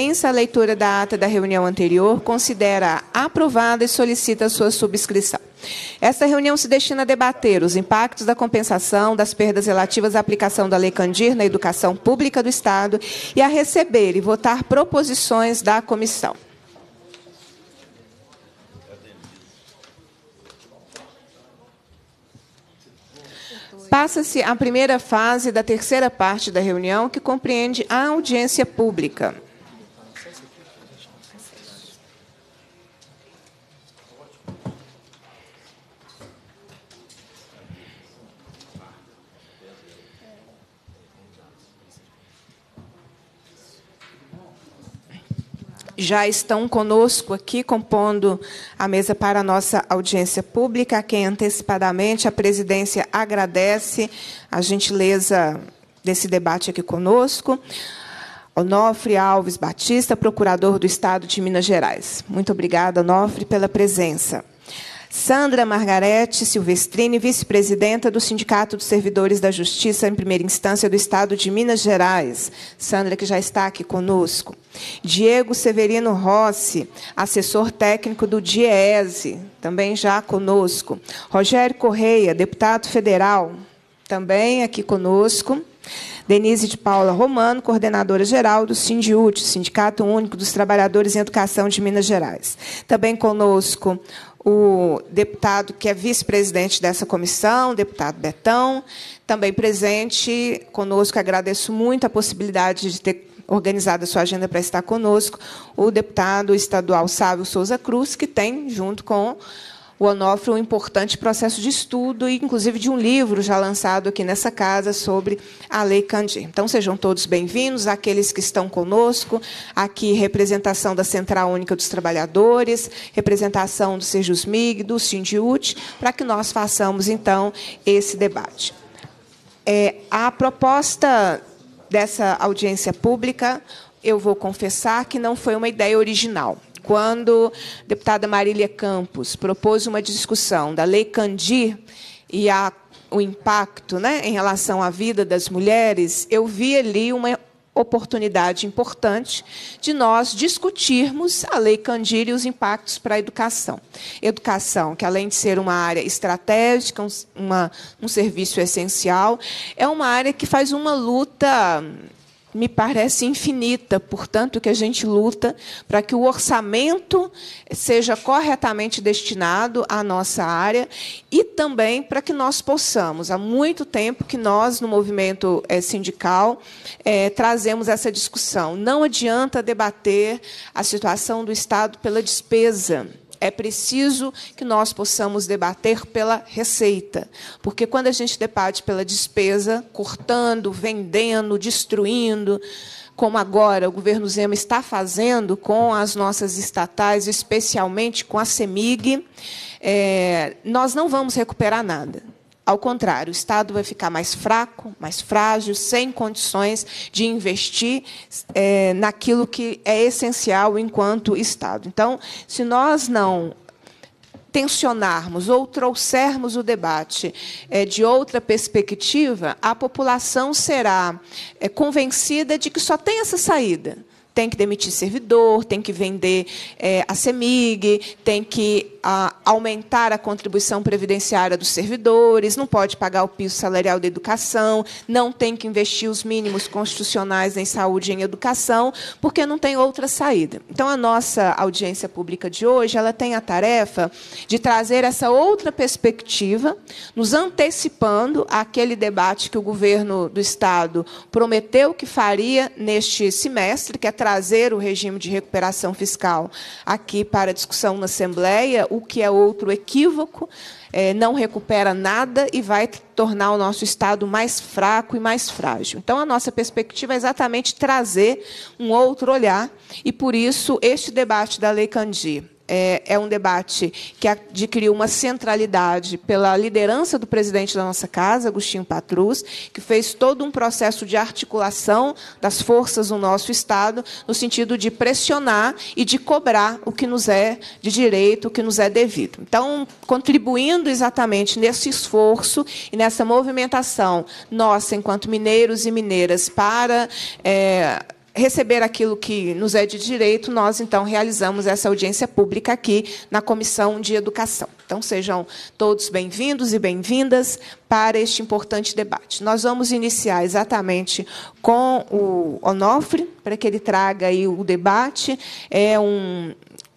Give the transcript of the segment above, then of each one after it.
Pensa a leitura da ata da reunião anterior, considera aprovada e solicita sua subscrição. Esta reunião se destina a debater os impactos da compensação das perdas relativas à aplicação da Lei Candir na educação pública do Estado e a receber e votar proposições da comissão. Passa-se a primeira fase da terceira parte da reunião, que compreende a audiência pública. já estão conosco aqui, compondo a mesa para a nossa audiência pública, a quem antecipadamente a presidência agradece a gentileza desse debate aqui conosco. Onofre Alves Batista, procurador do Estado de Minas Gerais. Muito obrigada, Onofre, pela presença. Sandra Margarete Silvestrini, vice-presidenta do Sindicato dos Servidores da Justiça em Primeira Instância do Estado de Minas Gerais. Sandra, que já está aqui conosco. Diego Severino Rossi, assessor técnico do DIESE, também já conosco. Rogério Correia, deputado federal, também aqui conosco. Denise de Paula Romano, coordenadora geral do Sindiúte, Sindicato Único dos Trabalhadores em Educação de Minas Gerais. Também conosco o deputado que é vice-presidente dessa comissão, deputado Betão, também presente conosco. Agradeço muito a possibilidade de ter a sua agenda para estar conosco, o deputado estadual Sávio Souza Cruz, que tem, junto com o Onofre é um importante processo de estudo, e inclusive de um livro já lançado aqui nessa casa sobre a Lei Candir. Então, sejam todos bem-vindos, aqueles que estão conosco, aqui representação da Central Única dos Trabalhadores, representação do Sejusmig, do Sindiut, para que nós façamos, então, esse debate. É, a proposta dessa audiência pública, eu vou confessar que não foi uma ideia original. Quando a deputada Marília Campos propôs uma discussão da Lei Candir e a, o impacto né, em relação à vida das mulheres, eu vi ali uma oportunidade importante de nós discutirmos a Lei Candir e os impactos para a educação. Educação, que além de ser uma área estratégica, uma, um serviço essencial, é uma área que faz uma luta me parece infinita, portanto, que a gente luta para que o orçamento seja corretamente destinado à nossa área e também para que nós possamos. Há muito tempo que nós, no movimento eh, sindical, é, trazemos essa discussão. Não adianta debater a situação do Estado pela despesa. É preciso que nós possamos debater pela receita, porque quando a gente debate pela despesa, cortando, vendendo, destruindo, como agora o governo Zema está fazendo com as nossas estatais, especialmente com a CEMIG, é, nós não vamos recuperar nada. Ao contrário, o Estado vai ficar mais fraco, mais frágil, sem condições de investir é, naquilo que é essencial enquanto Estado. Então, se nós não tensionarmos ou trouxermos o debate é, de outra perspectiva, a população será é, convencida de que só tem essa saída tem que demitir servidor, tem que vender é, a CEMIG, tem que a, aumentar a contribuição previdenciária dos servidores, não pode pagar o piso salarial da educação, não tem que investir os mínimos constitucionais em saúde e em educação, porque não tem outra saída. Então, a nossa audiência pública de hoje ela tem a tarefa de trazer essa outra perspectiva, nos antecipando àquele debate que o governo do Estado prometeu que faria neste semestre, que é trazer o regime de recuperação fiscal aqui para discussão na Assembleia, o que é outro equívoco, é, não recupera nada e vai tornar o nosso Estado mais fraco e mais frágil. Então, a nossa perspectiva é exatamente trazer um outro olhar, e por isso este debate da Lei Candir é, é um debate que adquiriu uma centralidade pela liderança do presidente da nossa casa, Agostinho Patrus, que fez todo um processo de articulação das forças no nosso Estado, no sentido de pressionar e de cobrar o que nos é de direito, o que nos é devido. Então, contribuindo exatamente nesse esforço e nessa movimentação nossa, enquanto mineiros e mineiras, para. É, receber aquilo que nos é de direito, nós então realizamos essa audiência pública aqui na Comissão de Educação. Então sejam todos bem-vindos e bem-vindas para este importante debate. Nós vamos iniciar exatamente com o Onofre, para que ele traga aí o debate. É um,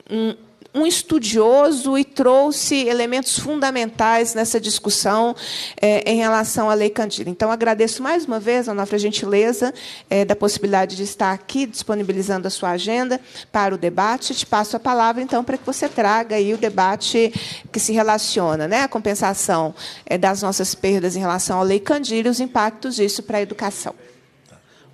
um um estudioso e trouxe elementos fundamentais nessa discussão é, em relação à Lei Candida. Então, agradeço mais uma vez, a nossa gentileza eh, da possibilidade de estar aqui disponibilizando a sua agenda para o debate. Te passo a palavra, então, para que você traga aí o debate que se relaciona né, à compensação é, das nossas perdas em relação à Lei Candida e os impactos disso para a educação.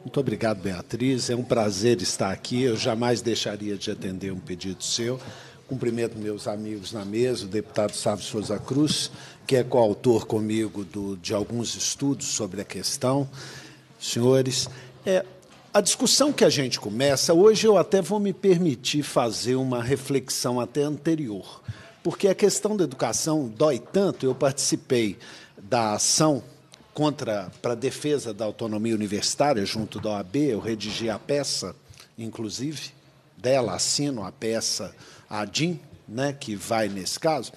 Muito obrigado, Beatriz. É um prazer estar aqui. Eu jamais deixaria de atender um pedido seu. Cumprimento meus amigos na mesa, o deputado Sávio Souza Cruz, que é coautor comigo do, de alguns estudos sobre a questão. Senhores, é, a discussão que a gente começa, hoje eu até vou me permitir fazer uma reflexão até anterior, porque a questão da educação dói tanto, eu participei da ação contra para defesa da autonomia universitária junto da OAB, eu redigi a peça, inclusive, dela assino a peça a DIN, né, que vai nesse caso.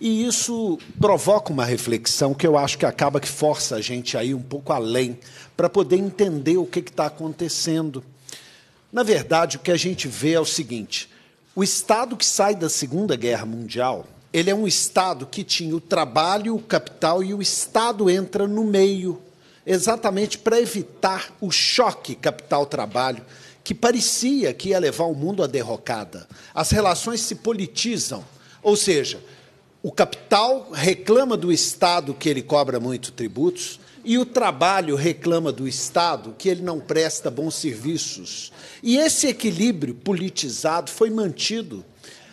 E isso provoca uma reflexão que eu acho que acaba que força a gente a ir um pouco além, para poder entender o que está acontecendo. Na verdade, o que a gente vê é o seguinte: o Estado que sai da Segunda Guerra Mundial, ele é um Estado que tinha o trabalho, o capital e o Estado entra no meio, exatamente para evitar o choque capital-trabalho que parecia que ia levar o mundo à derrocada. As relações se politizam, ou seja, o capital reclama do Estado que ele cobra muito tributos e o trabalho reclama do Estado que ele não presta bons serviços. E esse equilíbrio politizado foi mantido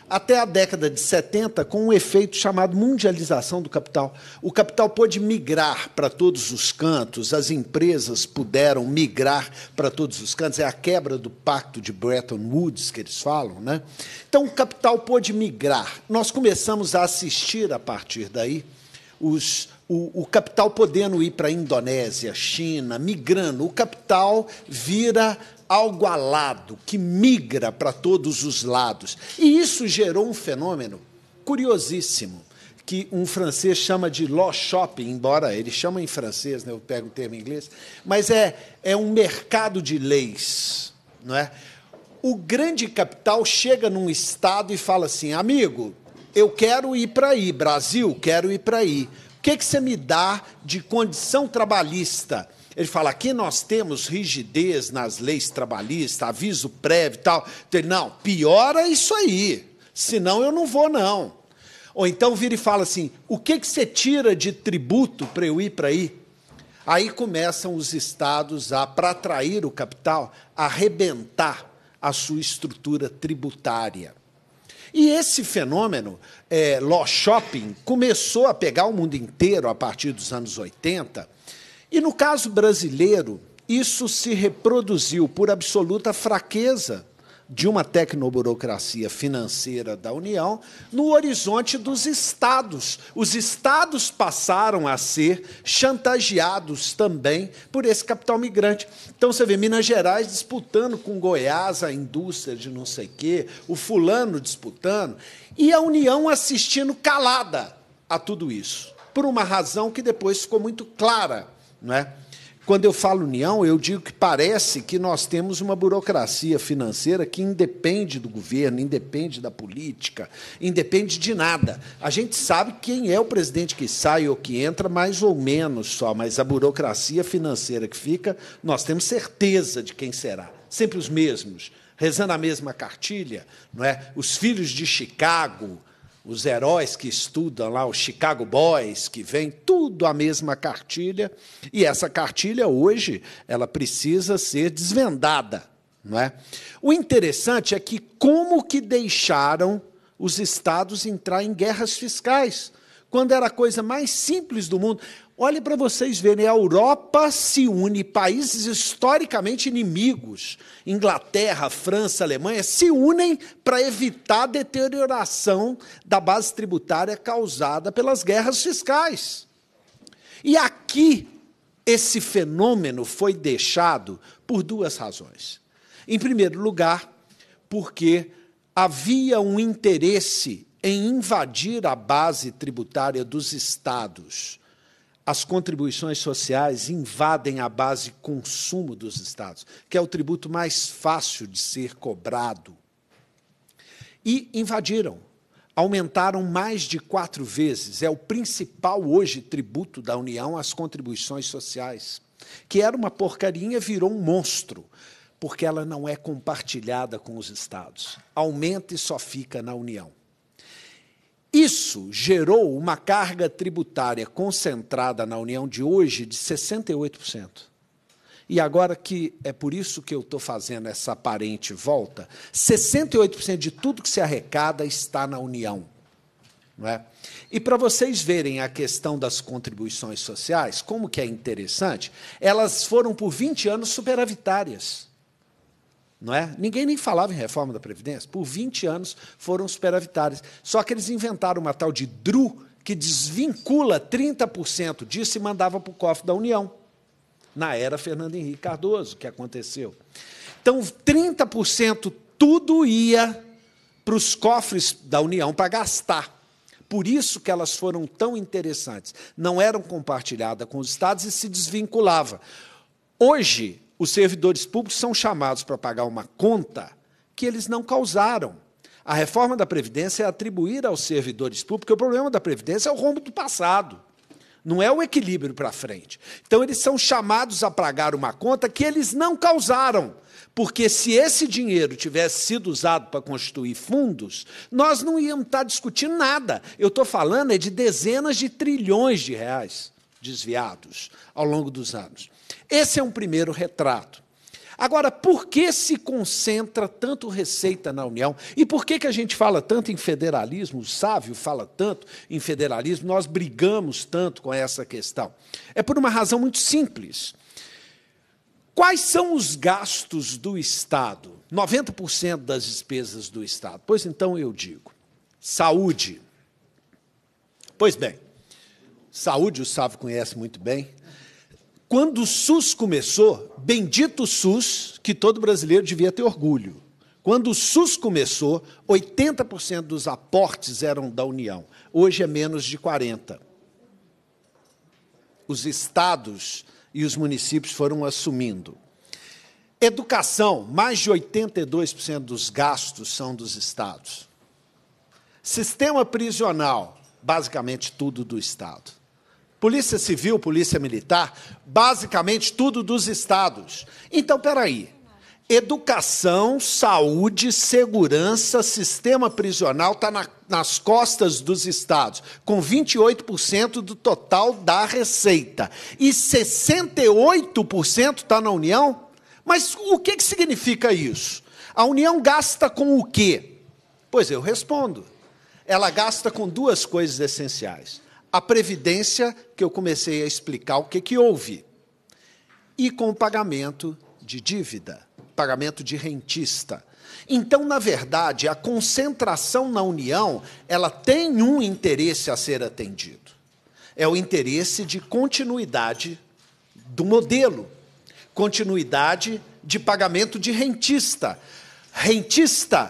até a década de 70 com um efeito chamado mundialização do capital. O capital pôde migrar para todos os cantos, as empresas puderam migrar para todos os cantos, é a quebra do pacto de Bretton Woods que eles falam, né? Então o capital pôde migrar. Nós começamos a assistir a partir daí os o, o, capital podendo ir para a Indonésia, China, migrando, o capital vira algo alado, que migra para todos os lados. E isso gerou um fenômeno curiosíssimo, que um francês chama de law shopping, embora ele chama em francês, né, eu pego o termo em inglês, mas é, é um mercado de leis. Não é? O grande capital chega num estado e fala assim, amigo, eu quero ir para aí, Brasil, quero ir para aí. O que, que você me dá de condição trabalhista? Ele fala: aqui nós temos rigidez nas leis trabalhistas, aviso prévio e tal. Então ele, não, piora isso aí, senão eu não vou, não. Ou então vira e fala assim: o que, que você tira de tributo para eu ir para aí? Aí começam os estados a, para atrair o capital, a arrebentar a sua estrutura tributária. E esse fenômeno, é, law shopping, começou a pegar o mundo inteiro a partir dos anos 80 e no caso brasileiro, isso se reproduziu por absoluta fraqueza de uma tecnoburocracia financeira da União no horizonte dos estados. Os estados passaram a ser chantageados também por esse capital migrante. Então você vê Minas Gerais disputando com Goiás a indústria de não sei quê, o fulano disputando e a União assistindo calada a tudo isso, por uma razão que depois ficou muito clara não é? Quando eu falo união, eu digo que parece que nós temos uma burocracia financeira que independe do governo, independe da política, independe de nada. A gente sabe quem é o presidente que sai ou que entra, mais ou menos só, mas a burocracia financeira que fica, nós temos certeza de quem será. Sempre os mesmos, rezando a mesma cartilha, não é? Os filhos de Chicago, os heróis que estudam lá, os Chicago Boys, que vem, tudo a mesma cartilha. E essa cartilha hoje ela precisa ser desvendada. Não é? O interessante é que como que deixaram os estados entrar em guerras fiscais? Quando era a coisa mais simples do mundo. Olhe para vocês verem, a Europa se une, países historicamente inimigos, Inglaterra, França, Alemanha, se unem para evitar a deterioração da base tributária causada pelas guerras fiscais. E aqui, esse fenômeno foi deixado por duas razões. Em primeiro lugar, porque havia um interesse em invadir a base tributária dos estados as contribuições sociais invadem a base consumo dos Estados, que é o tributo mais fácil de ser cobrado. E invadiram, aumentaram mais de quatro vezes. É o principal hoje tributo da União as contribuições sociais, que era uma porcaria, virou um monstro, porque ela não é compartilhada com os Estados. Aumenta e só fica na União. Isso gerou uma carga tributária concentrada na União de hoje de 68%. E agora que é por isso que eu estou fazendo essa aparente volta, 68% de tudo que se arrecada está na União. Não é? E para vocês verem a questão das contribuições sociais, como que é interessante, elas foram por 20 anos superavitárias não é? Ninguém nem falava em reforma da Previdência. Por 20 anos foram superavitárias. Só que eles inventaram uma tal de DRU, que desvincula 30% disso e mandava para o cofre da União, na era Fernando Henrique Cardoso, que aconteceu. Então, 30% tudo ia para os cofres da União para gastar. Por isso que elas foram tão interessantes. Não eram compartilhadas com os estados e se desvinculava. Hoje, os servidores públicos são chamados para pagar uma conta que eles não causaram. A reforma da Previdência é atribuir aos servidores públicos, porque o problema da Previdência é o rombo do passado, não é o equilíbrio para frente. Então, eles são chamados a pagar uma conta que eles não causaram. Porque se esse dinheiro tivesse sido usado para constituir fundos, nós não íamos estar discutindo nada. Eu estou falando é de dezenas de trilhões de reais desviados ao longo dos anos. Esse é um primeiro retrato. Agora, por que se concentra tanto receita na União? E por que, que a gente fala tanto em federalismo? O Sávio fala tanto em federalismo, nós brigamos tanto com essa questão. É por uma razão muito simples. Quais são os gastos do Estado? 90% das despesas do Estado. Pois então eu digo: saúde. Pois bem, Saúde, o Sávio conhece muito bem. Quando o SUS começou, bendito o SUS, que todo brasileiro devia ter orgulho. Quando o SUS começou, 80% dos aportes eram da União. Hoje é menos de 40. Os estados e os municípios foram assumindo. Educação, mais de 82% dos gastos são dos estados. Sistema prisional, basicamente tudo do estado. Polícia Civil, Polícia Militar, basicamente tudo dos estados. Então, aí, Educação, saúde, segurança, sistema prisional está na, nas costas dos estados, com 28% do total da receita. E 68% está na União? Mas o que, que significa isso? A União gasta com o quê? Pois eu respondo. Ela gasta com duas coisas essenciais: a previdência que eu comecei a explicar o que, que houve, e com o pagamento de dívida, pagamento de rentista. Então, na verdade, a concentração na União, ela tem um interesse a ser atendido. É o interesse de continuidade do modelo, continuidade de pagamento de rentista. Rentista,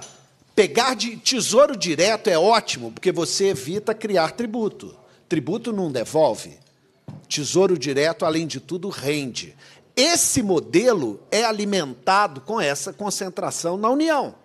pegar de tesouro direto é ótimo, porque você evita criar tributo. Tributo não devolve. Tesouro direto, além de tudo, rende. Esse modelo é alimentado com essa concentração na União.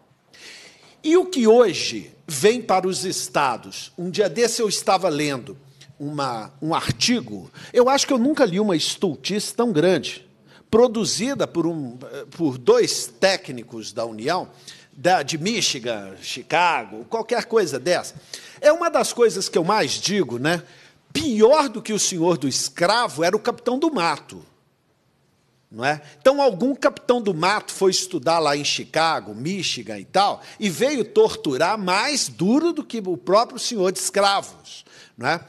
E o que hoje vem para os estados? Um dia desse eu estava lendo uma, um artigo, eu acho que eu nunca li uma estultice tão grande, produzida por, um, por dois técnicos da União, da, de Michigan, Chicago, qualquer coisa dessa. É uma das coisas que eu mais digo, né? Pior do que o senhor do escravo era o capitão do mato. Não é? Então, algum capitão do mato foi estudar lá em Chicago, Michigan e tal, e veio torturar mais duro do que o próprio senhor de escravos. Não é?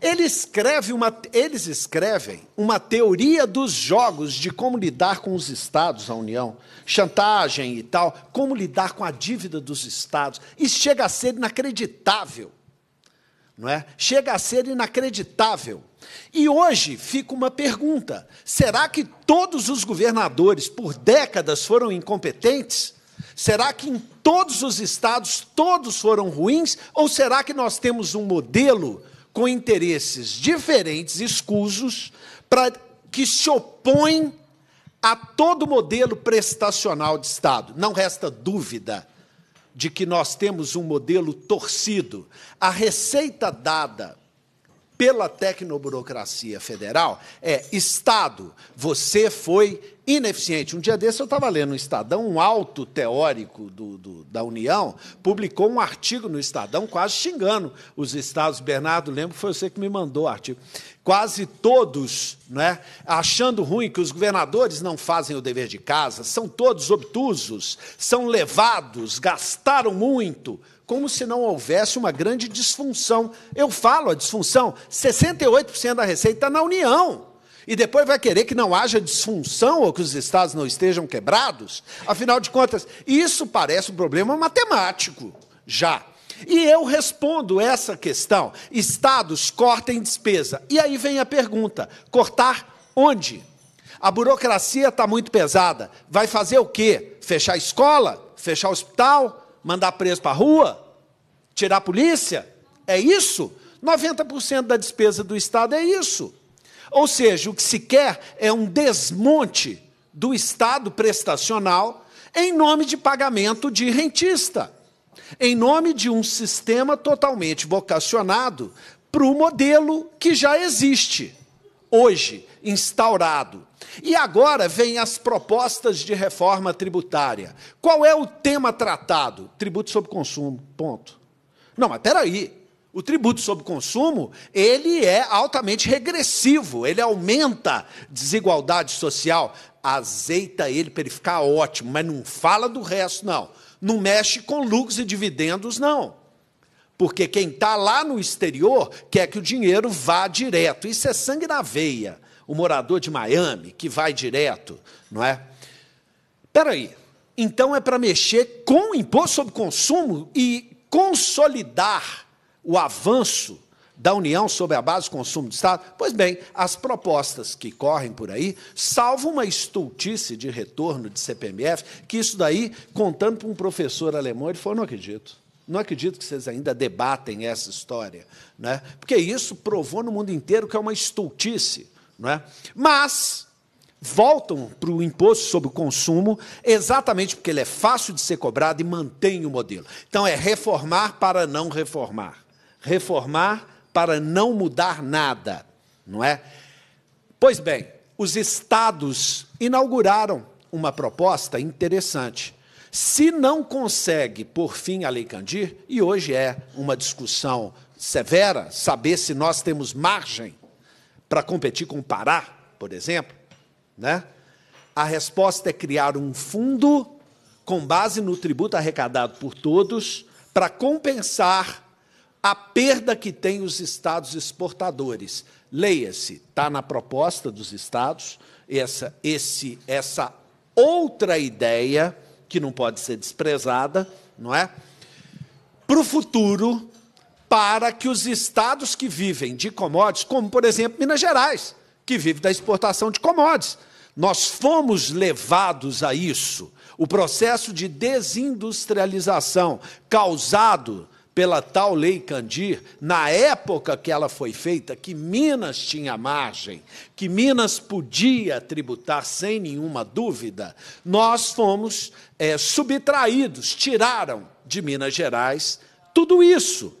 Ele escreve uma, eles escrevem uma teoria dos jogos de como lidar com os estados, a União, chantagem e tal, como lidar com a dívida dos estados. Isso chega a ser inacreditável. Não é? Chega a ser inacreditável. E hoje fica uma pergunta: será que todos os governadores por décadas foram incompetentes? Será que em todos os estados todos foram ruins? Ou será que nós temos um modelo com interesses diferentes, escusos, para que se opõem a todo modelo prestacional de Estado. Não resta dúvida de que nós temos um modelo torcido. A receita dada pela tecnoburocracia federal é Estado, você foi ineficiente. Um dia desse eu estava lendo no um Estadão, um alto teórico do, do, da União publicou um artigo no Estadão quase xingando os Estados. Bernardo, lembro que foi você que me mandou o artigo. Quase todos né, achando ruim que os governadores não fazem o dever de casa, são todos obtusos, são levados, gastaram muito como se não houvesse uma grande disfunção. Eu falo a disfunção, 68% da receita está na União. E depois vai querer que não haja disfunção ou que os estados não estejam quebrados? Afinal de contas, isso parece um problema matemático já. E eu respondo essa questão: estados cortem despesa. E aí vem a pergunta: cortar onde? A burocracia está muito pesada. Vai fazer o quê? Fechar escola? Fechar hospital? Mandar preso para a rua? Tirar a polícia? É isso? 90% da despesa do Estado é isso. Ou seja, o que se quer é um desmonte do Estado prestacional em nome de pagamento de rentista, em nome de um sistema totalmente vocacionado para o modelo que já existe hoje, instaurado. E agora vêm as propostas de reforma tributária. Qual é o tema tratado? Tributo sobre consumo, ponto. Não, mas peraí. O tributo sobre consumo, ele é altamente regressivo, ele aumenta desigualdade social. Azeita ele para ele ficar ótimo, mas não fala do resto, não. Não mexe com lucros e dividendos, não. Porque quem está lá no exterior quer que o dinheiro vá direto. Isso é sangue na veia o morador de Miami que vai direto, não é? Espera aí. Então é para mexer com o imposto sobre consumo e consolidar o avanço da União sobre a base do consumo do Estado? Pois bem, as propostas que correm por aí, salvo uma estultice de retorno de CPMF, que isso daí, contando para um professor alemão, ele falou: não acredito. Não acredito que vocês ainda debatem essa história, né? porque isso provou no mundo inteiro que é uma estultice. Não é? Mas voltam para o imposto sobre o consumo exatamente porque ele é fácil de ser cobrado e mantém o modelo. Então, é reformar para não reformar. Reformar para não mudar nada, não é? Pois bem, os estados inauguraram uma proposta interessante. Se não consegue, por fim, a Lei Candir, e hoje é uma discussão severa, saber se nós temos margem para competir com o Pará, por exemplo, né? a resposta é criar um fundo com base no tributo arrecadado por todos para compensar a perda que tem os estados exportadores. Leia-se, está na proposta dos estados essa, esse, essa outra ideia que não pode ser desprezada, não é? Para o futuro, para que os estados que vivem de commodities, como por exemplo Minas Gerais, que vive da exportação de commodities, nós fomos levados a isso. O processo de desindustrialização causado pela tal lei Candir, na época que ela foi feita, que Minas tinha margem, que Minas podia tributar sem nenhuma dúvida, nós fomos é, subtraídos, tiraram de Minas Gerais tudo isso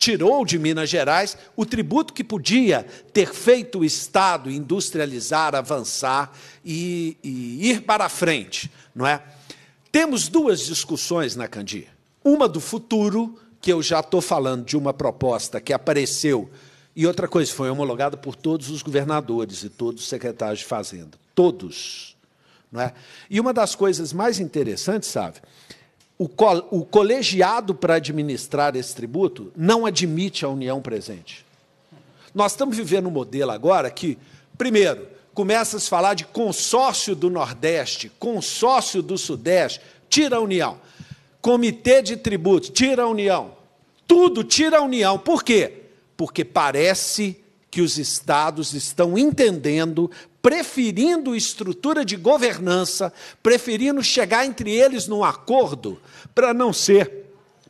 tirou de Minas Gerais o tributo que podia ter feito o Estado industrializar, avançar e, e ir para a frente. Não é? Temos duas discussões na Candi. Uma do futuro, que eu já estou falando de uma proposta que apareceu, e outra coisa, foi homologada por todos os governadores e todos os secretários de Fazenda. Todos. Não é? E uma das coisas mais interessantes, sabe, o, col o colegiado para administrar esse tributo não admite a União presente. Nós estamos vivendo um modelo agora que, primeiro, começa a se falar de consórcio do Nordeste, consórcio do Sudeste, tira a União. Comitê de tributos, tira a União. Tudo tira a União. Por quê? Porque parece que os estados estão entendendo, preferindo estrutura de governança, preferindo chegar entre eles num acordo, para não ser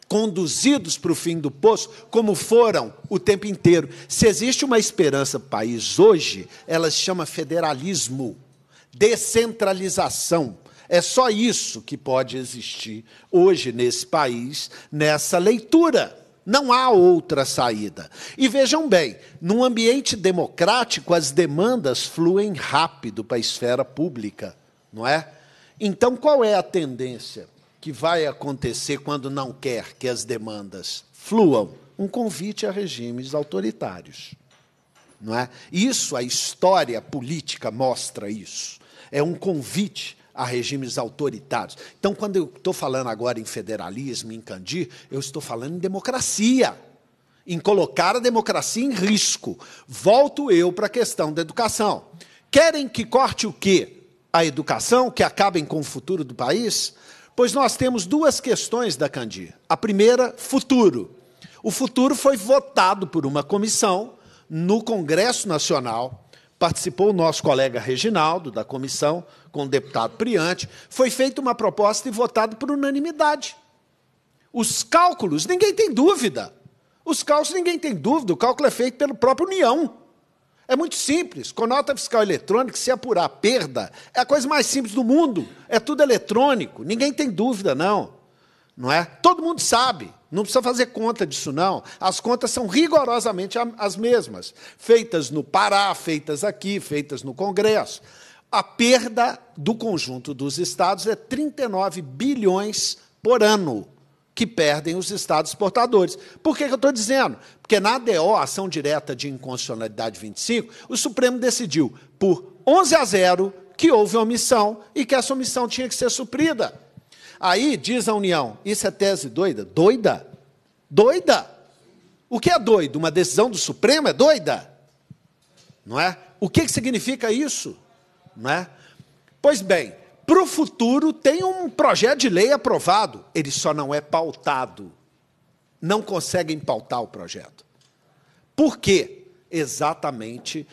conduzidos para o fim do poço, como foram o tempo inteiro. Se existe uma esperança para o país hoje, ela se chama federalismo, descentralização. É só isso que pode existir hoje nesse país, nessa leitura. Não há outra saída. E vejam bem, num ambiente democrático, as demandas fluem rápido para a esfera pública, não é? Então, qual é a tendência que vai acontecer quando não quer que as demandas fluam? Um convite a regimes autoritários. Não é? Isso, a história política mostra isso. É um convite a regimes autoritários. Então, quando eu estou falando agora em federalismo, em Candir, eu estou falando em democracia, em colocar a democracia em risco. Volto eu para a questão da educação. Querem que corte o quê? A educação, que acabem com o futuro do país? Pois nós temos duas questões da Candir. A primeira, futuro. O futuro foi votado por uma comissão no Congresso Nacional. Participou o nosso colega Reginaldo da comissão, com o deputado Priante, foi feita uma proposta e votada por unanimidade. Os cálculos, ninguém tem dúvida. Os cálculos, ninguém tem dúvida. O cálculo é feito pelo próprio União. É muito simples. Com nota fiscal eletrônica, se apurar perda, é a coisa mais simples do mundo. É tudo eletrônico. Ninguém tem dúvida, não. Não é? Todo mundo sabe. Não precisa fazer conta disso, não. As contas são rigorosamente as mesmas. Feitas no Pará, feitas aqui, feitas no Congresso a perda do conjunto dos estados é 39 bilhões por ano que perdem os estados portadores. Por que, que eu estou dizendo? Porque na ADO, ação direta de inconstitucionalidade 25, o Supremo decidiu por 11 a 0 que houve omissão e que essa omissão tinha que ser suprida. Aí diz a União, isso é tese doida? Doida? Doida? O que é doido? Uma decisão do Supremo é doida? Não é? O que, que significa isso? Né? Pois bem, para o futuro tem um projeto de lei aprovado, ele só não é pautado. Não conseguem pautar o projeto. Por quê? Exatamente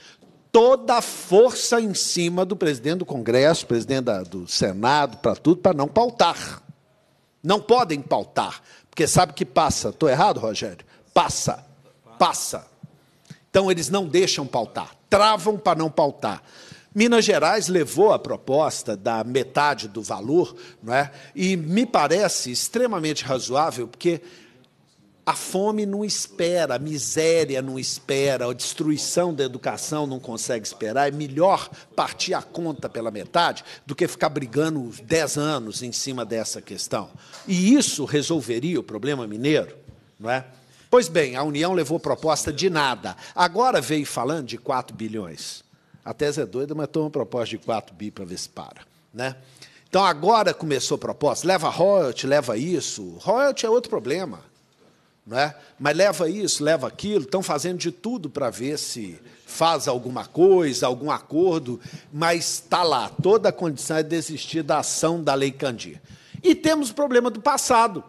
toda a força em cima do presidente do Congresso, presidente do Senado, para tudo, para não pautar. Não podem pautar, porque sabe que passa. Estou errado, Rogério? Passa, passa. Então eles não deixam pautar, travam para não pautar. Minas Gerais levou a proposta da metade do valor, não é? e me parece extremamente razoável, porque a fome não espera, a miséria não espera, a destruição da educação não consegue esperar. É melhor partir a conta pela metade do que ficar brigando 10 anos em cima dessa questão. E isso resolveria o problema mineiro, não é? Pois bem, a União levou proposta de nada. Agora veio falando de 4 bilhões. A tese é doida, mas toma uma proposta de 4 bi para ver se para. Né? Então agora começou a proposta, leva royalty, leva isso. Royalty é outro problema. Né? Mas leva isso, leva aquilo, estão fazendo de tudo para ver se faz alguma coisa, algum acordo, mas está lá, toda a condição é desistir da ação da Lei Candir. E temos o problema do passado.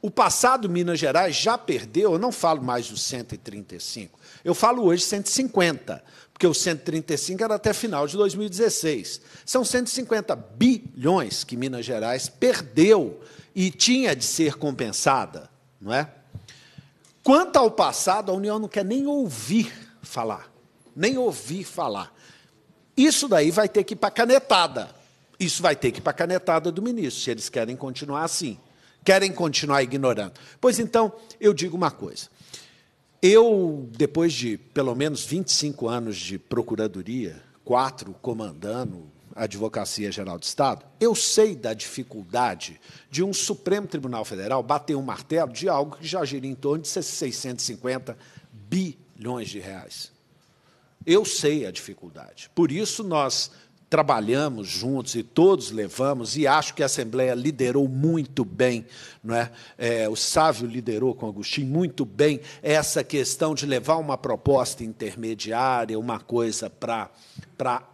O passado Minas Gerais já perdeu, eu não falo mais dos 135, eu falo hoje 150, porque o 135 era até final de 2016. São 150 bilhões que Minas Gerais perdeu e tinha de ser compensada, não é? Quanto ao passado, a União não quer nem ouvir falar, nem ouvir falar. Isso daí vai ter que ir para canetada. Isso vai ter que ir para canetada do ministro, se eles querem continuar assim querem continuar ignorando. Pois então, eu digo uma coisa. Eu, depois de pelo menos 25 anos de procuradoria, quatro comandando a Advocacia Geral do Estado, eu sei da dificuldade de um Supremo Tribunal Federal bater um martelo de algo que já gira em torno de 650 bilhões de reais. Eu sei a dificuldade. Por isso, nós trabalhamos juntos e todos levamos, e acho que a Assembleia liderou muito bem, não é? é o Sávio liderou com o Agostinho muito bem essa questão de levar uma proposta intermediária, uma coisa para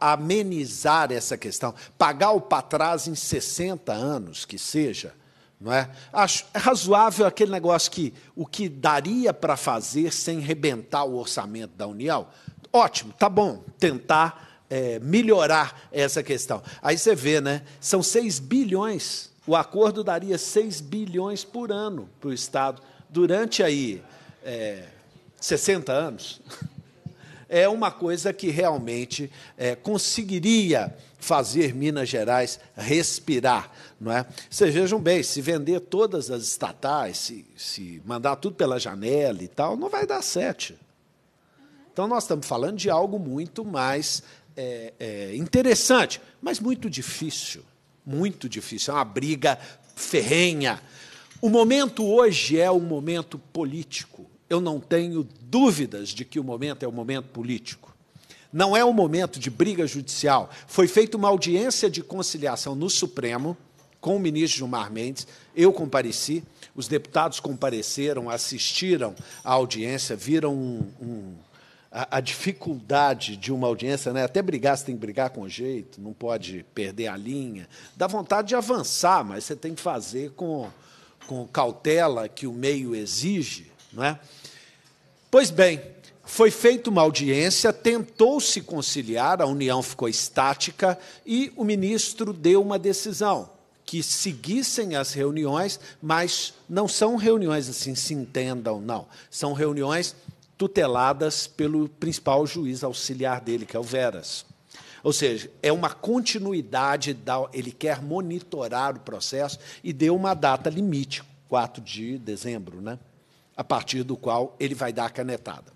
amenizar essa questão, pagar o para trás em 60 anos que seja. Não é? Acho é razoável aquele negócio que o que daria para fazer sem rebentar o orçamento da União. Ótimo, tá bom, tentar é, melhorar essa questão. Aí você vê, né? São 6 bilhões. O acordo daria 6 bilhões por ano para o Estado durante aí é, 60 anos. É uma coisa que realmente é, conseguiria fazer Minas Gerais respirar. Não é? Vocês vejam bem, se vender todas as estatais, se, se mandar tudo pela janela e tal, não vai dar sete. Então, nós estamos falando de algo muito mais é, é interessante, mas muito difícil. Muito difícil. É uma briga ferrenha. O momento hoje é um momento político. Eu não tenho dúvidas de que o momento é um momento político. Não é um momento de briga judicial. Foi feita uma audiência de conciliação no Supremo com o ministro Gilmar Mendes. Eu compareci, os deputados compareceram, assistiram à audiência, viram um, um a, a, dificuldade de uma audiência, né? até brigar, você tem que brigar com jeito, não pode perder a linha. Dá vontade de avançar, mas você tem que fazer com, com cautela que o meio exige. Não é? Pois bem, foi feita uma audiência, tentou-se conciliar, a união ficou estática e o ministro deu uma decisão que seguissem as reuniões, mas não são reuniões assim, se entendam, não. São reuniões tuteladas pelo principal juiz auxiliar dele, que é o Veras. Ou seja, é uma continuidade, da, ele quer monitorar o processo e deu uma data limite, 4 de dezembro, né? a partir do qual ele vai dar a canetada.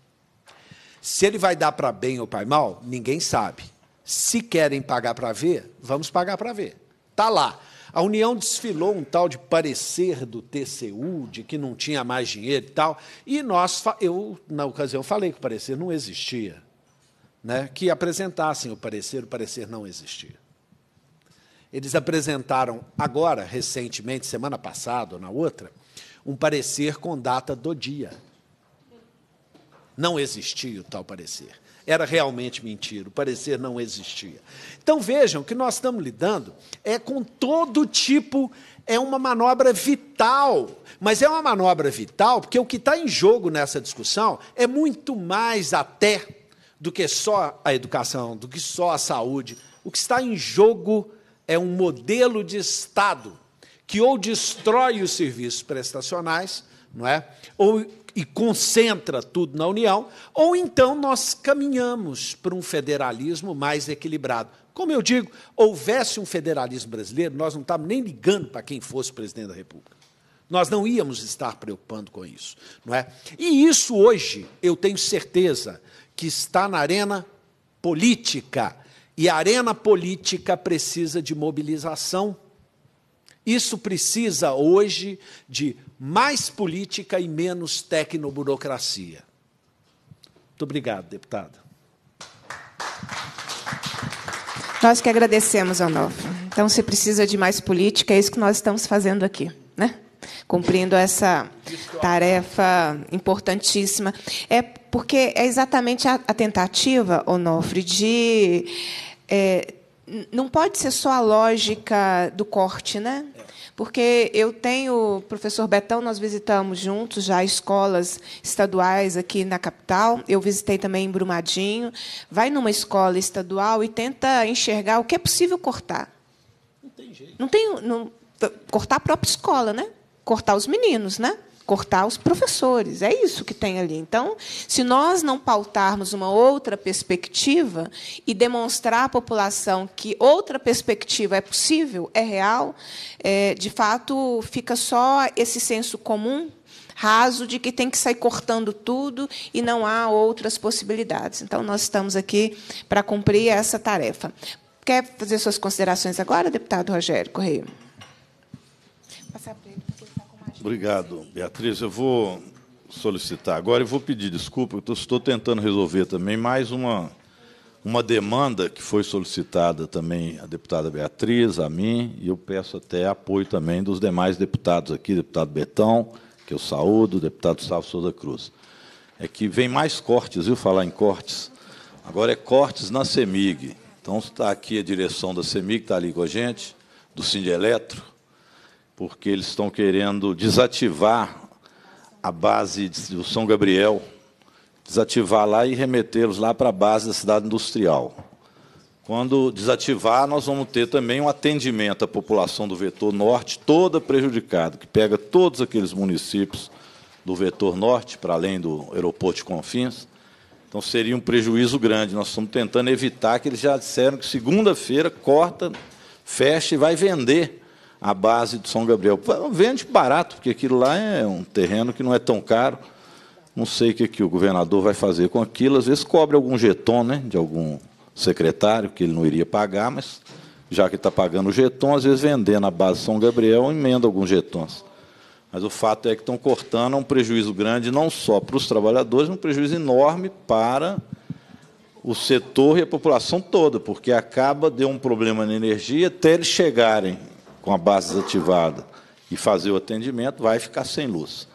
Se ele vai dar para bem ou para mal, ninguém sabe. Se querem pagar para ver, vamos pagar para ver. Está lá. A União desfilou um tal de parecer do TCU, de que não tinha mais dinheiro e tal, e nós, eu, na ocasião, falei que o parecer não existia. Né? Que apresentassem o parecer, o parecer não existia. Eles apresentaram agora, recentemente, semana passada ou na outra, um parecer com data do dia. Não existia o tal parecer era realmente mentira, o parecer não existia. Então vejam que nós estamos lidando é com todo tipo, é uma manobra vital, mas é uma manobra vital porque o que está em jogo nessa discussão é muito mais até do que só a educação, do que só a saúde. O que está em jogo é um modelo de Estado que ou destrói os serviços prestacionais não é? Ou e concentra tudo na União, ou então nós caminhamos para um federalismo mais equilibrado. Como eu digo, houvesse um federalismo brasileiro, nós não estávamos nem ligando para quem fosse presidente da República. Nós não íamos estar preocupando com isso, não é? E isso hoje eu tenho certeza que está na arena política. E a arena política precisa de mobilização. Isso precisa hoje de mais política e menos tecnoburocracia. Muito obrigado, deputada. Nós que agradecemos, Onofre. Então, se precisa de mais política, é isso que nós estamos fazendo aqui, né? cumprindo essa tarefa importantíssima. É porque é exatamente a, a tentativa, Onofre, de. É, não pode ser só a lógica do corte, né? porque eu tenho, professor Betão, nós visitamos juntos já escolas estaduais aqui na capital, eu visitei também em Brumadinho. Vai numa escola estadual e tenta enxergar o que é possível cortar. Não tem jeito. Não tem. Não, cortar a própria escola, né? Cortar os meninos, né? cortar os professores. É isso que tem ali. Então, se nós não pautarmos uma outra perspectiva e demonstrar à população que outra perspectiva é possível, é real, é, de fato fica só esse senso comum raso de que tem que sair cortando tudo e não há outras possibilidades. Então, nós estamos aqui para cumprir essa tarefa. Quer fazer suas considerações agora, deputado Rogério Correia? Passar para ele. Obrigado, Beatriz. Eu vou solicitar agora e vou pedir desculpa, eu estou tentando resolver também mais uma, uma demanda que foi solicitada também à deputada Beatriz, a mim, e eu peço até apoio também dos demais deputados aqui, deputado Betão, que eu saúdo, deputado Salvo Souza Cruz. É que vem mais cortes, viu, falar em cortes. Agora é cortes na CEMIG. Então está aqui a direção da CEMIG, está ali com a gente, do Sindeletro porque eles estão querendo desativar a base do São Gabriel, desativar lá e remetê-los lá para a base da cidade industrial. Quando desativar, nós vamos ter também um atendimento à população do vetor norte toda prejudicada, que pega todos aqueles municípios do vetor norte, para além do aeroporto de Confins. Então seria um prejuízo grande. Nós estamos tentando evitar que eles já disseram que segunda-feira corta, fecha e vai vender a base do São Gabriel. Vende barato, porque aquilo lá é um terreno que não é tão caro. Não sei o que, que o governador vai fazer com aquilo. Às vezes cobre algum jeton né, de algum secretário, que ele não iria pagar, mas já que está pagando o jeton, às vezes vendendo a base São Gabriel, emenda alguns jetons. Mas o fato é que estão cortando é um prejuízo grande, não só para os trabalhadores, mas um prejuízo enorme para o setor e a população toda, porque acaba de um problema na energia até eles chegarem com a base desativada e fazer o atendimento, vai ficar sem luz.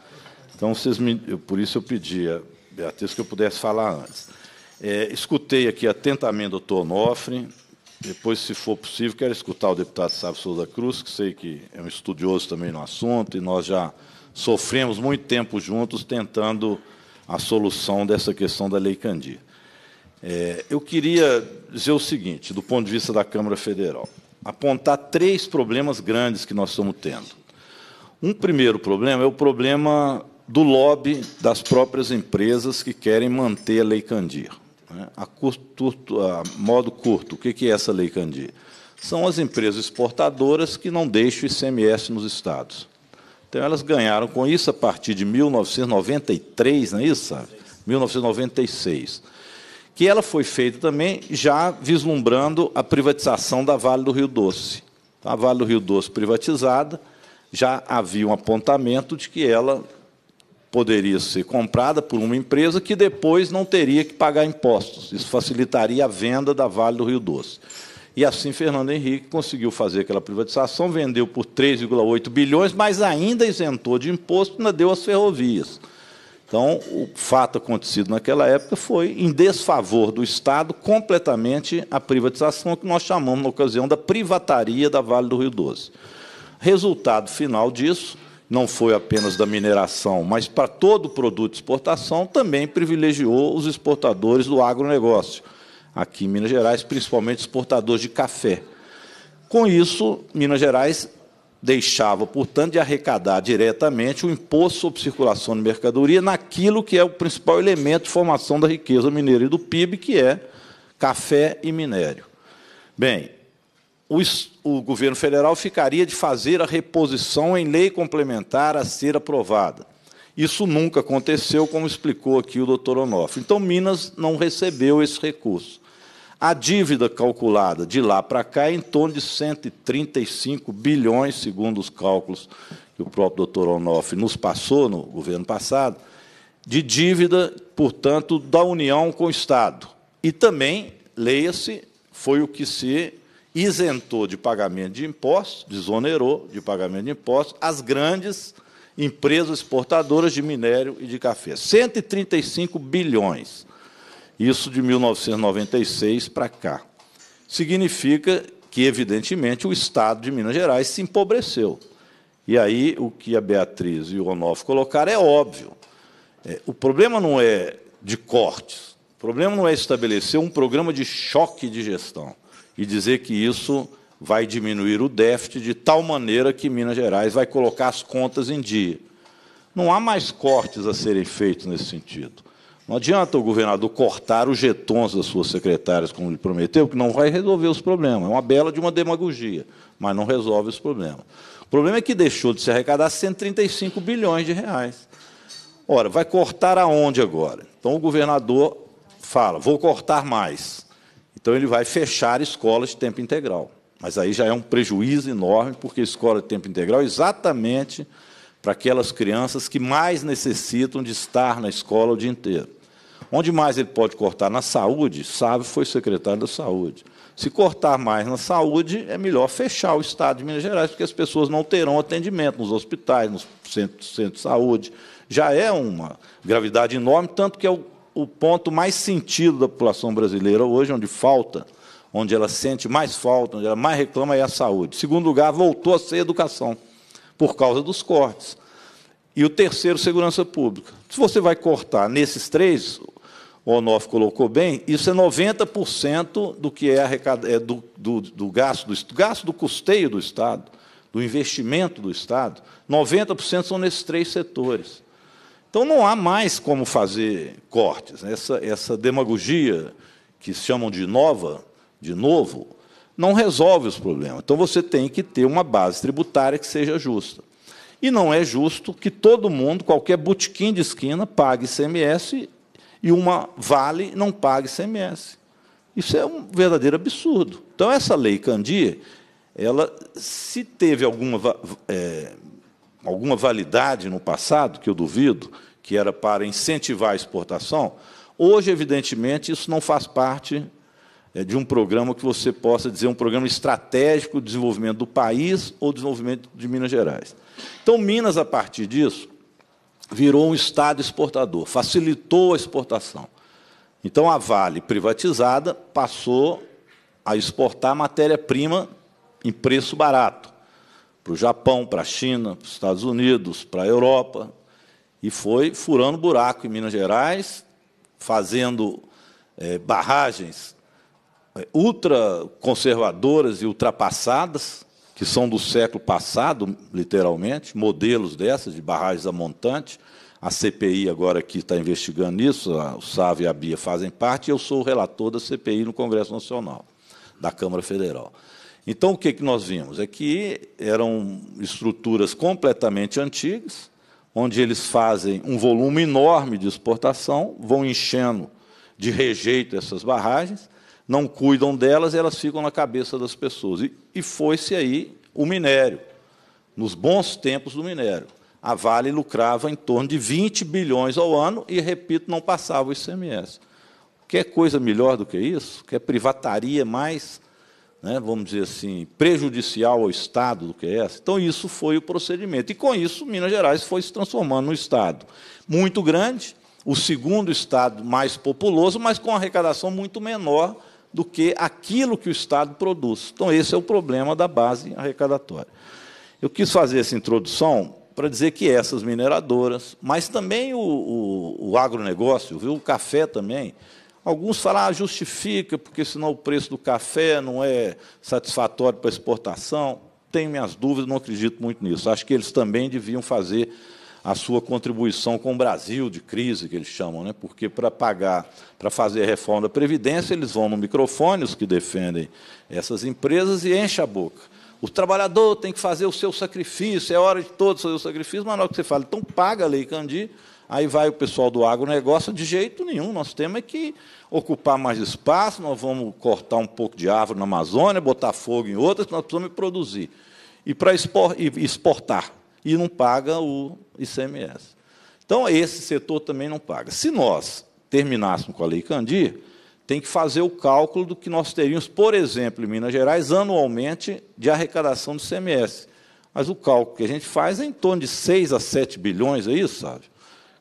Então, vocês me, eu, por isso eu pedia, Beatriz, que eu pudesse falar antes. É, escutei aqui atentamente o doutor Onofre, depois, se for possível, quero escutar o deputado Sábio Souza Cruz, que sei que é um estudioso também no assunto, e nós já sofremos muito tempo juntos tentando a solução dessa questão da Lei Candir. É, eu queria dizer o seguinte, do ponto de vista da Câmara Federal apontar três problemas grandes que nós estamos tendo. Um primeiro problema é o problema do lobby das próprias empresas que querem manter a Lei Candir. Né? A, curto, a modo curto, o que é essa Lei Candir? São as empresas exportadoras que não deixam o ICMS nos estados. Então, elas ganharam com isso a partir de 1993, não é isso, sabe? 1996 que ela foi feita também já vislumbrando a privatização da Vale do Rio Doce. Tá? A Vale do Rio Doce privatizada, já havia um apontamento de que ela poderia ser comprada por uma empresa que depois não teria que pagar impostos. Isso facilitaria a venda da Vale do Rio Doce. E assim Fernando Henrique conseguiu fazer aquela privatização, vendeu por 3,8 bilhões, mas ainda isentou de imposto e ainda deu as ferrovias. Então, o fato acontecido naquela época foi em desfavor do Estado completamente a privatização, que nós chamamos na ocasião da privataria da Vale do Rio Doce. Resultado final disso não foi apenas da mineração, mas para todo produto de exportação, também privilegiou os exportadores do agronegócio, aqui em Minas Gerais, principalmente exportadores de café. Com isso, Minas Gerais deixava, portanto, de arrecadar diretamente o imposto sobre circulação de mercadoria naquilo que é o principal elemento de formação da riqueza mineira e do PIB, que é café e minério. Bem, o, o governo federal ficaria de fazer a reposição em lei complementar a ser aprovada. Isso nunca aconteceu, como explicou aqui o doutor Onofre. Então, Minas não recebeu esse recurso. A dívida calculada de lá para cá é em torno de 135 bilhões, segundo os cálculos que o próprio doutor Onoff nos passou no governo passado, de dívida, portanto, da União com o Estado. E também, leia-se, foi o que se isentou de pagamento de impostos, desonerou de pagamento de impostos, as grandes empresas exportadoras de minério e de café. 135 bilhões. Isso de 1996 para cá. Significa que, evidentemente, o Estado de Minas Gerais se empobreceu. E aí o que a Beatriz e o Onofre colocaram é óbvio. É, o problema não é de cortes, o problema não é estabelecer um programa de choque de gestão e dizer que isso vai diminuir o déficit de tal maneira que Minas Gerais vai colocar as contas em dia. Não há mais cortes a serem feitos nesse sentido. Não adianta o governador cortar os getons das suas secretárias, como ele prometeu, que não vai resolver os problemas. É uma bela de uma demagogia, mas não resolve os problemas. O problema é que deixou de se arrecadar 135 bilhões de reais. Ora, vai cortar aonde agora? Então o governador fala, vou cortar mais. Então ele vai fechar escolas de tempo integral. Mas aí já é um prejuízo enorme, porque escola de tempo integral é exatamente para aquelas crianças que mais necessitam de estar na escola o dia inteiro. Onde mais ele pode cortar? Na saúde, Sabe, foi secretário da saúde. Se cortar mais na saúde, é melhor fechar o Estado de Minas Gerais, porque as pessoas não terão atendimento nos hospitais, nos centros, de saúde. Já é uma gravidade enorme, tanto que é o, o ponto mais sentido da população brasileira hoje, onde falta, onde ela sente mais falta, onde ela mais reclama, é a saúde. segundo lugar, voltou a ser a educação por causa dos cortes. E o terceiro, segurança pública. Se você vai cortar nesses três, o Onof colocou bem, isso é 90% do que é, arrecada, é do, do, do, gasto, do gasto do custeio do Estado, do investimento do Estado, 90% são nesses três setores. Então não há mais como fazer cortes. Essa, essa demagogia que chamam de nova, de novo, não resolve os problemas. Então você tem que ter uma base tributária que seja justa. E não é justo que todo mundo, qualquer botequim de esquina, pague ICMS e uma vale não pague ICMS. Isso é um verdadeiro absurdo. Então, essa lei Candir, ela, se teve alguma, é, alguma validade no passado, que eu duvido, que era para incentivar a exportação, hoje, evidentemente, isso não faz parte é, de um programa que você possa dizer um programa estratégico de desenvolvimento do país ou desenvolvimento de Minas Gerais. Então, Minas, a partir disso, virou um Estado exportador, facilitou a exportação. Então, a Vale, privatizada, passou a exportar matéria-prima em preço barato para o Japão, para a China, para os Estados Unidos, para a Europa, e foi furando buraco em Minas Gerais, fazendo é, barragens ultraconservadoras e ultrapassadas, que são do século passado, literalmente, modelos dessas, de barragens a montante. A CPI agora que está investigando isso, o Sávio e a Bia fazem parte, e eu sou o relator da CPI no Congresso Nacional, da Câmara Federal. Então, o que, que nós vimos? É que eram estruturas completamente antigas, onde eles fazem um volume enorme de exportação, vão enchendo de rejeito essas barragens, não cuidam delas, elas ficam na cabeça das pessoas. E, e foi-se aí o minério, nos bons tempos do minério. A Vale lucrava em torno de 20 bilhões ao ano e, repito, não passava o ICMS. Quer coisa melhor do que isso? Quer privataria mais, né, vamos dizer assim, prejudicial ao Estado do que essa? Então, isso foi o procedimento. E, com isso, Minas Gerais foi se transformando num Estado muito grande, o segundo Estado mais populoso, mas com arrecadação muito menor do que aquilo que o Estado produz. Então, esse é o problema da base arrecadatória. Eu quis fazer essa introdução para dizer que essas mineradoras, mas também o, o, o agronegócio, viu? o café também, alguns falam, ah, justifica, porque senão o preço do café não é satisfatório para exportação. Tenho minhas dúvidas, não acredito muito nisso. Acho que eles também deviam fazer a sua contribuição com o Brasil de crise, que eles chamam, né? porque para pagar, para fazer a reforma da Previdência, eles vão no microfone, os que defendem essas empresas, e enchem a boca. O trabalhador tem que fazer o seu sacrifício, é hora de todos fazer o sacrifício, mas na hora que você fala, então paga a Lei Candir, aí vai o pessoal do agronegócio, de jeito nenhum, nosso tema é que ocupar mais espaço, nós vamos cortar um pouco de árvore na Amazônia, botar fogo em outras, nós precisamos produzir. E para exportar, e não paga o ICMS. Então, esse setor também não paga. Se nós terminássemos com a Lei Candir, tem que fazer o cálculo do que nós teríamos, por exemplo, em Minas Gerais, anualmente, de arrecadação do ICMS. Mas o cálculo que a gente faz é em torno de 6 a 7 bilhões, é isso, sabe?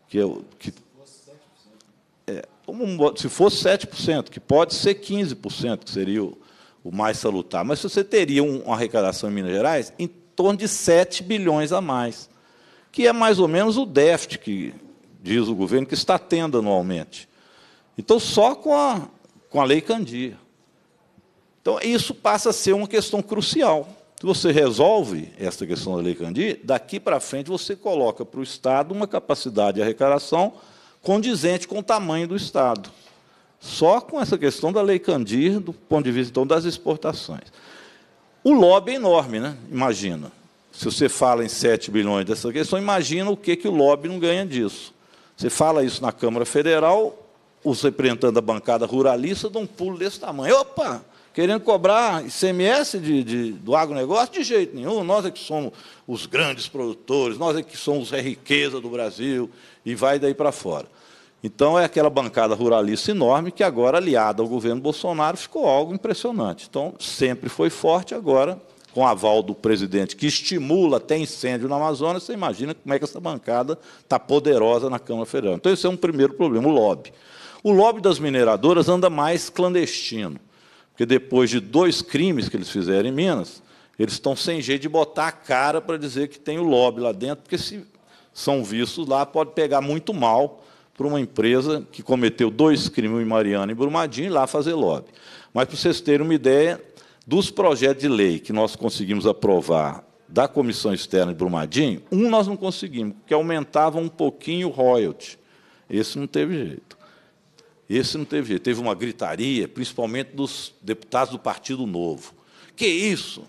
Que, eu, é que é, se fosse 7%, que pode ser 15%, que seria o, o mais salutar. Mas se você teria uma arrecadação em Minas Gerais, em torno de 7 bilhões a mais, que é mais ou menos o déficit que diz o governo que está tendo anualmente. Então, só com a, com a Lei Candia. Então, isso passa a ser uma questão crucial. Se você resolve essa questão da Lei Candir, daqui para frente você coloca para o Estado uma capacidade de arrecadação condizente com o tamanho do Estado. Só com essa questão da Lei Candir, do ponto de vista então, das exportações. O lobby é enorme, né? Imagina. Se você fala em 7 bilhões dessa questão, imagina o que, que o lobby não ganha disso. Você fala isso na Câmara Federal, os representantes da bancada ruralista dão um pulo desse tamanho. Opa! Querendo cobrar ICMS de, de, do agronegócio? De jeito nenhum. Nós é que somos os grandes produtores, nós é que somos a riqueza do Brasil, e vai daí para fora. Então, é aquela bancada ruralista enorme que, agora aliada ao governo Bolsonaro, ficou algo impressionante. Então, sempre foi forte, agora, com aval do presidente, que estimula até incêndio na Amazônia, você imagina como é que essa bancada está poderosa na Câmara Federal. Então, esse é um primeiro problema, o lobby. O lobby das mineradoras anda mais clandestino, porque depois de dois crimes que eles fizeram em Minas, eles estão sem jeito de botar a cara para dizer que tem o lobby lá dentro, porque se são vistos lá, pode pegar muito mal para uma empresa que cometeu dois crimes em Mariana e Brumadinho lá fazer lobby. Mas, para vocês terem uma ideia, dos projetos de lei que nós conseguimos aprovar da Comissão Externa de Brumadinho, um nós não conseguimos, que aumentava um pouquinho o royalty. Esse não teve jeito. Esse não teve jeito. Teve uma gritaria, principalmente dos deputados do Partido Novo. Que isso?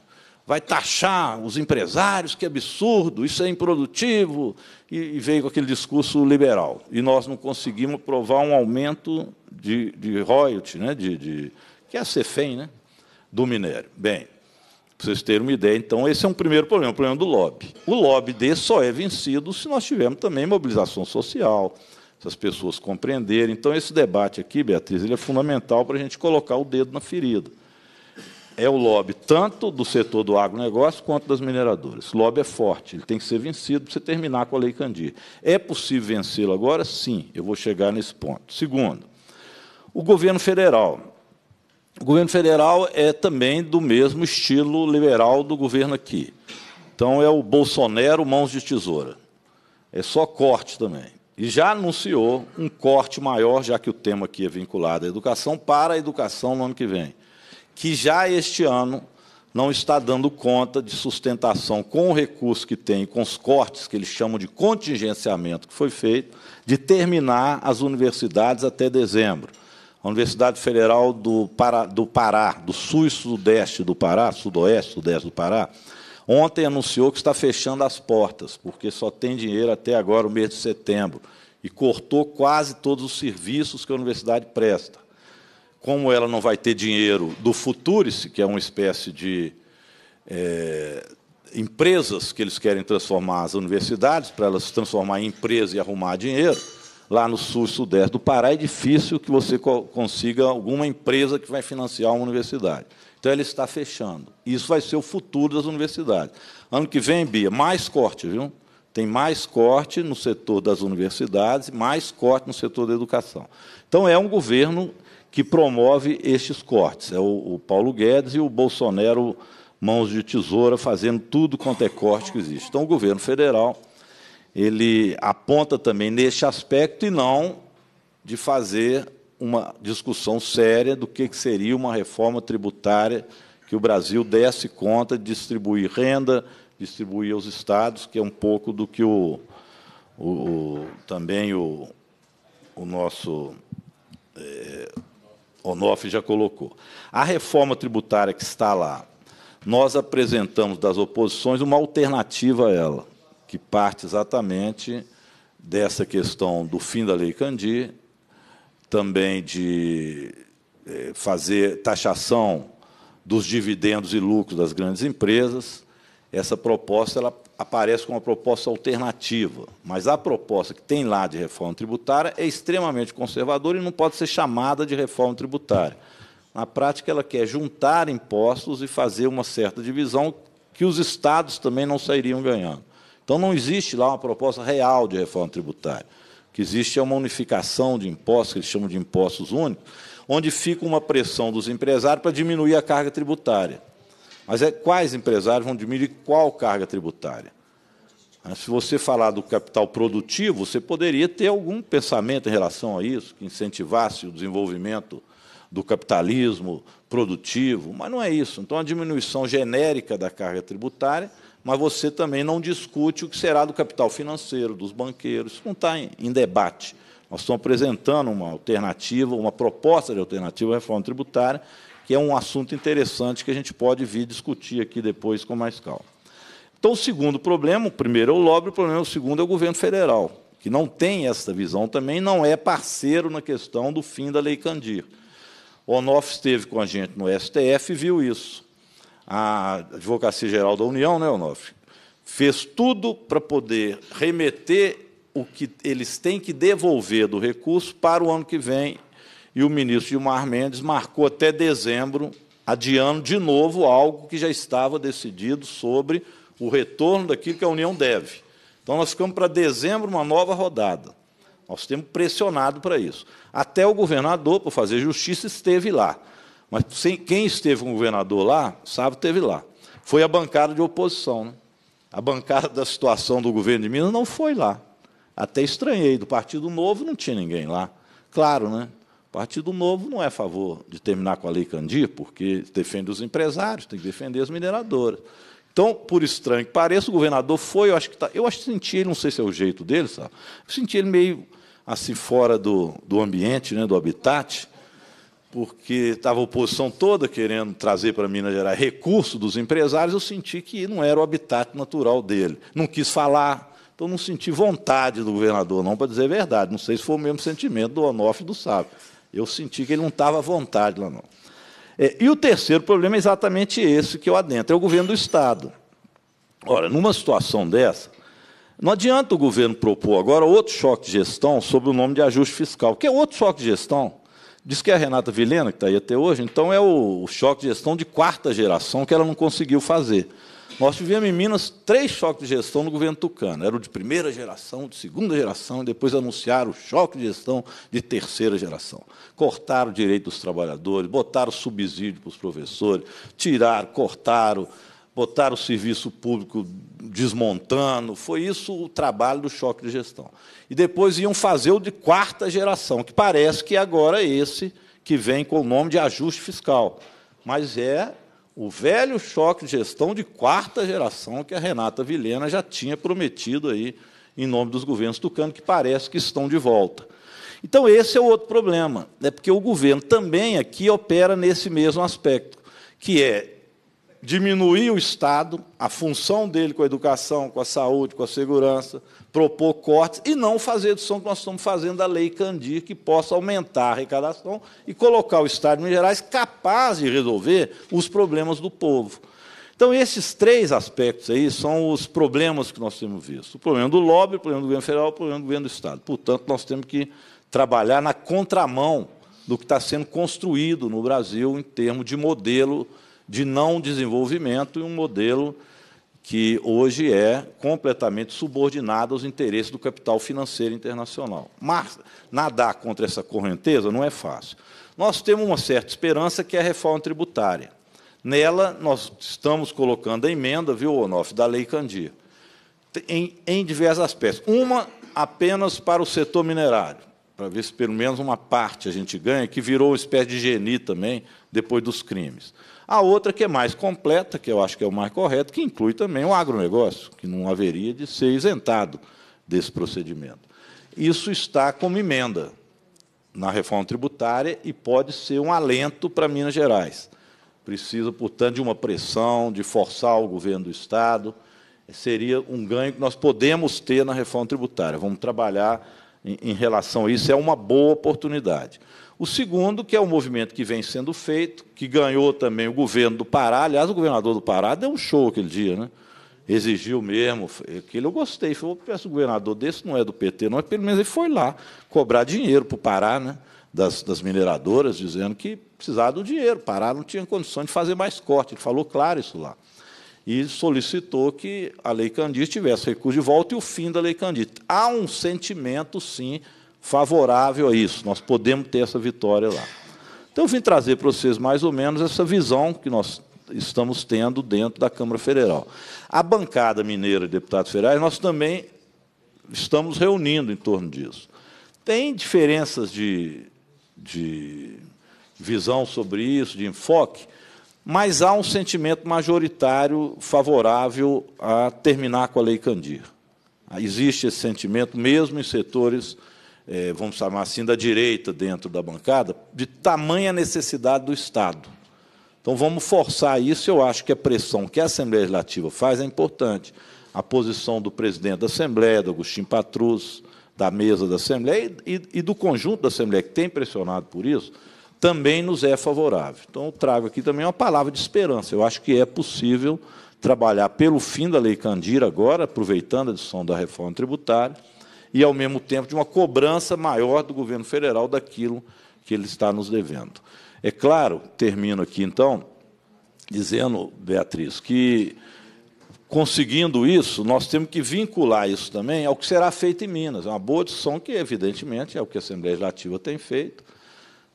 vai taxar os empresários, que absurdo, isso é improdutivo, e, veio com aquele discurso liberal. E nós não conseguimos provar um aumento de, de royalty, né, de, de, que é a CEFEM, né, do minério. Bem, para vocês terem uma ideia, então, esse é um primeiro problema, o problema do lobby. O lobby desse só é vencido se nós tivermos também mobilização social, se as pessoas compreenderem. Então, esse debate aqui, Beatriz, ele é fundamental para a gente colocar o dedo na ferida é o lobby tanto do setor do agronegócio quanto das mineradoras. O lobby é forte, ele tem que ser vencido para você terminar com a Lei Candir. É possível vencê-lo agora? Sim, eu vou chegar nesse ponto. Segundo, o governo federal. O governo federal é também do mesmo estilo liberal do governo aqui. Então, é o Bolsonaro mãos de tesoura. É só corte também. E já anunciou um corte maior, já que o tema aqui é vinculado à educação, para a educação no ano que vem que já este ano não está dando conta de sustentação com o recurso que tem, com os cortes que eles chamam de contingenciamento que foi feito, de terminar as universidades até dezembro. A Universidade Federal do Pará, do, Pará, do Sul e Sudeste do Pará, Sudoeste, Sudeste do Pará, ontem anunciou que está fechando as portas, porque só tem dinheiro até agora, o mês de setembro, e cortou quase todos os serviços que a universidade presta como ela não vai ter dinheiro do Futurice, que é uma espécie de é, empresas que eles querem transformar as universidades, para elas se transformar em empresa e arrumar dinheiro, lá no sul e sudeste do Pará é difícil que você consiga alguma empresa que vai financiar uma universidade. Então, ela está fechando. Isso vai ser o futuro das universidades. Ano que vem, Bia, mais corte, viu? Tem mais corte no setor das universidades, mais corte no setor da educação. Então, é um governo que promove estes cortes. É o, o Paulo Guedes e o Bolsonaro, mãos de tesoura, fazendo tudo quanto é corte que existe. Então, o governo federal ele aponta também neste aspecto e não de fazer uma discussão séria do que seria uma reforma tributária que o Brasil desse conta de distribuir renda, distribuir aos estados, que é um pouco do que o, o, o também o, o nosso é, Onoff já colocou. A reforma tributária que está lá, nós apresentamos das oposições uma alternativa a ela, que parte exatamente dessa questão do fim da Lei Candir, também de eh, fazer taxação dos dividendos e lucros das grandes empresas. Essa proposta ela aparece com uma proposta alternativa. Mas a proposta que tem lá de reforma tributária é extremamente conservadora e não pode ser chamada de reforma tributária. Na prática, ela quer juntar impostos e fazer uma certa divisão que os estados também não sairiam ganhando. Então, não existe lá uma proposta real de reforma tributária. O que existe é uma unificação de impostos, que eles chamam de impostos únicos, onde fica uma pressão dos empresários para diminuir a carga tributária. Mas é quais empresários vão diminuir qual carga tributária? Ah, se você falar do capital produtivo, você poderia ter algum pensamento em relação a isso, que incentivasse o desenvolvimento do capitalismo produtivo, mas não é isso. Então, a diminuição genérica da carga tributária, mas você também não discute o que será do capital financeiro, dos banqueiros, isso não está em debate. Nós estamos apresentando uma alternativa, uma proposta de alternativa à reforma tributária que é um assunto interessante que a gente pode vir discutir aqui depois com mais calma. Então, o segundo problema, o primeiro é o lobby, o problema é o segundo é o governo federal, que não tem essa visão também, não é parceiro na questão do fim da Lei Candir. O Onof esteve com a gente no STF e viu isso. A Advocacia Geral da União, né, Onof? Fez tudo para poder remeter o que eles têm que devolver do recurso para o ano que vem e o ministro Gilmar Mendes marcou até dezembro, adiando de novo algo que já estava decidido sobre o retorno daquilo que a União deve. Então, nós ficamos para dezembro uma nova rodada. Nós temos pressionado para isso. Até o governador, para fazer justiça, esteve lá. Mas quem esteve com o governador lá, sabe, esteve lá. Foi a bancada de oposição. Né? A bancada da situação do governo de Minas não foi lá. Até estranhei, do Partido Novo não tinha ninguém lá. Claro, né? Partido Novo não é a favor de terminar com a Lei Candir, porque defende os empresários, tem que defender as mineradoras. Então, por estranho que pareça, o governador foi, eu acho que tá, eu acho que senti ele, não sei se é o jeito dele, sabe? Eu senti ele meio assim fora do, do ambiente, né, do habitat, porque estava a oposição toda querendo trazer para Minas Gerais recurso dos empresários, eu senti que não era o habitat natural dele. Não quis falar, então não senti vontade do governador não para dizer a verdade. Não sei se foi o mesmo sentimento do Onofre e do Sábio. Eu senti que ele não estava à vontade lá, não. É, e o terceiro problema é exatamente esse que eu adentro, é o governo do Estado. Ora, numa situação dessa, não adianta o governo propor agora outro choque de gestão sobre o nome de ajuste fiscal, que é outro choque de gestão. Diz que é a Renata Vilena, que está aí até hoje, então é o, o choque de gestão de quarta geração que ela não conseguiu fazer. Nós tivemos em Minas três choques de gestão no governo Tucano. Era o de primeira geração, de segunda geração, e depois anunciaram o choque de gestão de terceira geração. Cortaram o direito dos trabalhadores, botaram subsídio para os professores, tiraram, cortaram, botaram o serviço público desmontando. Foi isso o trabalho do choque de gestão. E depois iam fazer o de quarta geração, que parece que agora é esse que vem com o nome de ajuste fiscal. Mas é o velho choque de gestão de quarta geração que a Renata Vilhena já tinha prometido aí em nome dos governos tucano, que parece que estão de volta. Então, esse é o outro problema, é porque o governo também aqui opera nesse mesmo aspecto, que é diminuir o Estado, a função dele com a educação, com a saúde, com a segurança, propor cortes e não fazer do que nós estamos fazendo da lei Candir, que possa aumentar a arrecadação e colocar o Estado de Minas Gerais capaz de resolver os problemas do povo. Então, esses três aspectos aí são os problemas que nós temos visto. O problema do lobby, o problema do governo federal, o problema do governo do Estado. Portanto, nós temos que trabalhar na contramão do que está sendo construído no Brasil em termos de modelo de não desenvolvimento e um modelo que hoje é completamente subordinado aos interesses do capital financeiro internacional. Mas nadar contra essa correnteza não é fácil. Nós temos uma certa esperança que é a reforma tributária. Nela, nós estamos colocando a emenda, viu, Onof, da Lei Candir, em, em diversos aspectos. Uma apenas para o setor minerário para ver se pelo menos uma parte a gente ganha, que virou uma espécie de geni também depois dos crimes. A outra que é mais completa, que eu acho que é o mais correto, que inclui também o agronegócio, que não haveria de ser isentado desse procedimento. Isso está como emenda na reforma tributária e pode ser um alento para Minas Gerais. Precisa, portanto, de uma pressão, de forçar o governo do Estado. Seria um ganho que nós podemos ter na reforma tributária. Vamos trabalhar em, relação a isso, é uma boa oportunidade. O segundo, que é um movimento que vem sendo feito, que ganhou também o governo do Pará. Aliás, o governador do Pará deu um show aquele dia, né? Exigiu mesmo. Aquilo eu gostei. falou, peço o governador desse, não é do PT, não, é pelo menos ele foi lá cobrar dinheiro para o Pará, né? Das, das, mineradoras, dizendo que precisava do dinheiro. O Pará não tinha condições de fazer mais corte. Ele falou claro isso lá e solicitou que a Lei Candir tivesse recurso de volta e o fim da Lei Candir. Há um sentimento, sim, favorável a isso. Nós podemos ter essa vitória lá. Então, eu vim trazer para vocês mais ou menos essa visão que nós estamos tendo dentro da Câmara Federal. A bancada mineira de deputados federais, nós também estamos reunindo em torno disso. Tem diferenças de, de visão sobre isso, de enfoque, mas há um sentimento majoritário favorável a terminar com a Lei Candir. Existe esse sentimento, mesmo em setores, eh, vamos chamar assim, da direita dentro da bancada, de tamanha necessidade do Estado. Então, vamos forçar isso. Eu acho que a pressão que a Assembleia Legislativa faz é importante. A posição do presidente da Assembleia, do Agostinho Patrus, da mesa da Assembleia e, e do conjunto da Assembleia, que tem pressionado por isso, também nos é favorável. Então, eu trago aqui também uma palavra de esperança. Eu acho que é possível trabalhar pelo fim da Lei Candir agora, aproveitando a discussão da reforma tributária, e, ao mesmo tempo, de uma cobrança maior do governo federal daquilo que ele está nos devendo. É claro, termino aqui, então, dizendo, Beatriz, que conseguindo isso, nós temos que vincular isso também ao que será feito em Minas. É uma boa discussão que, evidentemente, é o que a Assembleia Legislativa tem feito,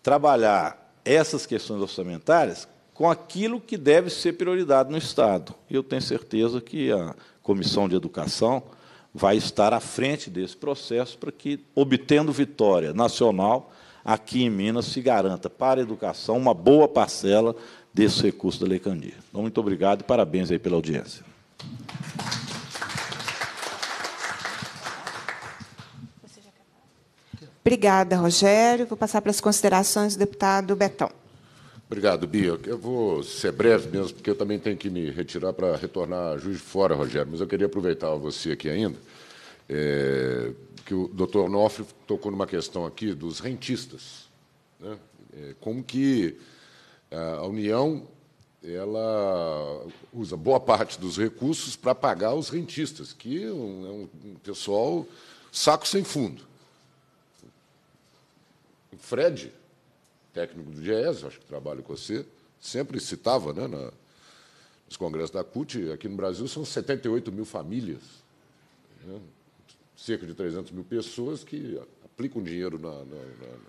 trabalhar essas questões orçamentárias com aquilo que deve ser prioridade no Estado. E eu tenho certeza que a Comissão de Educação vai estar à frente desse processo para que, obtendo vitória nacional, aqui em Minas se garanta para a educação uma boa parcela desse recurso da Lei Candir. Então, muito obrigado e parabéns aí pela audiência. Obrigada, Rogério. Vou passar para as considerações do deputado Betão. Obrigado, Bia. Eu vou ser breve mesmo, porque eu também tenho que me retirar para retornar a Juiz de Fora, Rogério. Mas eu queria aproveitar você aqui ainda, é, que o doutor Onofre tocou numa questão aqui dos rentistas. Né? É, como que a União ela usa boa parte dos recursos para pagar os rentistas, que é um, é um pessoal saco sem fundo. Fred, técnico do GES, acho que trabalho com você, sempre citava né, na, nos congressos da CUT, aqui no Brasil são 78 mil famílias, né, cerca de 300 mil pessoas que aplicam dinheiro na, na,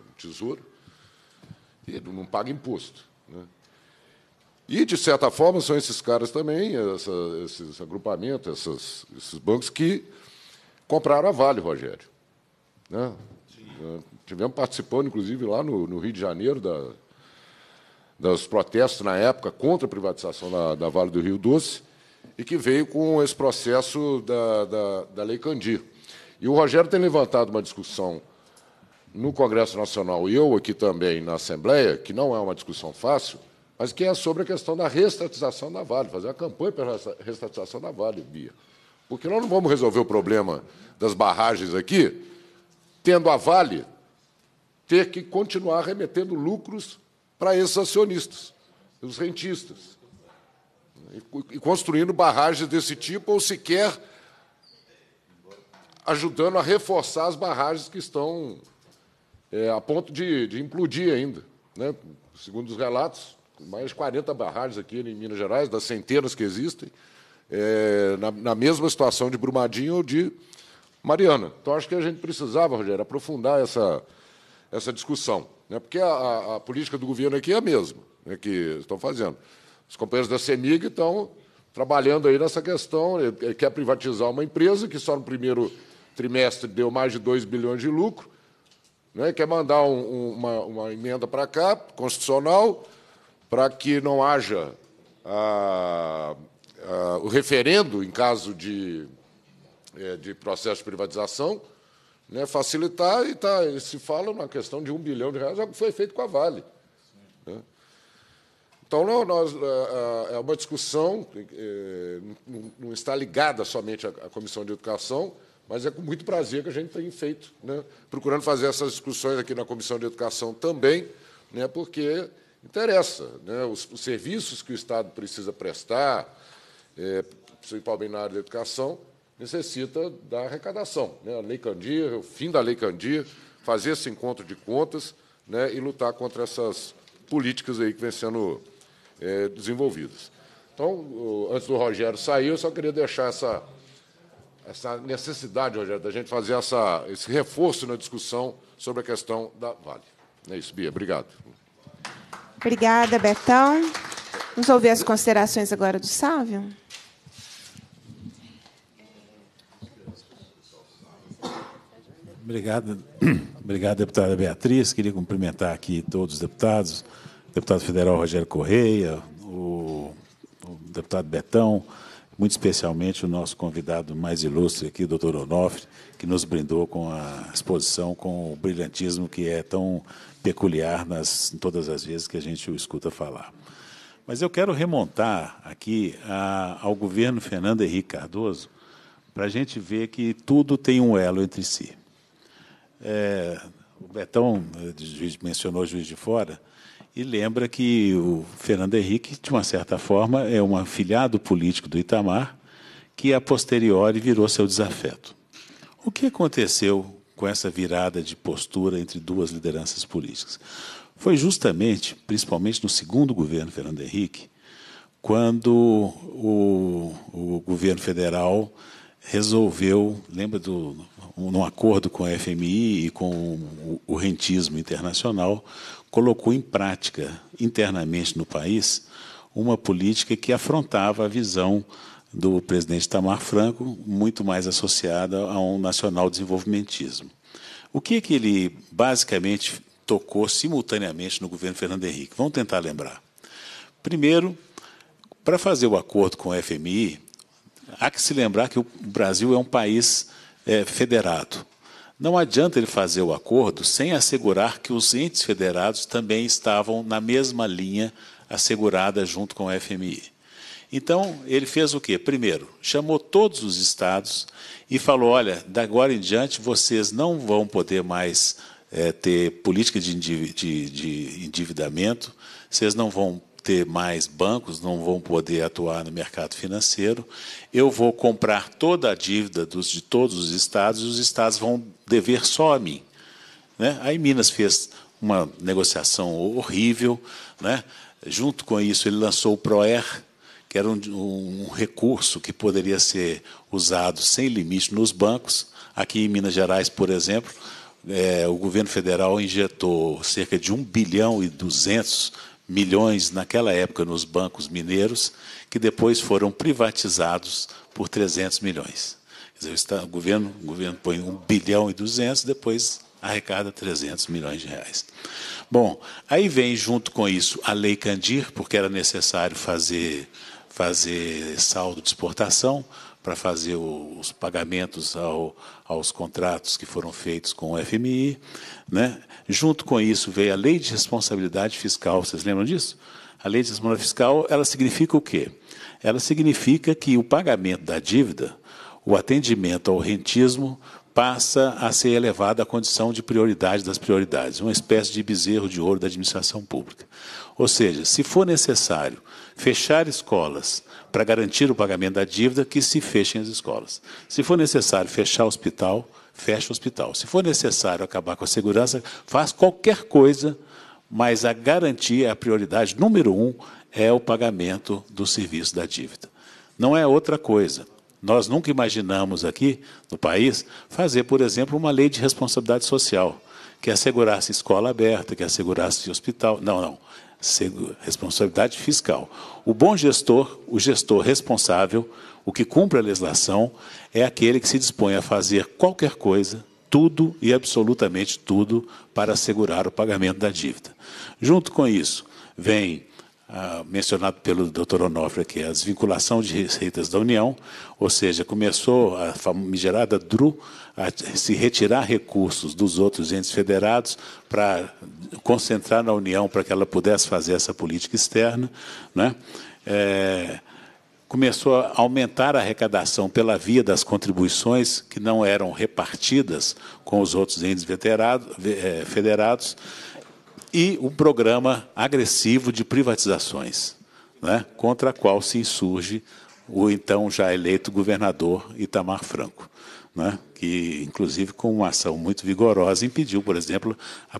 no Tesouro e não pagam imposto. Né. E, de certa forma, são esses caras também, essa, esses agrupamentos, essas, esses bancos que compraram a Vale, Rogério. Né? né. Tivemos participando, inclusive, lá no, no Rio de Janeiro, da, dos protestos na época contra a privatização da, da, Vale do Rio Doce, e que veio com esse processo da, da, da Lei Candir. E o Rogério tem levantado uma discussão no Congresso Nacional e eu aqui também na Assembleia, que não é uma discussão fácil, mas que é sobre a questão da restatização da Vale, fazer uma campanha pela restatização da Vale, Bia. Porque nós não vamos resolver o problema das barragens aqui, tendo a Vale ter que continuar remetendo lucros para esses acionistas, os rentistas, né, e construindo barragens desse tipo, ou sequer ajudando a reforçar as barragens que estão é, a ponto de, de implodir ainda. Né? Segundo os relatos, mais de 40 barragens aqui em Minas Gerais, das centenas que existem, é, na, na, mesma situação de Brumadinho ou de Mariana. Então, acho que a gente precisava, Rogério, aprofundar essa, essa discussão. Né? Porque a, a, política do governo aqui é a mesma né, que estão fazendo. Os companheiros da CEMIG estão trabalhando aí nessa questão, ele quer privatizar uma empresa que só no primeiro trimestre deu mais de 2 bilhões de lucro, né, quer mandar um, uma, uma, emenda para cá, constitucional, para que não haja a, a, o referendo em caso de, é, de processo de privatização, né? Facilitar e tá, se fala na questão de um bilhão de reais, algo é que foi feito com a Vale. Né? Então, não, nós, é, é, é uma discussão não está ligada somente à Comissão de Educação, mas é com muito prazer que a gente tem feito, né? procurando fazer essas discussões aqui na Comissão de Educação também, né? porque interessa. Né? Os, os serviços que o Estado precisa prestar, é, principalmente na área da educação, necessita da arrecadação. Né? A Lei Candir, o fim da Lei Candir, fazer esse encontro de contas né, e lutar contra essas políticas aí que vêm sendo é, desenvolvidas. Então, antes do Rogério sair, eu só queria deixar essa, essa necessidade, Rogério, da gente fazer essa, esse reforço na discussão sobre a questão da Vale. É isso, Bia. Obrigado. Obrigada, Betão. Vamos ouvir as considerações agora do Sávio. Obrigado, obrigado, deputada Beatriz. Queria cumprimentar aqui todos os deputados, o deputado federal Rogério Correia, o, o deputado Betão, muito especialmente o nosso convidado mais ilustre aqui, doutor Onofre, que nos brindou com a exposição, com o brilhantismo que é tão peculiar nas, em todas as vezes que a gente o escuta falar. Mas eu quero remontar aqui a, ao governo Fernando Henrique Cardoso para a gente ver que tudo tem um elo entre si. É, o Betão eh, mencionou o Juiz de Fora e lembra que o Fernando Henrique, de uma certa forma, é um afiliado político do Itamar que, a posteriori, virou seu desafeto. O que aconteceu com essa virada de postura entre duas lideranças políticas? Foi justamente, principalmente no segundo governo Fernando Henrique, quando o, o governo federal resolveu, lembra do num acordo com a FMI e com o rentismo internacional, colocou em prática internamente no país uma política que afrontava a visão do presidente Tamar Franco, muito mais associada a um nacional desenvolvimentismo. O que, é que ele basicamente tocou simultaneamente no governo Fernando Henrique? Vamos tentar lembrar. Primeiro, para fazer o acordo com a FMI, há que se lembrar que o Brasil é um país é, federado. Não adianta ele fazer o acordo sem assegurar que os entes federados também estavam na mesma linha assegurada junto com o FMI. Então, ele fez o quê? Primeiro, chamou todos os estados e falou: olha, da agora em diante vocês não vão poder mais é, ter política de, de endividamento, vocês não vão ter mais bancos, não vão poder atuar no mercado financeiro. Eu vou comprar toda a dívida dos, de todos os estados e os estados vão dever só a mim. Né? Aí Minas fez uma negociação horrível. Né? Junto com isso, ele lançou o PROER, que era um, um recurso que poderia ser usado sem limite nos bancos. Aqui em Minas Gerais, por exemplo, é, o governo federal injetou cerca de 1 bilhão e 200 milhões naquela época nos bancos mineiros, que depois foram privatizados por 300 milhões. Quer dizer, o, governo, o governo põe 1 bilhão e 200, depois arrecada 300 milhões de reais. Bom, aí vem junto com isso a Lei Candir, porque era necessário fazer, fazer saldo de exportação, para fazer os pagamentos ao, aos contratos que foram feitos com o FMI. Né? Junto com isso veio a Lei de Responsabilidade Fiscal, vocês lembram disso? A Lei de Responsabilidade Fiscal ela significa o quê? Ela significa que o pagamento da dívida, o atendimento ao rentismo, passa a ser elevado à condição de prioridade das prioridades, uma espécie de bezerro de ouro da administração pública. Ou seja, se for necessário fechar escolas para garantir o pagamento da dívida, que se fechem as escolas. Se for necessário fechar o hospital, fecha o hospital. Se for necessário acabar com a segurança, faz qualquer coisa, mas a garantia, a prioridade número um é o pagamento do serviço da dívida. Não é outra coisa. Nós nunca imaginamos aqui no país fazer, por exemplo, uma lei de responsabilidade social que assegurasse escola aberta, que assegurasse hospital. Não, não responsabilidade fiscal. O bom gestor, o gestor responsável, o que cumpre a legislação, é aquele que se dispõe a fazer qualquer coisa, tudo e absolutamente tudo, para assegurar o pagamento da dívida. Junto com isso, vem ah, mencionado pelo Dr. Onofre aqui, a desvinculação de receitas da União, ou seja, começou a famigerada DRU se retirar recursos dos outros entes federados para concentrar na União para que ela pudesse fazer essa política externa. Né? É, começou a aumentar a arrecadação pela via das contribuições que não eram repartidas com os outros entes é, federados e um programa agressivo de privatizações, né, contra a qual se insurge o então já eleito governador Itamar Franco né? que, inclusive, com uma ação muito vigorosa, impediu, por exemplo, a,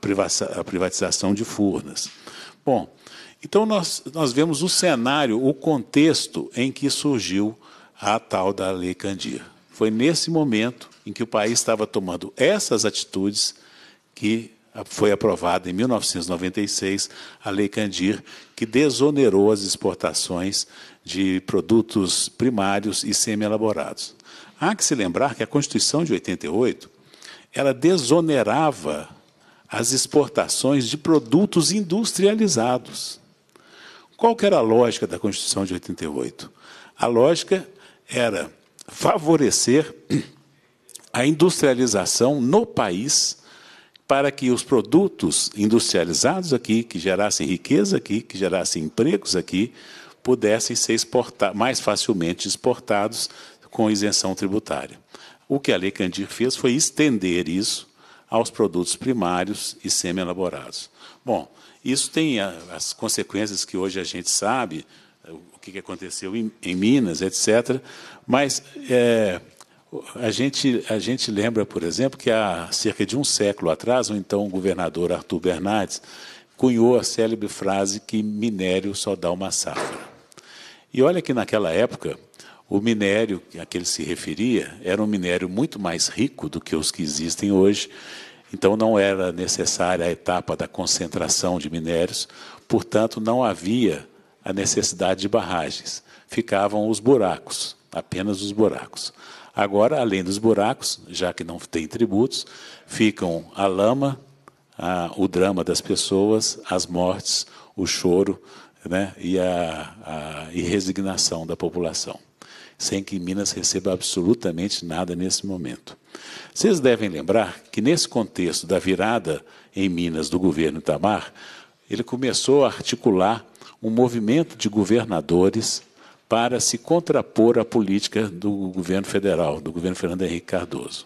privatização de Furnas. Bom, então nós, nós vemos o cenário, o contexto em que surgiu a tal da Lei Candir. Foi nesse momento em que o país estava tomando essas atitudes que foi aprovada em 1996 a Lei Candir, que desonerou as exportações de produtos primários e semi-elaborados. Há que se lembrar que a Constituição de 88 ela desonerava as exportações de produtos industrializados. Qual que era a lógica da Constituição de 88? A lógica era favorecer a industrialização no país para que os produtos industrializados aqui, que gerassem riqueza aqui, que gerassem empregos aqui, pudessem ser mais facilmente exportados com isenção tributária. O que a Lei Candir fez foi estender isso aos produtos primários e semi-elaborados. Bom, isso tem as consequências que hoje a gente sabe, o que aconteceu em, Minas, etc. Mas é, a, gente, a gente lembra, por exemplo, que há cerca de um século atrás, o então governador Arthur Bernardes cunhou a célebre frase que minério só dá uma safra. E olha que naquela época o minério a que ele se referia era um minério muito mais rico do que os que existem hoje, então não era necessária a etapa da concentração de minérios, portanto não havia a necessidade de barragens. Ficavam os buracos, apenas os buracos. Agora, além dos buracos, já que não tem tributos, ficam a lama, a, o drama das pessoas, as mortes, o choro né, e a, a e resignação da população sem que Minas receba absolutamente nada nesse momento. Vocês devem lembrar que, nesse contexto da virada em Minas do governo Itamar, ele começou a articular um movimento de governadores para se contrapor à política do governo federal, do governo Fernando Henrique Cardoso.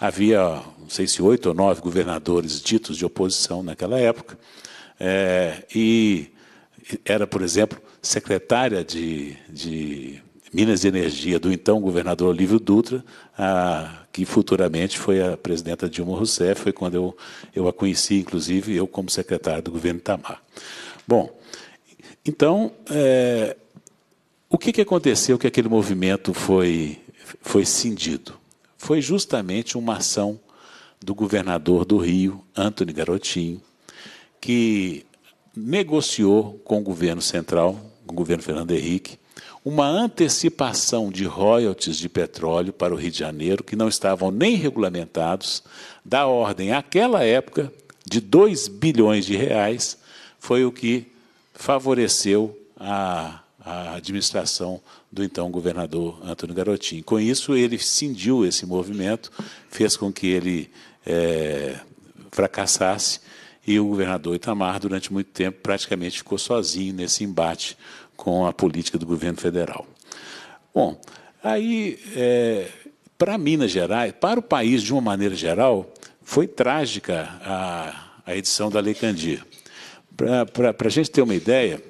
Havia, não sei se oito ou nove governadores ditos de oposição naquela época, é, e era, por exemplo, secretária de, de Minas e Energia do então governador Olívio Dutra, a, que futuramente foi a presidenta Dilma Rousseff, foi quando eu, eu a conheci, inclusive, eu como secretário do governo Tamar. Bom, então, é, o que, que aconteceu que aquele movimento foi, foi cindido? Foi justamente uma ação do governador do Rio, Antônio Garotinho, que negociou com o governo central, com o governo Fernando Henrique, uma antecipação de royalties de petróleo para o Rio de Janeiro, que não estavam nem regulamentados, da ordem, àquela época, de 2 bilhões de reais, foi o que favoreceu a, a administração do então governador Antônio Garotinho. Com isso, ele cindiu esse movimento, fez com que ele é, fracassasse, e o governador Itamar, durante muito tempo, praticamente ficou sozinho nesse embate com a política do governo federal. Bom, aí, é, para Minas Gerais, para o país de uma maneira geral, foi trágica a, a edição da Lei Candir. Para a gente ter uma ideia,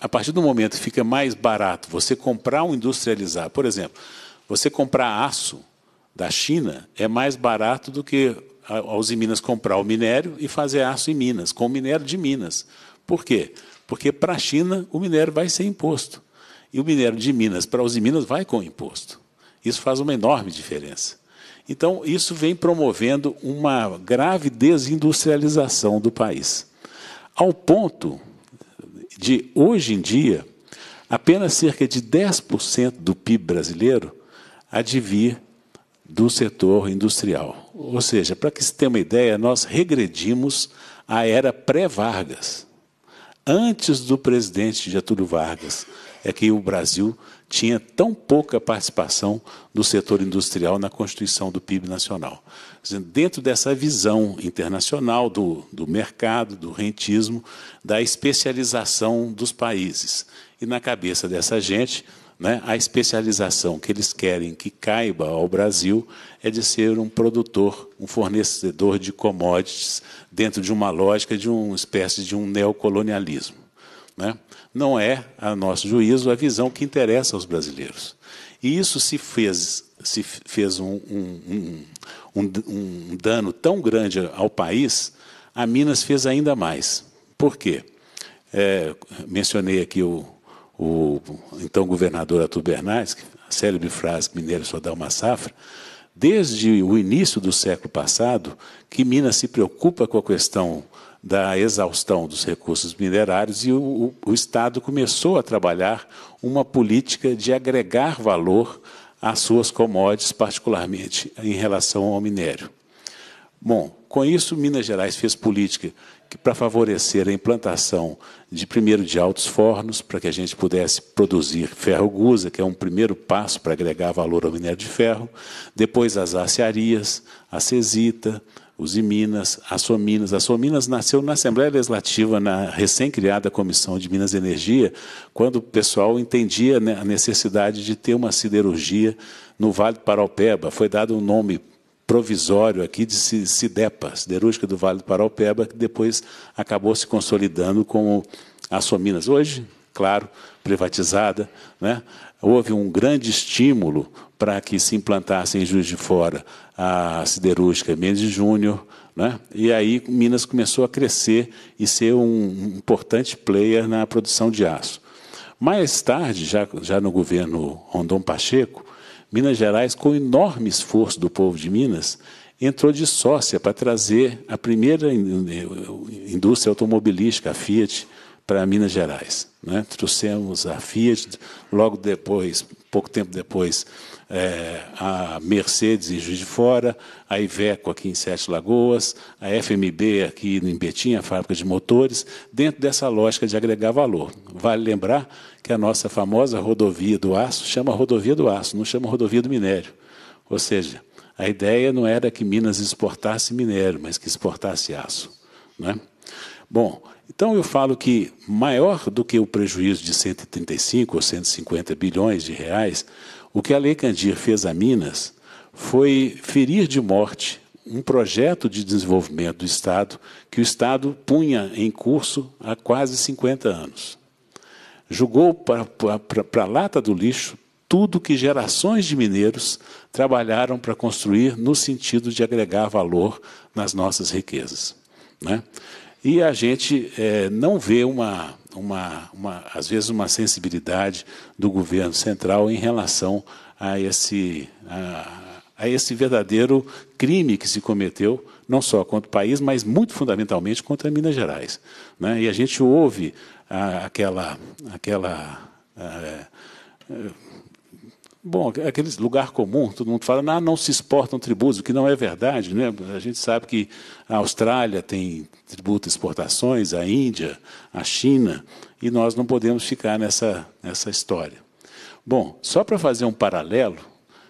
a partir do momento que fica mais barato você comprar um industrializar. por exemplo, você comprar aço da China é mais barato do que a em Minas comprar o minério e fazer aço em Minas, com o minério de Minas. Por quê? Porque porque para a China o minério vai ser imposto. E o minério de Minas para os de Minas vai com imposto. Isso faz uma enorme diferença. Então, isso vem promovendo uma grave desindustrialização do país. Ao ponto de, hoje em dia, apenas cerca de 10% do PIB brasileiro advir do setor industrial. Ou seja, para que se tenha uma ideia, nós regredimos à era pré-Vargas antes do presidente Getúlio Vargas, é que o Brasil tinha tão pouca participação do setor industrial na constituição do PIB nacional. Dentro dessa visão internacional do, do mercado, do rentismo, da especialização dos países. E na cabeça dessa gente, né? A especialização que eles querem que caiba ao Brasil é de ser um produtor, um fornecedor de commodities dentro de uma lógica de uma espécie de um neocolonialismo. Né? Não é, a nosso juízo, a visão que interessa aos brasileiros. E isso se fez, se fez um, um, um, um, dano tão grande ao país, a Minas fez ainda mais. Por quê? É, mencionei aqui o, o então governador Arthur Bernardes, a célebre frase que mineiro só dá uma safra, desde o início do século passado que Minas se preocupa com a questão da exaustão dos recursos minerários e o, o, Estado começou a trabalhar uma política de agregar valor às suas commodities, particularmente em relação ao minério. Bom, com isso, Minas Gerais fez política para favorecer a implantação de primeiro de altos fornos, para que a gente pudesse produzir ferro gusa, que é um primeiro passo para agregar valor ao minério de ferro, depois as aciarias, a Cesita, os Iminas, a Sominas. A Sominas nasceu na Assembleia Legislativa, na recém-criada Comissão de Minas e Energia, quando o pessoal entendia né, a necessidade de ter uma siderurgia no Vale do Paraupeba. Foi dado um nome provisório aqui de SIDEPA, Siderúrgica do Vale do Paraupeba, que depois acabou se consolidando com a Sominas. Hoje, claro, privatizada, né? houve um grande estímulo para que se implantasse em Juiz de Fora a siderúrgica Mendes Júnior, né? e aí Minas começou a crescer e ser um importante player na produção de aço. Mais tarde, já, já no governo Rondon Pacheco, Minas Gerais, com enorme esforço do povo de Minas, entrou de sócia para trazer a primeira eh, indústria automobilística, a Fiat, para Minas Gerais. Né? Trouxemos a Fiat, logo depois, pouco tempo depois, é, a Mercedes em Juiz de Fora, a Iveco aqui em Sete Lagoas, a FMB aqui em Betim, a fábrica de motores, dentro dessa lógica de agregar valor. Vale lembrar que é a nossa famosa rodovia do aço chama rodovia do aço, não chama rodovia do minério. Ou seja, a ideia não era que Minas exportasse minério, mas que exportasse aço. Né? Bom, então eu falo que maior do que o prejuízo de 135 ou 150 bilhões de reais, o que a Lei Candir fez a Minas foi ferir de morte um projeto de desenvolvimento do Estado que o Estado punha em curso há quase 50 anos jogou para a lata do lixo tudo que gerações de mineiros trabalharam para construir no sentido de agregar valor nas nossas riquezas. Né? E a gente é, não vê uma, uma, uma, às vezes, uma sensibilidade do governo central em relação a esse, a, a esse verdadeiro crime que se cometeu, não só contra o país, mas muito fundamentalmente contra Minas Gerais. Né? E a gente ouve aquela, aquela é, Bom, lugar comum, todo mundo fala, ah, não se exportam tributos, o que não é verdade. Né? A gente sabe que a Austrália tem tributo exportações, a Índia, a China, e nós não podemos ficar nessa, nessa história. Bom, só para fazer um paralelo,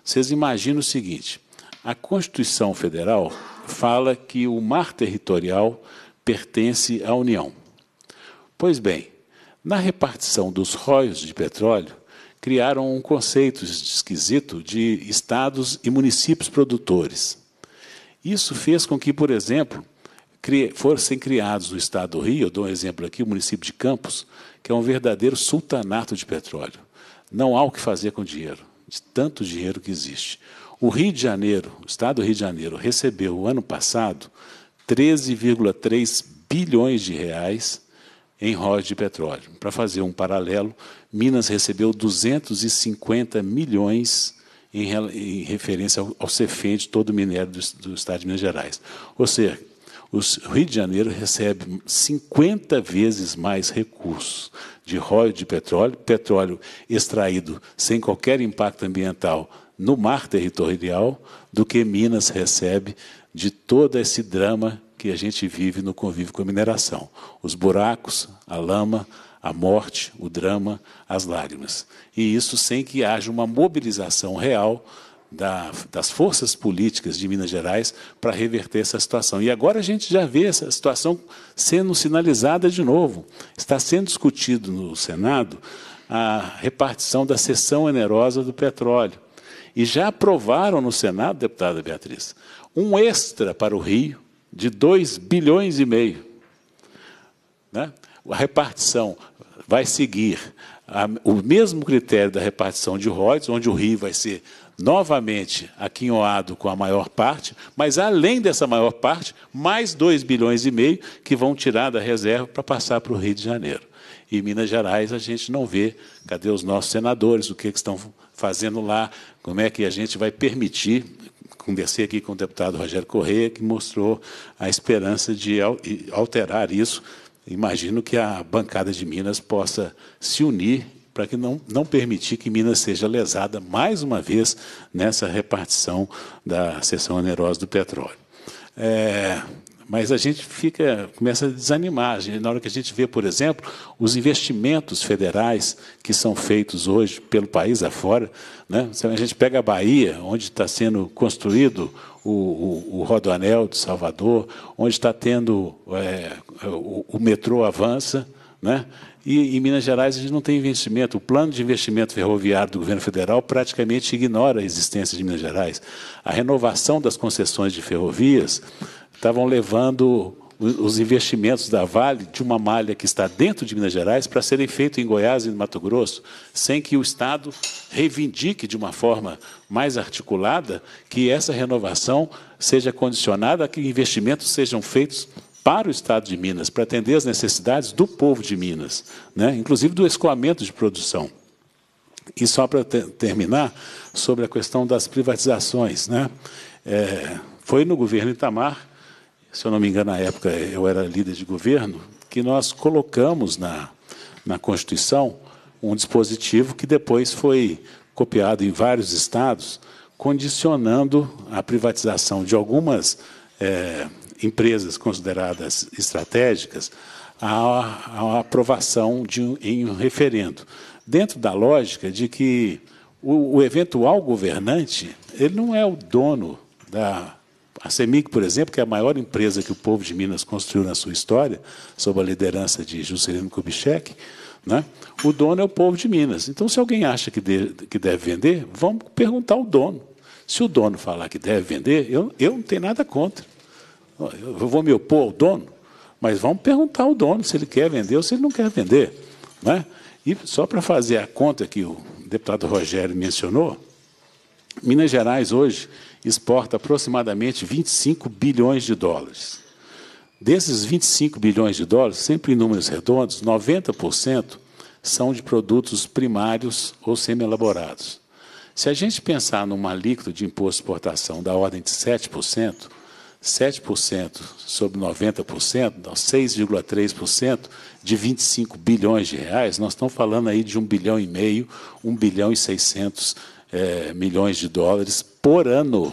vocês imaginam o seguinte: a Constituição Federal fala que o mar territorial pertence à União. Pois bem, na repartição dos róios de petróleo, criaram um conceito esquisito de estados e municípios produtores. Isso fez com que, por exemplo, fossem criados no estado do Rio, eu dou um exemplo aqui, o município de Campos, que é um verdadeiro sultanato de petróleo. Não há o que fazer com dinheiro, de tanto dinheiro que existe. O Rio de Janeiro, o estado do Rio de Janeiro, recebeu, o ano passado, 13,3 bilhões de reais em royalties de petróleo. Para fazer um paralelo, Minas recebeu 250 milhões em, em referência ao, ao Cefente, todo o minério do, do estado de Minas Gerais. Ou seja, o Rio de Janeiro recebe 50 vezes mais recursos de royalties de petróleo, petróleo extraído sem qualquer impacto ambiental no mar territorial, do que Minas recebe de todo esse drama que a gente vive no convívio com a mineração: os buracos, a lama, a morte, o drama, as lágrimas. E isso sem que haja uma mobilização real da, das forças políticas de Minas Gerais para reverter essa situação. E agora a gente já vê essa situação sendo sinalizada de novo. Está sendo discutido no Senado a repartição da seção onerosa do petróleo. E já aprovaram no Senado, deputada Beatriz, um extra para o Rio, de 2 bilhões e meio. Né? A repartição vai seguir a, o mesmo critério da repartição de royalties, onde o Rio vai ser novamente aquinhoado com a maior parte, mas além dessa maior parte, mais 2 bilhões e meio que vão tirar da reserva para passar para o Rio de Janeiro. E Minas Gerais a gente não vê, cadê os nossos senadores, o que, que estão fazendo lá, como é que a gente vai permitir conversei aqui com o deputado Rogério Correia, que mostrou a esperança de alterar isso. Imagino que a bancada de Minas possa se unir para que não, não permitir que Minas seja lesada mais uma vez nessa repartição da seção onerosa do petróleo. É, mas a gente fica começa a desanimar. Na hora que a gente vê, por exemplo, os investimentos federais que são feitos hoje pelo país afora, né? A gente pega a Bahia, onde está sendo construído o, o, o, Rodoanel de Salvador, onde está tendo é, o, o, metrô avança, né? e em Minas Gerais a gente não tem investimento. O plano de investimento ferroviário do governo federal praticamente ignora a existência de Minas Gerais. A renovação das concessões de ferrovias estavam levando os investimentos da Vale de uma malha que está dentro de Minas Gerais para serem feitos em Goiás e em Mato Grosso, sem que o Estado reivindique de uma forma mais articulada que essa renovação seja condicionada a que investimentos sejam feitos para o Estado de Minas, para atender as necessidades do povo de Minas, né? inclusive do escoamento de produção. E só para ter, terminar, sobre a questão das privatizações. Né? É, foi no governo Itamar se eu não me engano, na época eu era líder de governo, que nós colocamos na, na Constituição um dispositivo que depois foi copiado em vários estados, condicionando a privatização de algumas é, empresas consideradas estratégicas à, à aprovação de um, em um referendo, dentro da lógica de que o, o eventual governante ele não é o dono da a CEMIG, por exemplo, que é a maior empresa que o povo de Minas construiu na sua história, sob a liderança de Juscelino Kubitschek, né? o dono é o povo de Minas. Então, se alguém acha que, de, que deve vender, vamos perguntar ao dono. Se o dono falar que deve vender, eu, eu não tenho nada contra. Eu vou me opor ao dono, mas vamos perguntar ao dono se ele quer vender ou se ele não quer vender. Né? E só para fazer a conta que o deputado Rogério mencionou, Minas Gerais hoje exporta aproximadamente 25 bilhões de dólares. Desses 25 bilhões de dólares, sempre em números redondos, 90% são de produtos primários ou semi-elaborados. Se a gente pensar numa alíquota de imposto de exportação da ordem de 7%, 7% sobre 90%, 6,3% de 25 bilhões de reais, nós estamos falando aí de 1 bilhão e meio, 1 bilhão e 600 é, milhões de dólares por ano.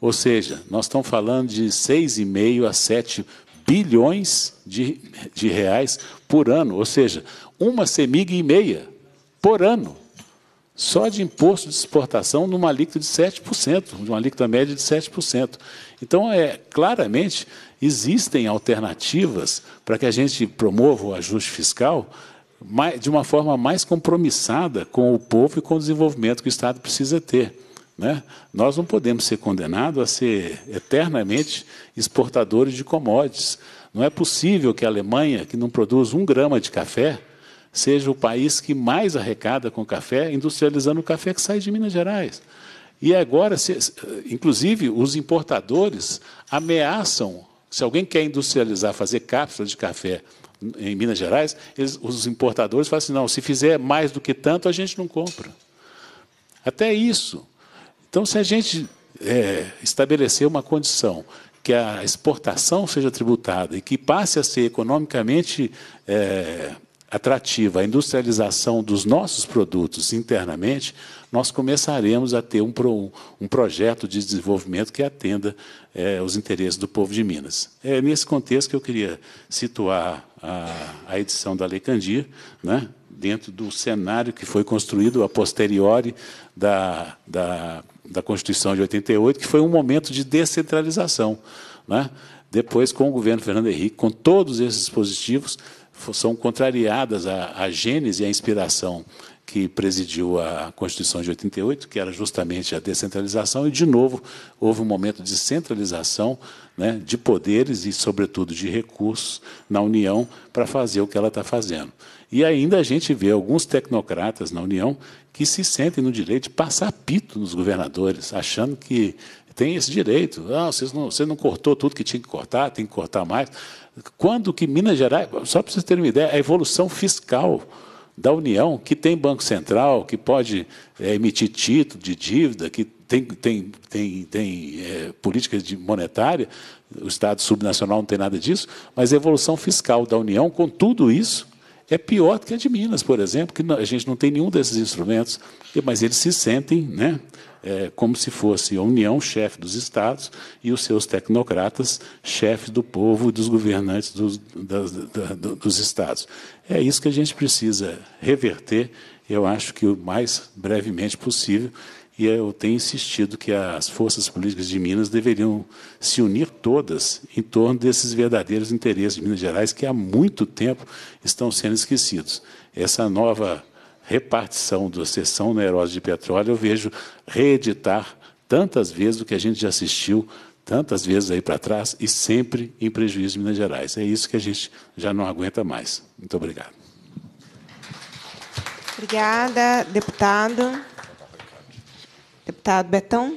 Ou seja, nós estamos falando de 6,5 a 7 bilhões de, de reais por ano. Ou seja, uma semig e meia por ano. Só de imposto de exportação numa alíquota de 7%, numa alíquota média de 7%. Então, é claramente existem alternativas para que a gente promova o ajuste fiscal de uma forma mais compromissada com o povo e com o desenvolvimento que o Estado precisa ter. Né? Nós não podemos ser condenados a ser eternamente exportadores de commodities. Não é possível que a Alemanha, que não produz um grama de café, seja o país que mais arrecada com café, industrializando o café que sai de Minas Gerais. E agora, se, inclusive, os importadores ameaçam, se alguém quer industrializar, fazer cápsula de café em Minas Gerais, eles, os importadores falam assim: não, se fizer mais do que tanto, a gente não compra. Até isso. Então, se a gente é, estabelecer uma condição que a exportação seja tributada e que passe a ser economicamente é, atrativa a industrialização dos nossos produtos internamente, nós começaremos a ter um, pro, um projeto de desenvolvimento que atenda é, os interesses do povo de Minas. É nesse contexto que eu queria situar a, a edição da Lei Candir, né, dentro do cenário que foi construído a posteriori da, da, da Constituição de 88, que foi um momento de descentralização. Né? Depois, com o governo Fernando Henrique, com todos esses dispositivos são contrariadas a, a gênese e a inspiração que presidiu a Constituição de 88, que era justamente a descentralização, e, de novo, houve um momento de centralização né, de poderes e, sobretudo, de recursos na União para fazer o que ela está fazendo. E ainda a gente vê alguns tecnocratas na União que se sentem no direito de passar pito nos governadores, achando que tem esse direito. Ah, vocês não, você não cortou tudo que tinha que cortar, tem que cortar mais. Quando que Minas Gerais, só para vocês terem uma ideia, a evolução fiscal da União, que tem Banco Central, que pode é, emitir título de dívida, que tem, tem, tem, tem é, eh, política monetária, o Estado subnacional não tem nada disso, mas a evolução fiscal da União, com tudo isso, é pior do que a de Minas, por exemplo, que a gente não tem nenhum desses instrumentos, mas eles se sentem né, é, como se fosse a União chefe dos Estados e os seus tecnocratas chefes do povo e dos governantes dos, das, da, dos Estados. É isso que a gente precisa reverter, eu acho que o mais brevemente possível, e eu tenho insistido que as forças políticas de Minas deveriam se unir todas em torno desses verdadeiros interesses de Minas Gerais que há muito tempo estão sendo esquecidos. Essa nova repartição da sessão onerosa de petróleo, eu vejo reeditar tantas vezes o que a gente já assistiu tantas vezes aí para trás e sempre em prejuízo de Minas Gerais. É isso que a gente já não aguenta mais. Muito obrigado. Obrigada, deputado. Deputado Betão.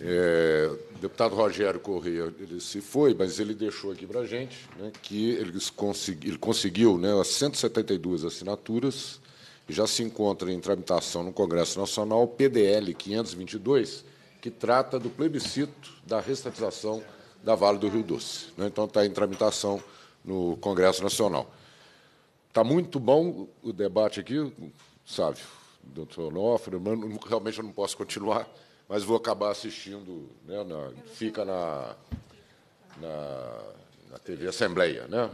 É, deputado Rogério Corrêa, ele se foi, mas ele deixou aqui para a gente né, que ele, consegui, ele conseguiu né, as 172 assinaturas já se encontra em tramitação no Congresso Nacional o PDL 522, que trata do plebiscito da restatização da Vale do Rio Doce. Né? Então, está em tramitação no Congresso Nacional. Está muito bom o debate aqui, Sávio, doutor Onofre, realmente eu não posso continuar, mas vou acabar assistindo, né, na, fica na, na, na TV Assembleia, né,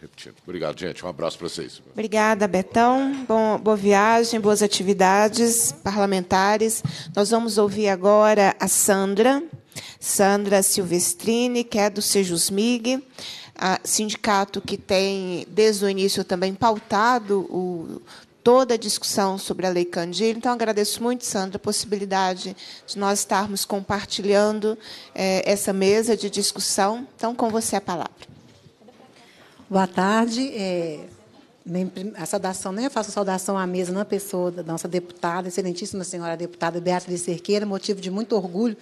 repetindo. Obrigado, gente. Um abraço para vocês. Obrigada, Betão. Bom, boa viagem, boas atividades parlamentares. Nós vamos ouvir agora a Sandra, Sandra Silvestrini, que é do Sejusmig, sindicato que tem, desde o início, também pautado o, toda a discussão sobre a Lei Candir. Então, agradeço muito, Sandra, a possibilidade de nós estarmos compartilhando eh, essa mesa de discussão. Então, com você a palavra. Boa tarde. É, a saudação, nem Eu faço saudação à mesa na pessoa da nossa deputada, excelentíssima senhora deputada Beatriz Cerqueira, motivo de muito orgulho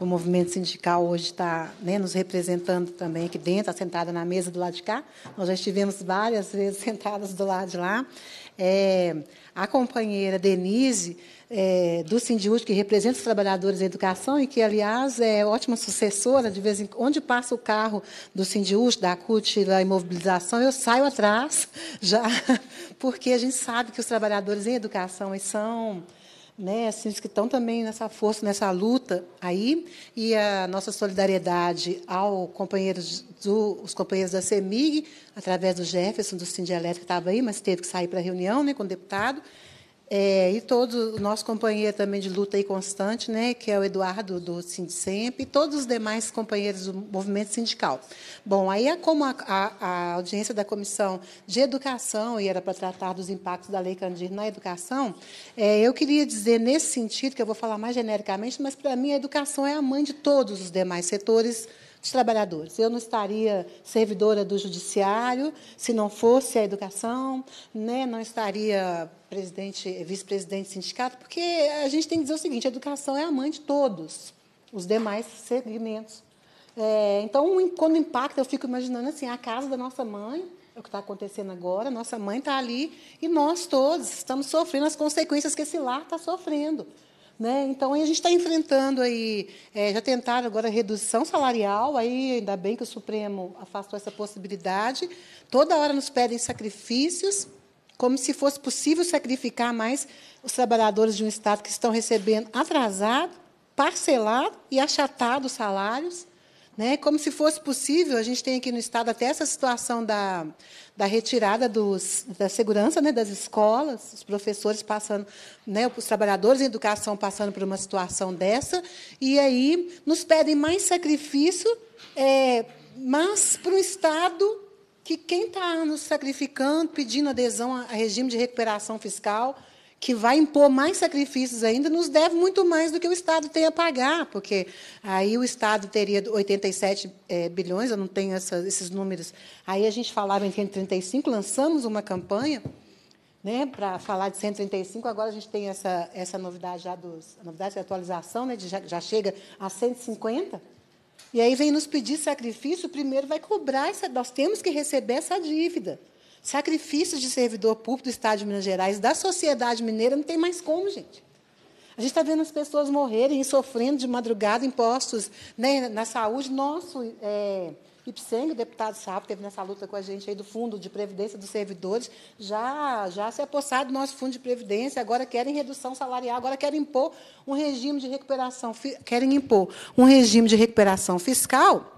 o movimento sindical hoje está né, nos representando também aqui dentro, tá sentada na mesa do lado de cá. Nós já estivemos várias vezes sentadas do lado de lá. É, a companheira Denise é, do Sindiúd, que representa os trabalhadores da educação e que, aliás, é ótima sucessora. De vez em onde passa o carro do Sindiúd, da CUT, da imobilização, eu saio atrás já, porque a gente sabe que os trabalhadores em educação são né, assim, que estão também nessa força, nessa luta aí, e a nossa solidariedade aos companheiros do, os companheiros da CEMIG, através do Jefferson, do Sindicato Elétrico, que estava aí, mas teve que sair para a reunião né, com o deputado, é, e todo o nosso companheiro também de luta e constante, né, que é o Eduardo do Sindicemp, e todos os demais companheiros do movimento sindical. Bom, aí é como a, a, a audiência da Comissão de Educação, e era para tratar dos impactos da Lei Candir na educação, é, eu queria dizer nesse sentido, que eu vou falar mais genericamente, mas para mim a educação é a mãe de todos os demais setores dos trabalhadores. Eu não estaria servidora do judiciário se não fosse a educação, né? não estaria presidente, vice-presidente do sindicato, porque a gente tem que dizer o seguinte, a educação é a mãe de todos os demais segmentos. É, então, quando impacta, eu fico imaginando assim, a casa da nossa mãe, é o que está acontecendo agora, nossa mãe está ali e nós todos estamos sofrendo as consequências que esse lar está sofrendo. Né? Então, a gente está enfrentando aí, é, já tentaram agora redução salarial, aí ainda bem que o Supremo afastou essa possibilidade. Toda hora nos pedem sacrifícios, como se fosse possível sacrificar mais os trabalhadores de um Estado que estão recebendo atrasado, parcelado e achatado os salários. Né? Como se fosse possível, a gente tem aqui no Estado até essa situação da, da retirada dos, da segurança né, das escolas, os professores passando, né, os trabalhadores em educação passando por uma situação dessa, e aí nos pedem mais sacrifício, é, mas para um Estado que quem está nos sacrificando, pedindo adesão a regime de recuperação fiscal, que vai impor mais sacrifícios ainda, nos deve muito mais do que o Estado tem a pagar, porque aí o Estado teria 87 é, eh, bilhões, eu não tenho essa, esses números. Aí a gente falava em 135, lançamos uma campanha né, para falar de 135, agora a gente tem essa, essa novidade já dos, a novidade de atualização, né, de já, já chega a 150. E aí vem nos pedir sacrifício, primeiro vai cobrar, essa, nós temos que receber essa dívida. Sacrifícios de servidor público do Estado de Minas Gerais, da sociedade mineira, não tem mais como, gente. A gente está vendo as pessoas morrerem e sofrendo de madrugada impostos né, na saúde. Nosso é, Ipseng, o deputado Sapo, teve nessa luta com a gente aí do Fundo de Previdência dos Servidores, já, já se apossaram do nosso Fundo de Previdência, agora querem redução salarial, agora querem impor um regime de recuperação, querem impor um regime de recuperação fiscal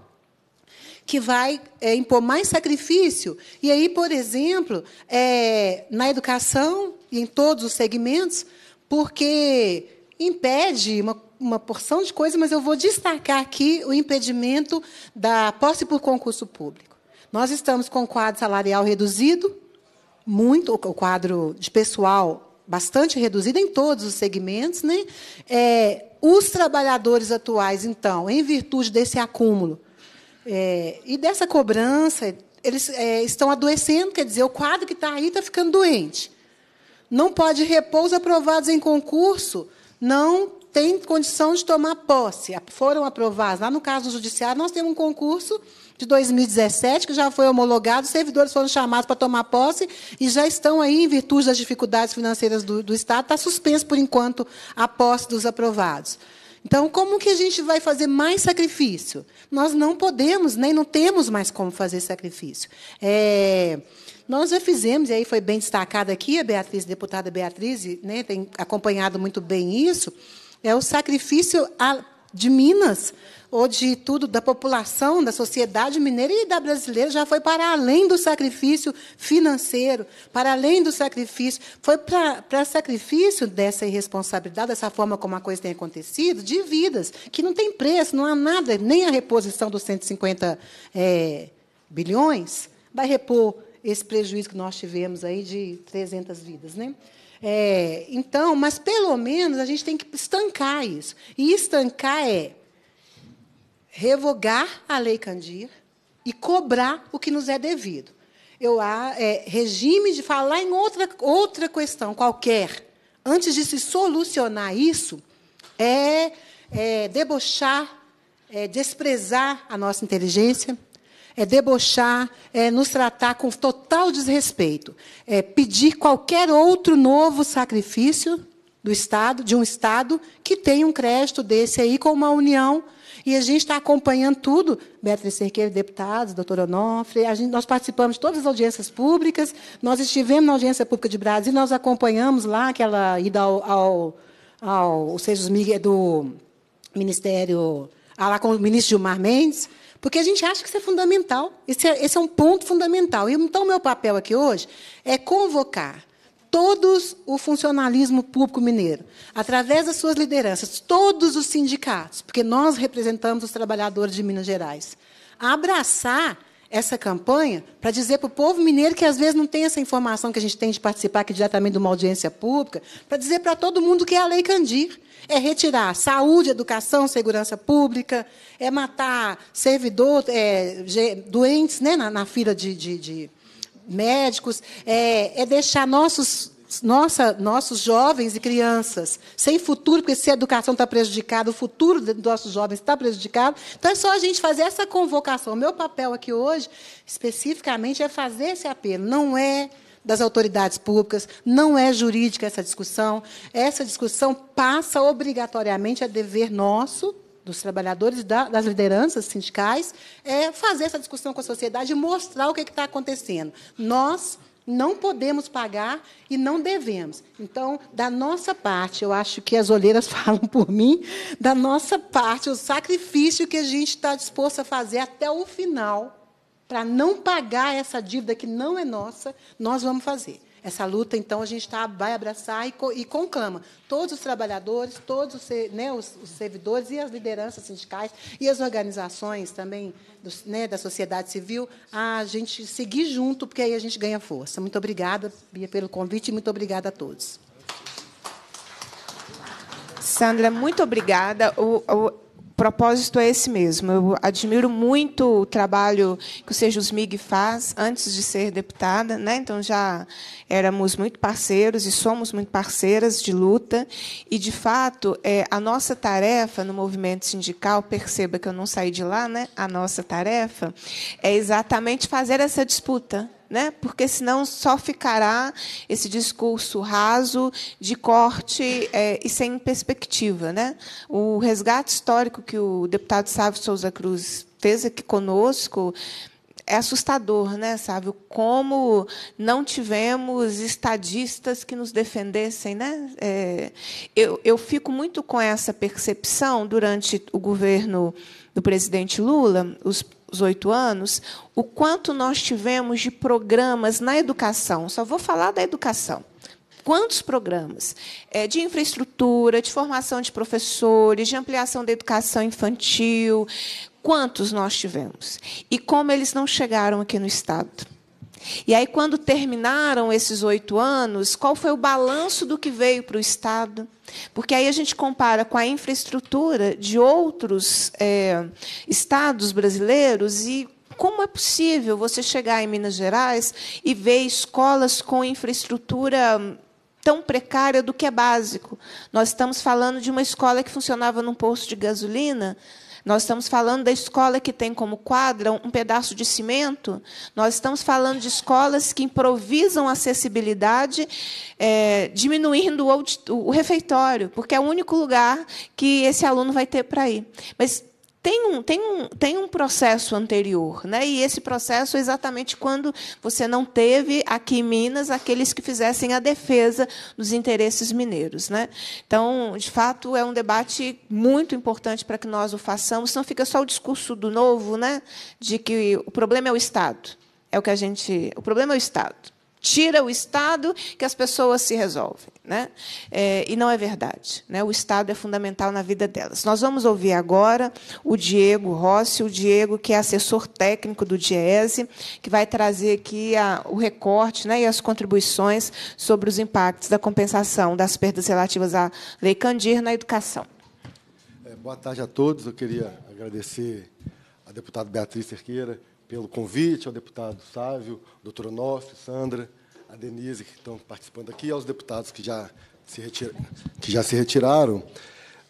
que vai é, impor mais sacrifício. E aí, por exemplo, é, na educação e em todos os segmentos, porque impede uma, uma porção de coisas, mas eu vou destacar aqui o impedimento da posse por concurso público. Nós estamos com o quadro salarial reduzido, muito, o quadro de pessoal bastante reduzido em todos os segmentos. Né? É, os trabalhadores atuais, então, em virtude desse acúmulo, é, e dessa cobrança, eles é, estão adoecendo, quer dizer, o quadro que está aí está ficando doente. Não pode repouso aprovados em concurso, não tem condição de tomar posse. Foram aprovados. Lá no caso do judiciário, nós temos um concurso de 2017 que já foi homologado, os servidores foram chamados para tomar posse e já estão aí, em virtude das dificuldades financeiras do, do Estado, está suspenso por enquanto a posse dos aprovados. Então, como que a gente vai fazer mais sacrifício? Nós não podemos, nem não temos mais como fazer sacrifício. É, nós já fizemos, e aí foi bem destacada aqui, a Beatriz, a deputada Beatriz, né, tem acompanhado muito bem isso, é o sacrifício de Minas, ou de tudo, da população, da sociedade mineira e da brasileira, já foi para além do sacrifício financeiro, para além do sacrifício. Foi para, para sacrifício dessa irresponsabilidade, dessa forma como a coisa tem acontecido, de vidas, que não tem preço, não há nada, nem a reposição dos 150 é, eh, bilhões vai repor esse prejuízo que nós tivemos aí de 300 vidas. Né? É, então, mas pelo menos a gente tem que estancar isso. E estancar é revogar a lei Candir e cobrar o que nos é devido. Eu há é, regime de falar em outra outra questão qualquer. Antes de se solucionar isso, é, é debochar, é, desprezar a nossa inteligência, é debochar, é nos tratar com total desrespeito, é pedir qualquer outro novo sacrifício do Estado, de um Estado que tem um crédito desse aí com uma união. E a gente está acompanhando tudo, Beatriz Cerqueira, deputados, doutora Onofre, a gente, nós participamos de todas as audiências públicas, nós estivemos na audiência pública de Brasília, nós acompanhamos lá aquela ida ao, ao, ao ou seja, do Ministério, ah, lá com o ministro Gilmar Mendes, porque a gente acha que isso é fundamental. Esse é, esse é um ponto fundamental. Então, meu papel aqui hoje é convocar todos o funcionalismo público mineiro, através das suas lideranças, todos os sindicatos, porque nós representamos os trabalhadores de Minas Gerais, abraçar essa campanha para dizer para o povo mineiro que às vezes não tem essa informação que a gente tem de participar aqui diretamente de uma audiência pública, para dizer para todo mundo que é a Lei Candir. É retirar saúde, educação, segurança pública, é matar servidor, é, doentes né, na, na fila de, de, de médicos, é, é deixar nossos nossa, nossos jovens e crianças sem futuro, porque se a educação está prejudicada, o futuro dos nossos jovens está prejudicado. Então, é só a gente fazer essa convocação. O meu papel aqui hoje, especificamente, é fazer esse apelo. Não é das autoridades públicas, não é jurídica essa discussão. Essa discussão passa obrigatoriamente a dever nosso, dos trabalhadores, das lideranças sindicais, é fazer essa discussão com a sociedade e mostrar o que é está acontecendo. Nós não podemos pagar e não devemos. Então, da nossa parte, eu acho que as olheiras falam por mim, da nossa parte, o sacrifício que a gente está disposto a fazer até o final, para não pagar essa dívida que não é nossa, nós vamos fazer essa luta, então a gente tá, vai abraçar e, e conclama todos os trabalhadores, todos os, né, os, os, servidores e as lideranças sindicais e as organizações também do, né, da sociedade civil a gente seguir junto, porque aí a gente ganha força. Muito obrigada, Bia, pelo convite e muito obrigada a todos. Sandra, muito obrigada. O, o, propósito é esse mesmo. Eu admiro muito o trabalho que o Sérgio Smig faz antes de ser deputada, né? Então já éramos muito parceiros e somos muito parceiras de luta. E de fato, é, a nossa tarefa no movimento sindical, perceba que eu não saí de lá, né? A nossa tarefa é exatamente fazer essa disputa né? porque senão só ficará esse discurso raso de corte é, e sem perspectiva. Né? O resgate histórico que o deputado Sávio Souza Cruz fez aqui conosco é assustador, né, sabe? Como não tivemos estadistas que nos defendessem, né? É, eu, eu fico muito com essa percepção durante o governo do presidente Lula. Os os oito anos, o quanto nós tivemos de programas na educação. Só vou falar da educação. Quantos programas? É, de infraestrutura, de formação de professores, de ampliação da educação infantil. Quantos nós tivemos? E como eles não chegaram aqui no Estado? E aí, quando terminaram esses oito anos, qual foi o balanço do que veio para o Estado? Porque aí a gente compara com a infraestrutura de outros é, estados brasileiros e como é possível você chegar em Minas Gerais e ver escolas com infraestrutura tão precária do que é básico? Nós estamos falando de uma escola que funcionava num posto de gasolina nós estamos falando da escola que tem como quadra um pedaço de cimento. Nós estamos falando de escolas que improvisam acessibilidade, é, diminuindo o, o refeitório, porque é o único lugar que esse aluno vai ter para ir. Mas tem um, tem um, tem um processo anterior, né? E esse processo é exatamente quando você não teve aqui em Minas aqueles que fizessem a defesa dos interesses mineiros, né? Então, de fato, é um debate muito importante para que nós o façamos, não fica só o discurso do novo, né? De que o problema é o Estado. É o que a gente, o problema é o Estado. Tira o Estado que as pessoas se resolvem. Né? É, e não é verdade. Né? O Estado é fundamental na vida delas. Nós vamos ouvir agora o Diego Rossi, o Diego que é assessor técnico do DIESE, que vai trazer aqui a, o recorte né, e as contribuições sobre os impactos da compensação das perdas relativas à Lei Candir na educação. É, boa tarde a todos. Eu queria agradecer à deputada Beatriz Cerqueira pelo convite, ao deputado Sávio, doutor Onofre, Sandra, a Denise, que estão participando aqui, aos deputados que já se, retira, que já se retiraram.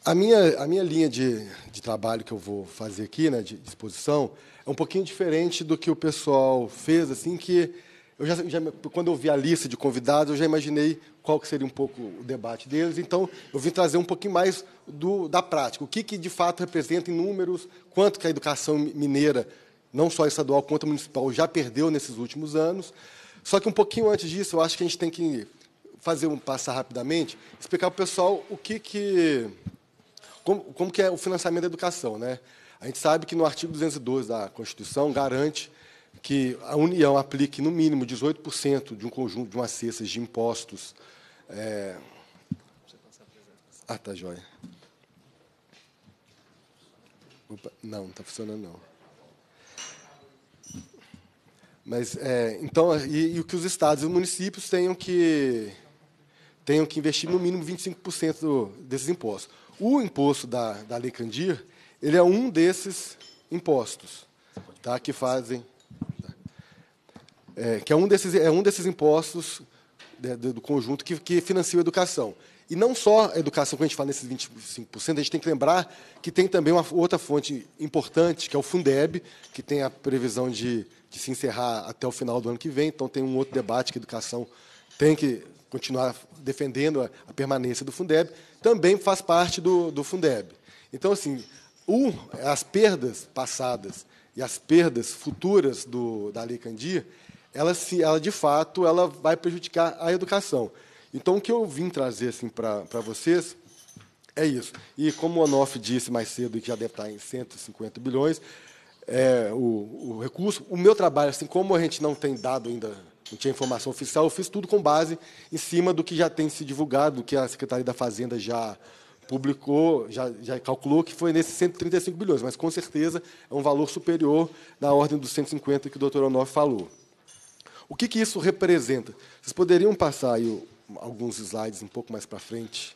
A minha, a minha linha de, de trabalho que eu vou fazer aqui, né, de exposição, é um pouquinho diferente do que o pessoal fez, assim que eu já, já, quando eu vi a lista de convidados, eu já imaginei qual que seria um pouco o debate deles. Então, eu vim trazer um pouquinho mais do, da prática. O que, que, de fato, representa em números, quanto que a educação mineira, não só estadual quanto municipal, já perdeu nesses últimos anos. Só que um pouquinho antes disso, eu acho que a gente tem que fazer um passar rapidamente, explicar para o pessoal o que, que como, como que é o financiamento da educação, né? A gente sabe que no artigo 212 da Constituição garante que a União aplique no mínimo 18% de um conjunto de uma cestas de impostos. É... Ah, tá, joia. Opa, não, não está funcionando não. Mas, é, então, e, o que os estados e os municípios tenham que, tenham que investir no mínimo 25% desses impostos. O imposto da, da Lei Candir, ele é um desses impostos tá, que fazem... É, que é um desses, é um desses impostos né, do conjunto que, que financia a educação. E não só a educação, quando a gente fala nesses 25%, a gente tem que lembrar que tem também uma outra fonte importante, que é o Fundeb, que tem a previsão de, de se encerrar até o final do ano que vem. Então, tem um outro debate que a educação tem que continuar defendendo a, a permanência do Fundeb. Também faz parte do, do Fundeb. Então, assim, um, as perdas passadas e as perdas futuras do, da Lei Candir, ela, se, ela, de fato, ela vai prejudicar a educação. Então, o que eu vim trazer assim, para vocês é isso. E como o Onof disse mais cedo, que já deve estar em 150 bilhões, é, o, o, recurso. O meu trabalho, assim, como a gente não tem dado ainda, não tinha informação oficial, eu fiz tudo com base em cima do que já tem se divulgado, do que a Secretaria da Fazenda já publicou, já, já calculou que foi nesses 135 bilhões, mas com certeza é um valor superior na ordem dos 150 que o doutor Onof falou. O que, que isso representa? Vocês poderiam passar aí o, alguns slides um pouco mais para frente,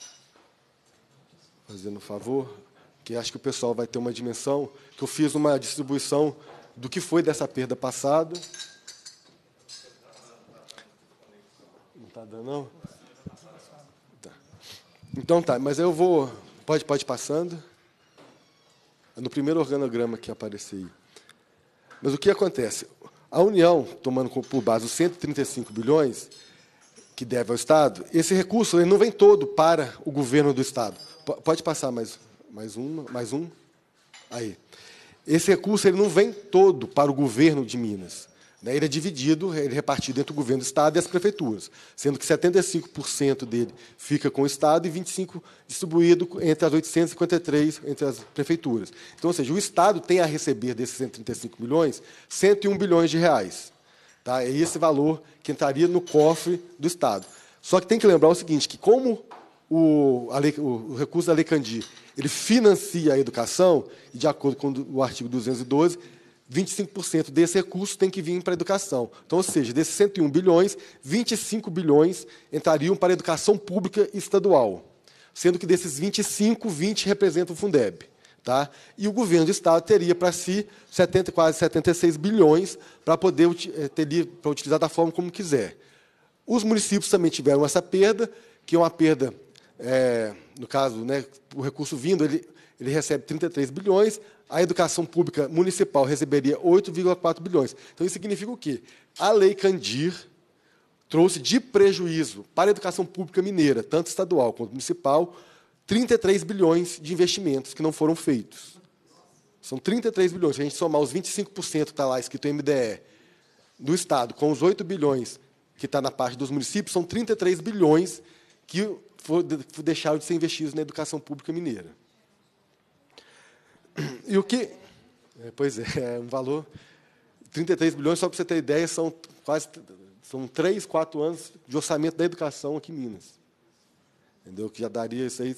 fazendo um favor, que acho que o pessoal vai ter uma dimensão, que eu fiz uma distribuição do que foi dessa perda passada. Não está dando, não? Tá. Então tá, mas eu vou. Pode, pode ir passando. É no primeiro organograma que apareceu aí. Mas o que acontece? A União, tomando por base os 135 bilhões, que deve ao Estado, esse recurso ele não vem todo para o governo do Estado. P pode passar mais, mais um, mais um. Aí. Esse recurso ele não vem todo para o governo de Minas. Né? Ele é dividido, ele é repartido entre o governo do Estado e as prefeituras, sendo que 75% dele fica com o Estado e 25% distribuído entre as 853 entre as prefeituras. Então, ou seja, o Estado tem a receber desses 135 milhões, 101 bilhões de reais. Tá? É esse valor que entraria no cofre do Estado. Só que tem que lembrar o seguinte, que como o, lei, o, o recurso da Lei Candir ele financia a educação, e de acordo com o artigo 212, 25% desse recurso tem que vir para a educação. Então, ou seja, desses 101 bilhões, 25 bilhões entrariam para a educação pública estadual, sendo que desses 25, 20 representam o Fundeb. Tá? E o governo do Estado teria para si 70, quase 76 bilhões para poder eh, ter utilizar da forma como quiser. Os municípios também tiveram essa perda, que é uma perda, é, no caso, né, o recurso vindo, ele, ele recebe 33 bilhões, a educação pública municipal receberia 8,4 bilhões. Então, isso significa o quê? A Lei Candir trouxe de prejuízo para a educação pública mineira, tanto estadual quanto municipal, 33 bilhões de investimentos que não foram feitos. São 33 bilhões. Se a gente somar os 25% que está lá escrito MDE do Estado, com os 8 bilhões que está na parte dos municípios, são 33 bilhões que deixaram de ser investidos na educação pública mineira. E o que. É, pois é, é um valor. 33 bilhões, só para você ter ideia, são quase são três, quatro anos de orçamento da educação aqui em Minas. Entendeu? Que já daria isso aí,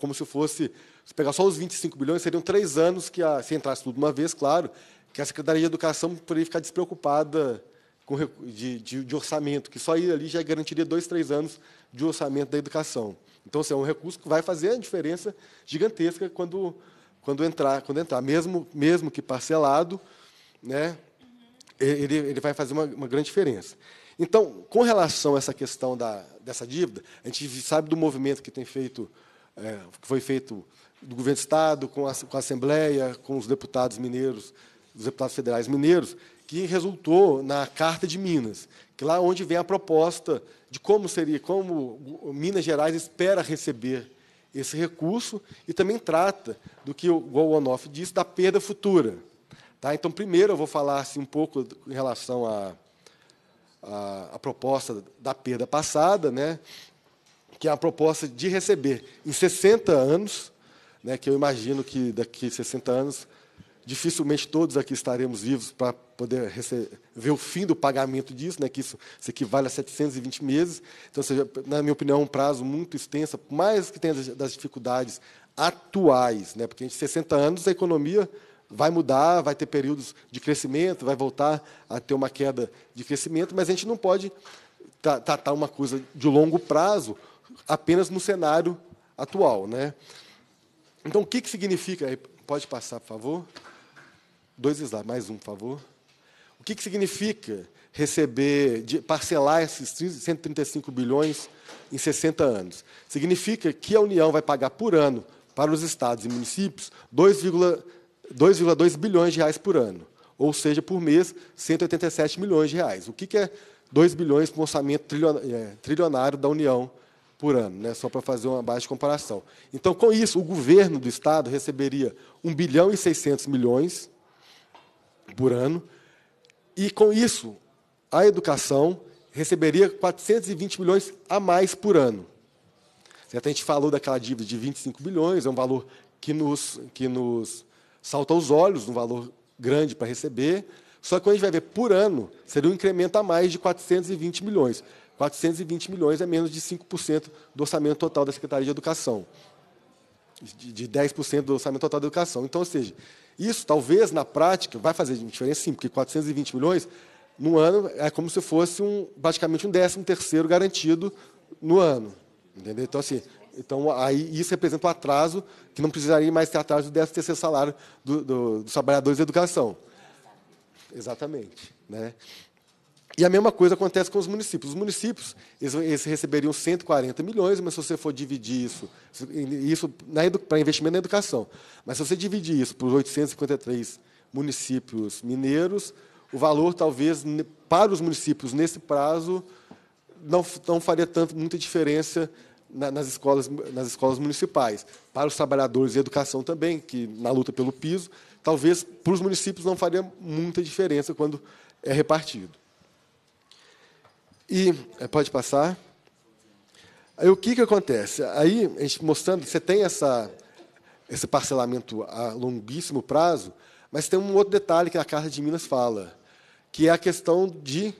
como se fosse. Se pegar só os 25 bilhões, seriam três anos que, a, se entrasse tudo uma vez, claro, que a Secretaria de Educação poderia ficar despreocupada com, de, de, de, orçamento, que só ir ali já garantiria dois, três anos de orçamento da educação. Então, assim, é um recurso que vai fazer a diferença gigantesca quando, quando entrar, quando entrar. Mesmo, mesmo que parcelado, né, ele, ele vai fazer uma, uma grande diferença. Então, com relação a essa questão da, dessa dívida, a gente sabe do movimento que tem feito, é, que foi feito do governo do Estado, com a, com a Assembleia, com os deputados mineiros, os deputados federais mineiros, que resultou na Carta de Minas, que é lá onde vem a proposta de como seria, como Minas Gerais espera receber esse recurso e também trata do que o Onoff disse da perda futura. Tá? Então, primeiro eu vou falar assim, um pouco em relação a a, a proposta da perda passada, né, que é a proposta de receber em 60 anos, né, que eu imagino que daqui a 60 anos dificilmente todos aqui estaremos vivos para poder ver o fim do pagamento disso, né, que isso, isso equivale a 720 meses. Então, seja, na minha opinião, um prazo muito extenso, mais que tenha das dificuldades atuais, né, porque em 60 anos a economia vai mudar, vai ter períodos de crescimento, vai voltar a ter uma queda de crescimento, mas a gente não pode tratar uma coisa de longo prazo apenas no cenário atual. Né? Então, o que, que significa... Pode passar, por favor? Dois slides, mais um, por favor. O que, que significa receber, de parcelar esses 135 bilhões em 60 anos? Significa que a União vai pagar por ano para os estados e municípios 2, 2,2 bilhões de reais por ano, ou seja, por mês, 187 milhões de reais. O que, é 2 bilhões para um orçamento é, trilionário da União por ano, né? só para fazer uma base de comparação. Então, com isso, o governo do Estado receberia 1 bilhão e 600 milhões por ano, e com isso, a educação receberia 420 milhões a mais por ano. Certo? A gente falou daquela dívida de 25 bilhões, é um valor que nos, que nos salta aos olhos, um valor grande para receber. Só que quando a gente vai ver por ano, seria um incremento a mais de 420 milhões. 420 milhões é menos de 5% do orçamento total da Secretaria de Educação. De 10% do orçamento total da educação. Então, ou seja, isso talvez na prática vai fazer diferença sim, porque 420 milhões no ano é como se fosse um, basicamente um décimo terceiro garantido no ano. Entendeu? Então, assim, então, aí, isso representa um atraso que não precisaria mais ter atraso do 13 salário do, do, dos trabalhadores da educação. Exatamente. Né? E a mesma coisa acontece com os municípios. Os municípios eles, eles receberiam 140 milhões, mas se você for dividir isso, isso para investimento na educação, mas se você dividir isso por 853 municípios mineiros, o valor talvez para os municípios nesse prazo não, não faria tanto, muita diferença nas, escolas, nas escolas municipais, para os trabalhadores e educação também, que na luta pelo piso, talvez para os municípios não faria muita diferença quando é repartido. E eh, pode passar. Aí o que, que acontece? Aí, a gente mostrando, você tem essa, esse parcelamento a longuíssimo prazo, mas tem um outro detalhe que a Carta de Minas fala, que é a questão de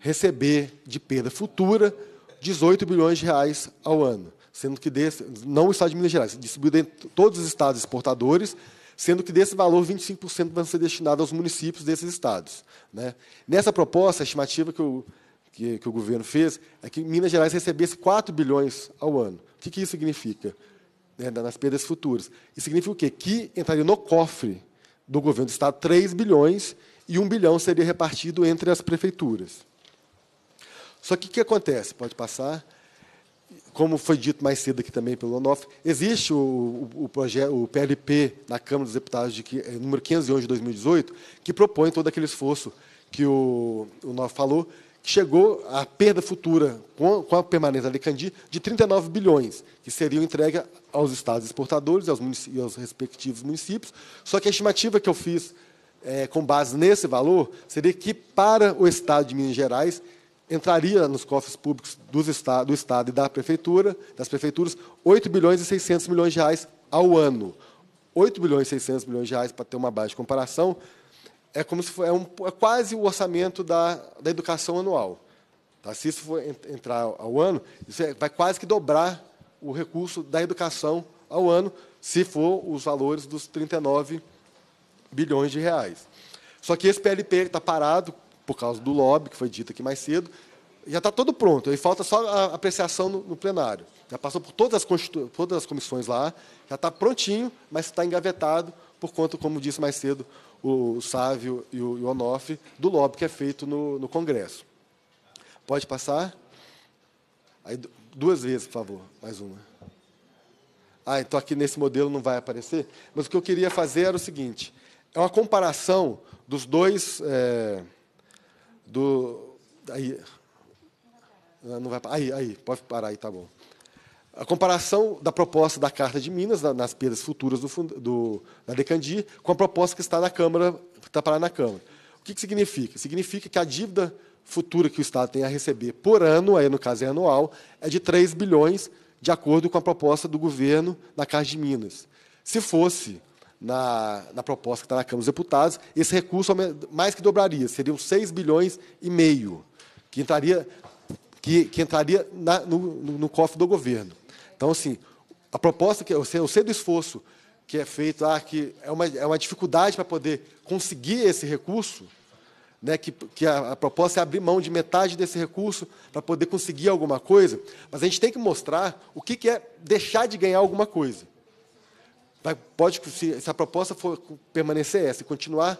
receber de perda futura 18 bilhões de reais ao ano, sendo que desse, não o estado de Minas Gerais, distribuído em todos os estados exportadores, sendo que desse valor 25% vai ser destinado aos municípios desses estados. Né? Nessa proposta, a estimativa que o, que, que o governo fez é que Minas Gerais recebesse 4 bilhões ao ano. O que, que isso significa? Né, nas perdas futuras. Isso significa o quê? Que entraria no cofre do governo do Estado 3 bilhões e 1 bilhão seria repartido entre as prefeituras. Só que o que acontece? Pode passar. Como foi dito mais cedo aqui também pelo Onofre, existe o, o, o, o PLP na Câmara dos Deputados, de, que é, número 511 de 2018, que propõe todo aquele esforço que o, o Onofre falou, que chegou à perda futura com, com a permanência da Alicandi de 39 bilhões, que seriam entregues aos estados exportadores e aos, e aos respectivos municípios. Só que a estimativa que eu fiz é, com base nesse valor, seria que para o Estado de Minas Gerais entraria nos cofres públicos do Estado e da prefeitura, das prefeituras, 8 bilhões e 600 milhões de reais ao ano. 8 bilhões e 600 milhões de reais, para ter uma base de comparação, é, como se for, é, um, é quase o orçamento da, da educação anual. Tá? Se isso for entrar ao ano, isso é, vai quase que dobrar o recurso da educação ao ano, se for os valores dos 39 bilhões de reais. Só que esse PLP está parado por causa do lobby, que foi dito aqui mais cedo, já está todo pronto, aí falta só a apreciação no, no plenário. Já passou por todas as, todas as comissões lá, já está prontinho, mas está engavetado por conta, como disse mais cedo o, o Sávio e o, e o Onofre, do lobby que é feito no, no Congresso. Pode passar? Aí, duas vezes, por favor, mais uma. Ah, então aqui nesse modelo não vai aparecer? Mas o que eu queria fazer era o seguinte: é uma comparação dos dois. É, do. Aí, não vai Aí, aí, pode parar aí, tá bom. A comparação da proposta da Carta de Minas, nas perdas futuras do, do, da Decandi, com a proposta que está na Câmara, que está parada na Câmara. O que, que significa? Significa que a dívida futura que o Estado tem a receber por ano, aí no caso é anual, é de 3 bilhões, de acordo com a proposta do governo da Carta de Minas. Se fosse na, na proposta que está na Câmara dos Deputados, esse recurso mais que dobraria, seriam 6 bilhões e meio, que entraria, que, que entraria na, no, no, cofre do governo. Então, assim, a proposta, que eu sei, eu sei do esforço que é feito, ah, que é uma, é uma dificuldade para poder conseguir esse recurso, né, que, que a, a, proposta é abrir mão de metade desse recurso para poder conseguir alguma coisa, mas a gente tem que mostrar o que, que é deixar de ganhar alguma coisa. Pode, se, se a proposta for permanecer essa e continuar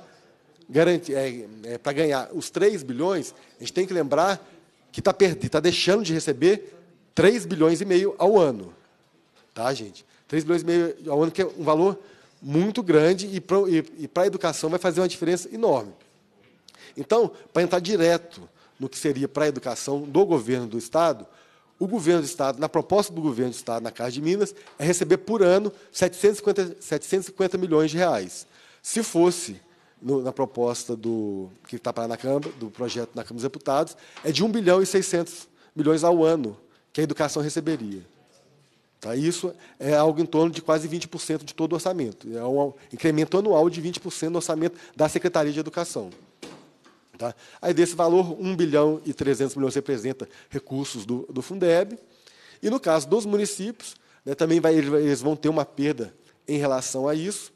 garantir, é, é, para ganhar os 3 bilhões, a gente tem que lembrar que está está deixando de receber 3 bilhões e meio ao ano. Tá, gente? 3 bilhões e meio ao ano, que é um valor muito grande e para e, e a educação vai fazer uma diferença enorme. Então, para entrar direto no que seria para a educação do governo do Estado, o governo do Estado, na proposta do governo do Estado, na Casa de Minas, é receber por ano 750, 750 milhões de reais. Se fosse no, na proposta do que está para na Câmara, do projeto na Câmara dos Deputados, é de 1 bilhão e 600 milhões ao ano que a educação receberia. Tá? Isso é algo em torno de quase 20% de todo o orçamento. É um incremento anual de 20% no orçamento da Secretaria de Educação. Tá? Aí desse valor, 1 bilhão e 300 milhões representa recursos do, do Fundeb. E no caso dos municípios, né, também vai, eles vão ter uma perda em relação a isso.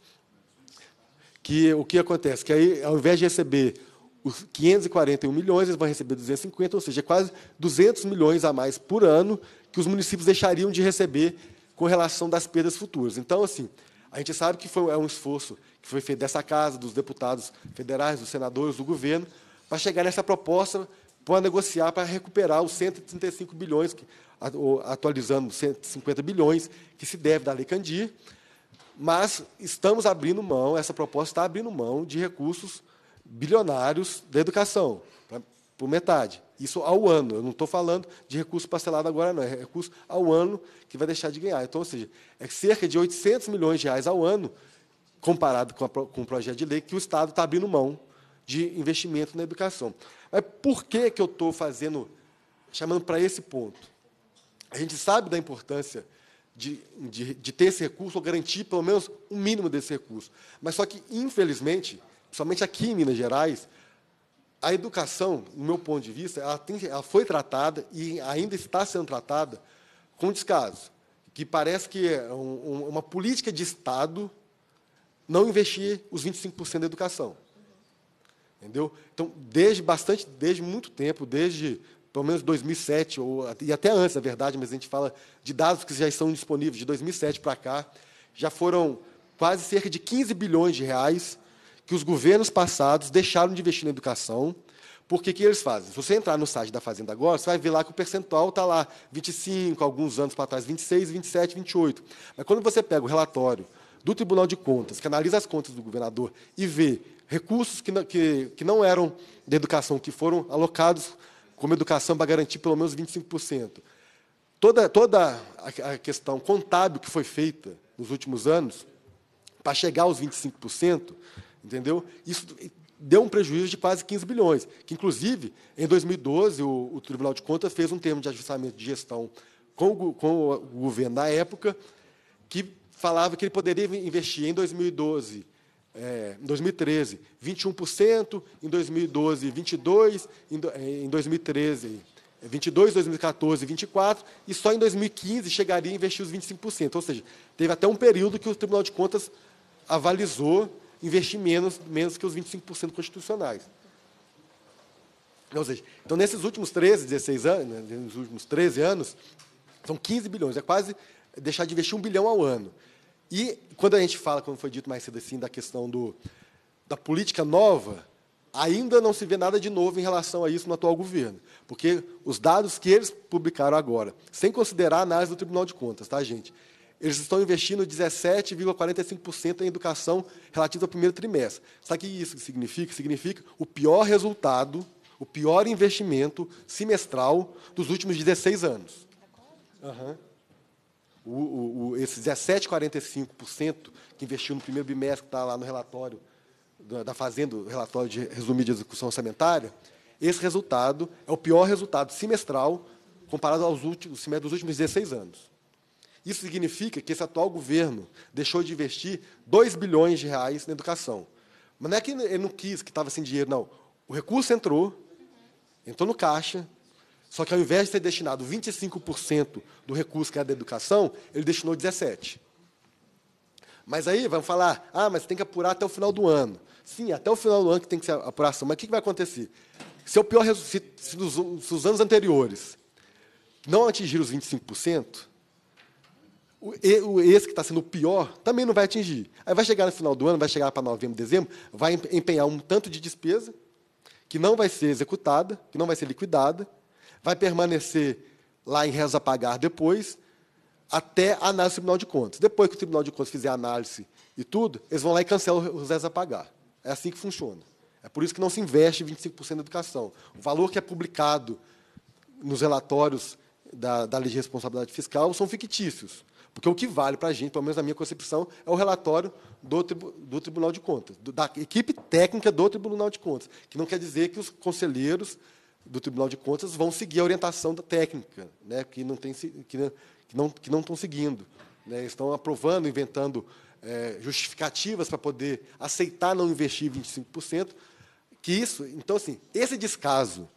Que o que acontece? Que aí, ao invés de receber os 541 milhões, eles vão receber 250, ou seja, quase 200 milhões a mais por ano que os municípios deixariam de receber com relação das perdas futuras. Então, assim, a gente sabe que foi, é um esforço que foi feito dessa casa, dos deputados federais, dos senadores, do governo, para chegar nessa proposta para negociar, para recuperar os 135 bilhões, atualizando 150 bilhões, que se deve da Lei Candir, mas estamos abrindo mão, essa proposta está abrindo mão de recursos bilionários da educação, por metade. Isso ao ano, eu não estou falando de recurso parcelado agora, não, é recurso ao ano que vai deixar de ganhar. Então, ou seja, é cerca de 800 milhões de reais ao ano, comparado com, a, com o projeto de lei, que o Estado está abrindo mão de investimento na educação. Mas por que, que eu estou fazendo, chamando para esse ponto? A gente sabe da importância de, de, de, ter esse recurso, ou garantir pelo menos um mínimo desse recurso. Mas só que, infelizmente, somente aqui em Minas Gerais, a educação, no meu ponto de vista, ela, tem, ela foi tratada e ainda está sendo tratada com descaso. Que parece que é um, uma política de Estado não investir os 25% da educação. Entendeu? Então, desde bastante, desde muito tempo, desde pelo menos 2007, ou, e até antes, na verdade, mas a gente fala de dados que já estão disponíveis, de 2007 para cá, já foram quase cerca de 15 bilhões de reais que os governos passados deixaram de investir na educação, porque que eles fazem? Se você entrar no site da Fazenda agora, você vai ver lá que o percentual está lá, 25, alguns anos para trás, 26, 27, 28. Mas quando você pega o relatório do Tribunal de Contas, que analisa as contas do governador e vê recursos que não, que, que não eram da educação, que foram alocados como educação para garantir pelo menos 25%. Toda, toda a questão contábil que foi feita nos últimos anos, para chegar aos 25%, entendeu? Isso deu um prejuízo de quase 15 bilhões, que, inclusive, em 2012, o, o Tribunal de Contas fez um termo de ajustamento de gestão com o, com o governo da época, que falava que ele poderia investir em 2012 é, em 2013, 21%, em 2012, 22%, em, é, em 2013, 22, 2014, 24, e só em 2015 chegaria a investir os 25%. Ou seja, teve até um período que o Tribunal de Contas avalizou investir menos, menos que os 25% constitucionais. Ou seja, então, nesses últimos 13, 16 anos, nos né, últimos 13 anos, são 15 bilhões, é quase deixar de investir um bilhão ao ano. E quando a gente fala, como foi dito mais cedo assim, da questão do, da política nova, ainda não se vê nada de novo em relação a isso no atual governo, porque os dados que eles publicaram agora, sem considerar a análise do Tribunal de Contas, tá, gente? Eles estão investindo 17,45% em educação relativa ao primeiro trimestre. Sabe o que isso significa? Significa o pior resultado, o pior investimento semestral dos últimos 16 anos. Uhum o, o, o, esse 17,45% que investiu no primeiro bimestre, que está lá no relatório da, da Fazenda, o relatório de resumido de execução orçamentária, esse resultado é o pior resultado semestral comparado aos últimos, semestre dos últimos 16 anos. Isso significa que esse atual governo deixou de investir 2 bilhões de reais na educação. Mas não é que ele não quis, que estava sem dinheiro, não. O recurso entrou, entrou no caixa, só que ao invés de ser destinado 25% do recurso que era da educação, ele destinou 17%. Mas aí vamos falar, ah, mas tem que apurar até o final do ano. Sim, até o final do ano que tem que ser a apuração. Mas o que vai acontecer? Se, o pior, se, se, nos, se os anos anteriores não atingir os 25%, esse que está sendo o pior também não vai atingir. Aí vai chegar no final do ano, vai chegar para novembro, dezembro, vai empenhar um tanto de despesa que não vai ser executada, que não vai ser liquidada, vai permanecer lá em reza pagar depois, até a análise do Tribunal de Contas. Depois que o Tribunal de Contas fizer a análise e tudo, eles vão lá e cancelam os reza pagar. É assim que funciona. É por isso que não se investe 25% na educação. O valor que é publicado nos relatórios da, da Lei de Responsabilidade Fiscal são fictícios. Porque o que vale para a gente, pelo menos na minha concepção, é o relatório do, do Tribunal de Contas, do, da equipe técnica do Tribunal de Contas, que não quer dizer que os conselheiros do Tribunal de Contas vão seguir a orientação da técnica, né, que não tem que não, que não que não estão seguindo, né, estão aprovando, inventando é, justificativas para poder aceitar não investir 25%, que isso, então assim, esse descaso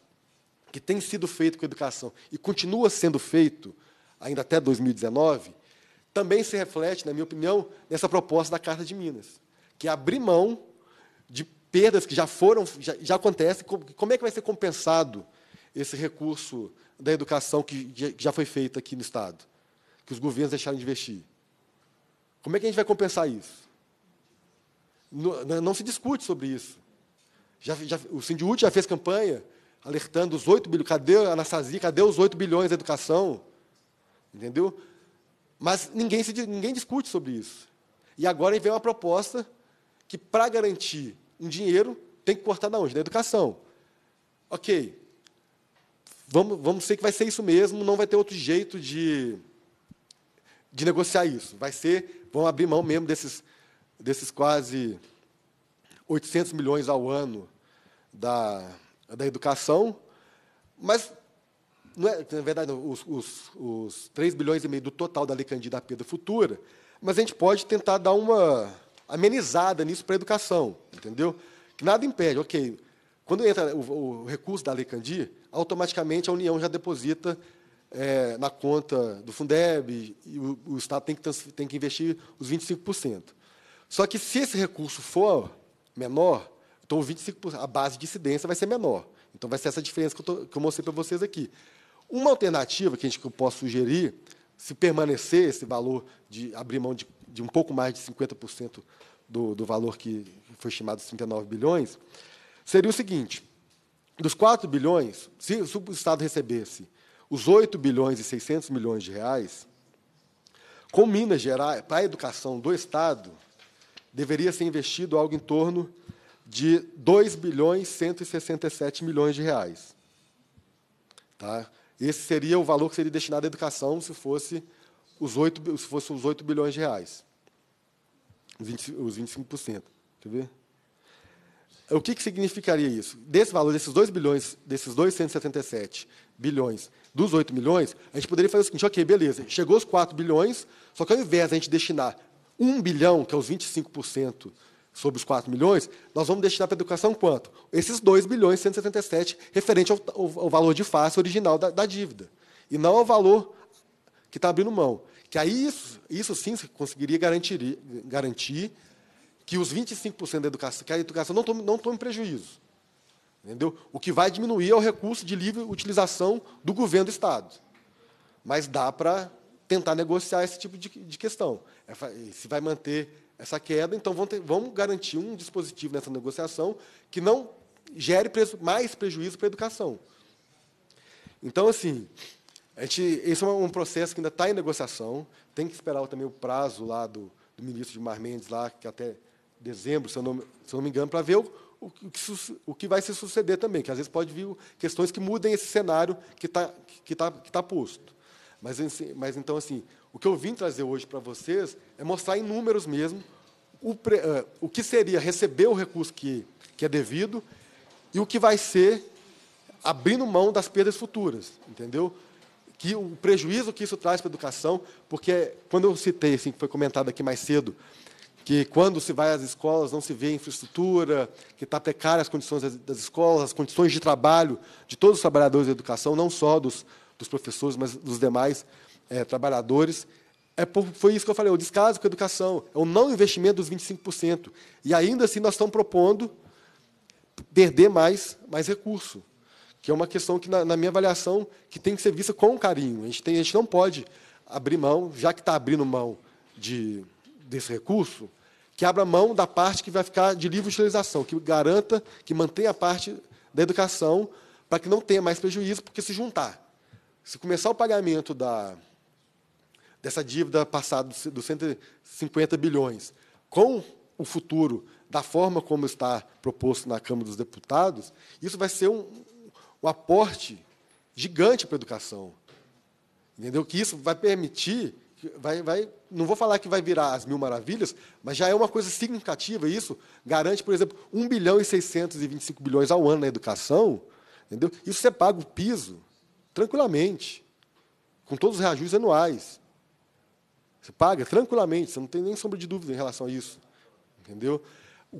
que tem sido feito com a educação e continua sendo feito ainda até 2019, também se reflete, na minha opinião, nessa proposta da Carta de Minas, que é abrir mão de perdas que já foram, já, já acontecem, como é que vai ser compensado esse recurso da educação que já foi feito aqui no Estado, que os governos deixaram de investir? Como é que a gente vai compensar isso? Não, não se discute sobre isso. Já, já, o Sindiúti já fez campanha alertando os 8 bilhões. Cadê a Anastasia? Cadê os 8 bilhões da educação? Entendeu? Mas ninguém, se, ninguém discute sobre isso. E agora vem uma proposta que, para garantir em dinheiro, tem que cortar da onde? Da educação. Ok. Vamos, vamos ser que vai ser isso mesmo, não vai ter outro jeito de, de negociar isso. Vai ser, vão abrir mão mesmo desses, desses quase 800 milhões ao ano da, da educação, mas, não é, na verdade, os, os, os 3 bilhões e meio do total da Lei Candida à Perda Futura, mas a gente pode tentar dar uma, amenizada nisso para a educação, entendeu? Que nada impede, ok. Quando entra o, o recurso da Lei Candir, automaticamente a União já deposita é, na conta do Fundeb e o, o Estado tem que, tem que investir os 25%. Só que se esse recurso for menor, então 25%, a base de incidência vai ser menor. Então vai ser essa diferença que eu, tô, que eu mostrei para vocês aqui. Uma alternativa que, a gente, que eu posso sugerir, se permanecer esse valor de abrir mão de de um pouco mais de 50% do, do valor que foi estimado 39 bilhões, seria o seguinte: dos 4 bilhões, se, se o Estado recebesse os 8 bilhões e 600 milhões de reais, com Minas Gerais, para a educação do Estado, deveria ser investido algo em torno de 2 bilhões 167 milhões de reais. Tá? Esse seria o valor que seria destinado à educação se fosse os 8, se fossem os 8 bilhões de reais. Os, 20, os 25%. Quer ver? O que, que significaria isso? Desse valor, desses 2 bilhões, desses 277 bilhões, dos 8 milhões, a gente poderia fazer o seguinte, ok, beleza, chegou os 4 bilhões, só que ao invés de a gente destinar 1 bilhão, que é os 25% sobre os 4 milhões, nós vamos destinar para a educação quanto? Esses 2 bilhões 177 referente ao, ao, ao valor de face original da, da dívida. E não ao valor que está abrindo mão. Que aí isso, isso sim conseguiria garantir, garantir que os 25% da educação, que a educação não tome, não tome prejuízo. Entendeu? O que vai diminuir é o recurso de livre utilização do governo do Estado. Mas dá para tentar negociar esse tipo de, de questão. É, se vai manter essa queda, então vamos, ter, vamos garantir um dispositivo nessa negociação que não gere preso, mais prejuízo para a educação. Então, assim, gente, isso é um processo que ainda está em negociação. Tem que esperar também o prazo lá do, do ministro Gilmar Mendes, lá, que até dezembro, se eu não, se eu não me engano, para ver o, o, que, o que vai se suceder também, que às vezes pode vir questões que mudem esse cenário que está que tá, que tá posto. Mas, assim, mas, então, assim, o que eu vim trazer hoje para vocês é mostrar em números mesmo o, pre, uh, o que seria receber o recurso que, que é devido e o que vai ser abrindo mão das perdas futuras, entendeu? que o prejuízo que isso traz para a educação, porque quando eu citei, assim, que foi comentado aqui mais cedo, que quando se vai às escolas não se vê infraestrutura, que está precária as condições das, das, escolas, as condições de trabalho de todos os trabalhadores da educação, não só dos, dos professores, mas dos demais é, trabalhadores. É por, foi isso que eu falei, é o descaso com a educação, é o não investimento dos 25%. E ainda assim nós estamos propondo perder mais, mais recurso que é uma questão que, na, na, minha avaliação, que tem que ser vista com carinho. A gente, tem, a gente não pode abrir mão, já que está abrindo mão de, desse recurso, que abra mão da parte que vai ficar de livre utilização, que garanta, que mantenha a parte da educação para que não tenha mais prejuízo, porque se juntar, se começar o pagamento da, dessa dívida passada dos 150 bilhões com o futuro da forma como está proposto na Câmara dos Deputados, isso vai ser um, o aporte gigante para a educação. Entendeu? Que isso vai permitir, vai, vai, não vou falar que vai virar as mil maravilhas, mas já é uma coisa significativa. Isso garante, por exemplo, 1 bilhão e 625 bilhões ao ano na educação. Entendeu? Isso você paga o piso tranquilamente, com todos os reajustes anuais. Você paga tranquilamente, você não tem nem sombra de dúvida em relação a isso. Entendeu?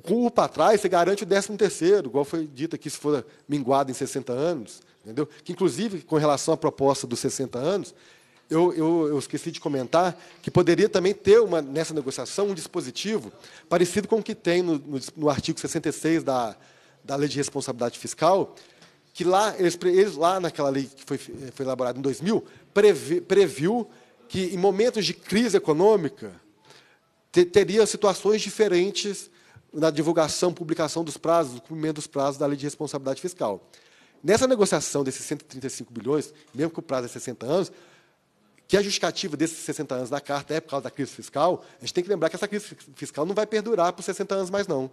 com o para trás, você garante o 13 terceiro, igual foi dito aqui, se for minguado em 60 anos. Entendeu? Que, inclusive, com relação à proposta dos 60 anos, eu, eu, eu, esqueci de comentar que poderia também ter uma, nessa negociação um dispositivo parecido com o que tem no, no, no artigo 66 da, da Lei de Responsabilidade Fiscal, que lá, eles, eles lá naquela lei que foi, foi elaborada em 2000, previ, previu que em momentos de crise econômica teria situações diferentes na divulgação, publicação dos prazos, do cumprimento dos prazos da Lei de Responsabilidade Fiscal. Nessa negociação desses 135 bilhões, mesmo que o prazo é 60 anos, que a justificativa desses 60 anos da carta é por causa da crise fiscal, a gente tem que lembrar que essa crise fiscal não vai perdurar por 60 anos mais, não.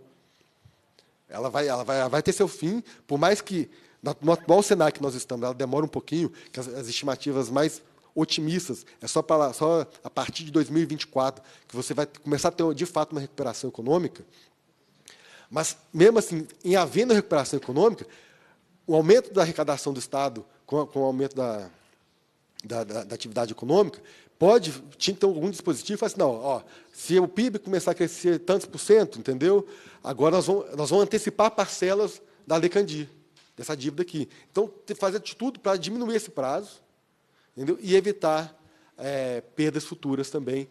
Ela vai, ela vai, ela vai ter seu fim, por mais que, no atual cenário que nós estamos, ela demora um pouquinho, que as, as estimativas mais otimistas. É só, só a partir de 2024 que você vai começar a ter, de fato, uma recuperação econômica. Mas, mesmo assim, em havendo recuperação econômica, o aumento da arrecadação do Estado com, com o aumento da, da, da, da, atividade econômica, pode, tinha que ter algum dispositivo e assim, não, ó, se o PIB começar a crescer tantos por cento, entendeu? Agora nós vamos, nós vamos antecipar parcelas da Lecandir, dessa dívida aqui. Então, fazer de tudo para diminuir esse prazo entendeu? e evitar é, perdas futuras também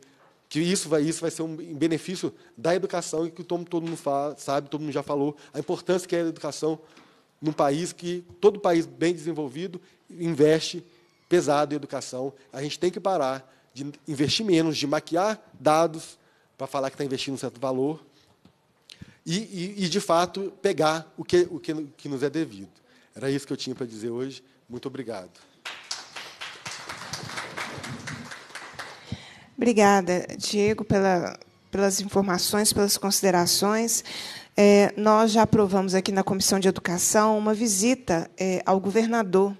que isso vai, isso vai ser um benefício da educação e que todo, todo mundo fala, sabe, todo mundo já falou, a importância que é a educação num país que todo país bem desenvolvido investe pesado em educação. A gente tem que parar de investir menos, de maquiar dados para falar que está investindo um certo valor e, e, e, de fato, pegar o que, o que, que nos é devido. Era isso que eu tinha para dizer hoje. Muito obrigado. Obrigada, Diego, pela, pelas informações, pelas considerações. É, nós já aprovamos aqui na Comissão de Educação uma visita é, ao governador,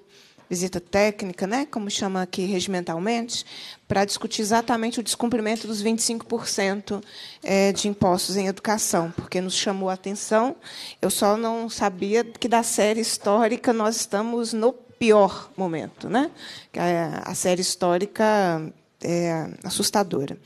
visita técnica, né, como chama aqui regimentalmente, para discutir exatamente o descumprimento dos 25% é, de impostos em educação, porque nos chamou a atenção. Eu só não sabia que da série histórica nós estamos no pior momento, né? É a série histórica é, assustadora.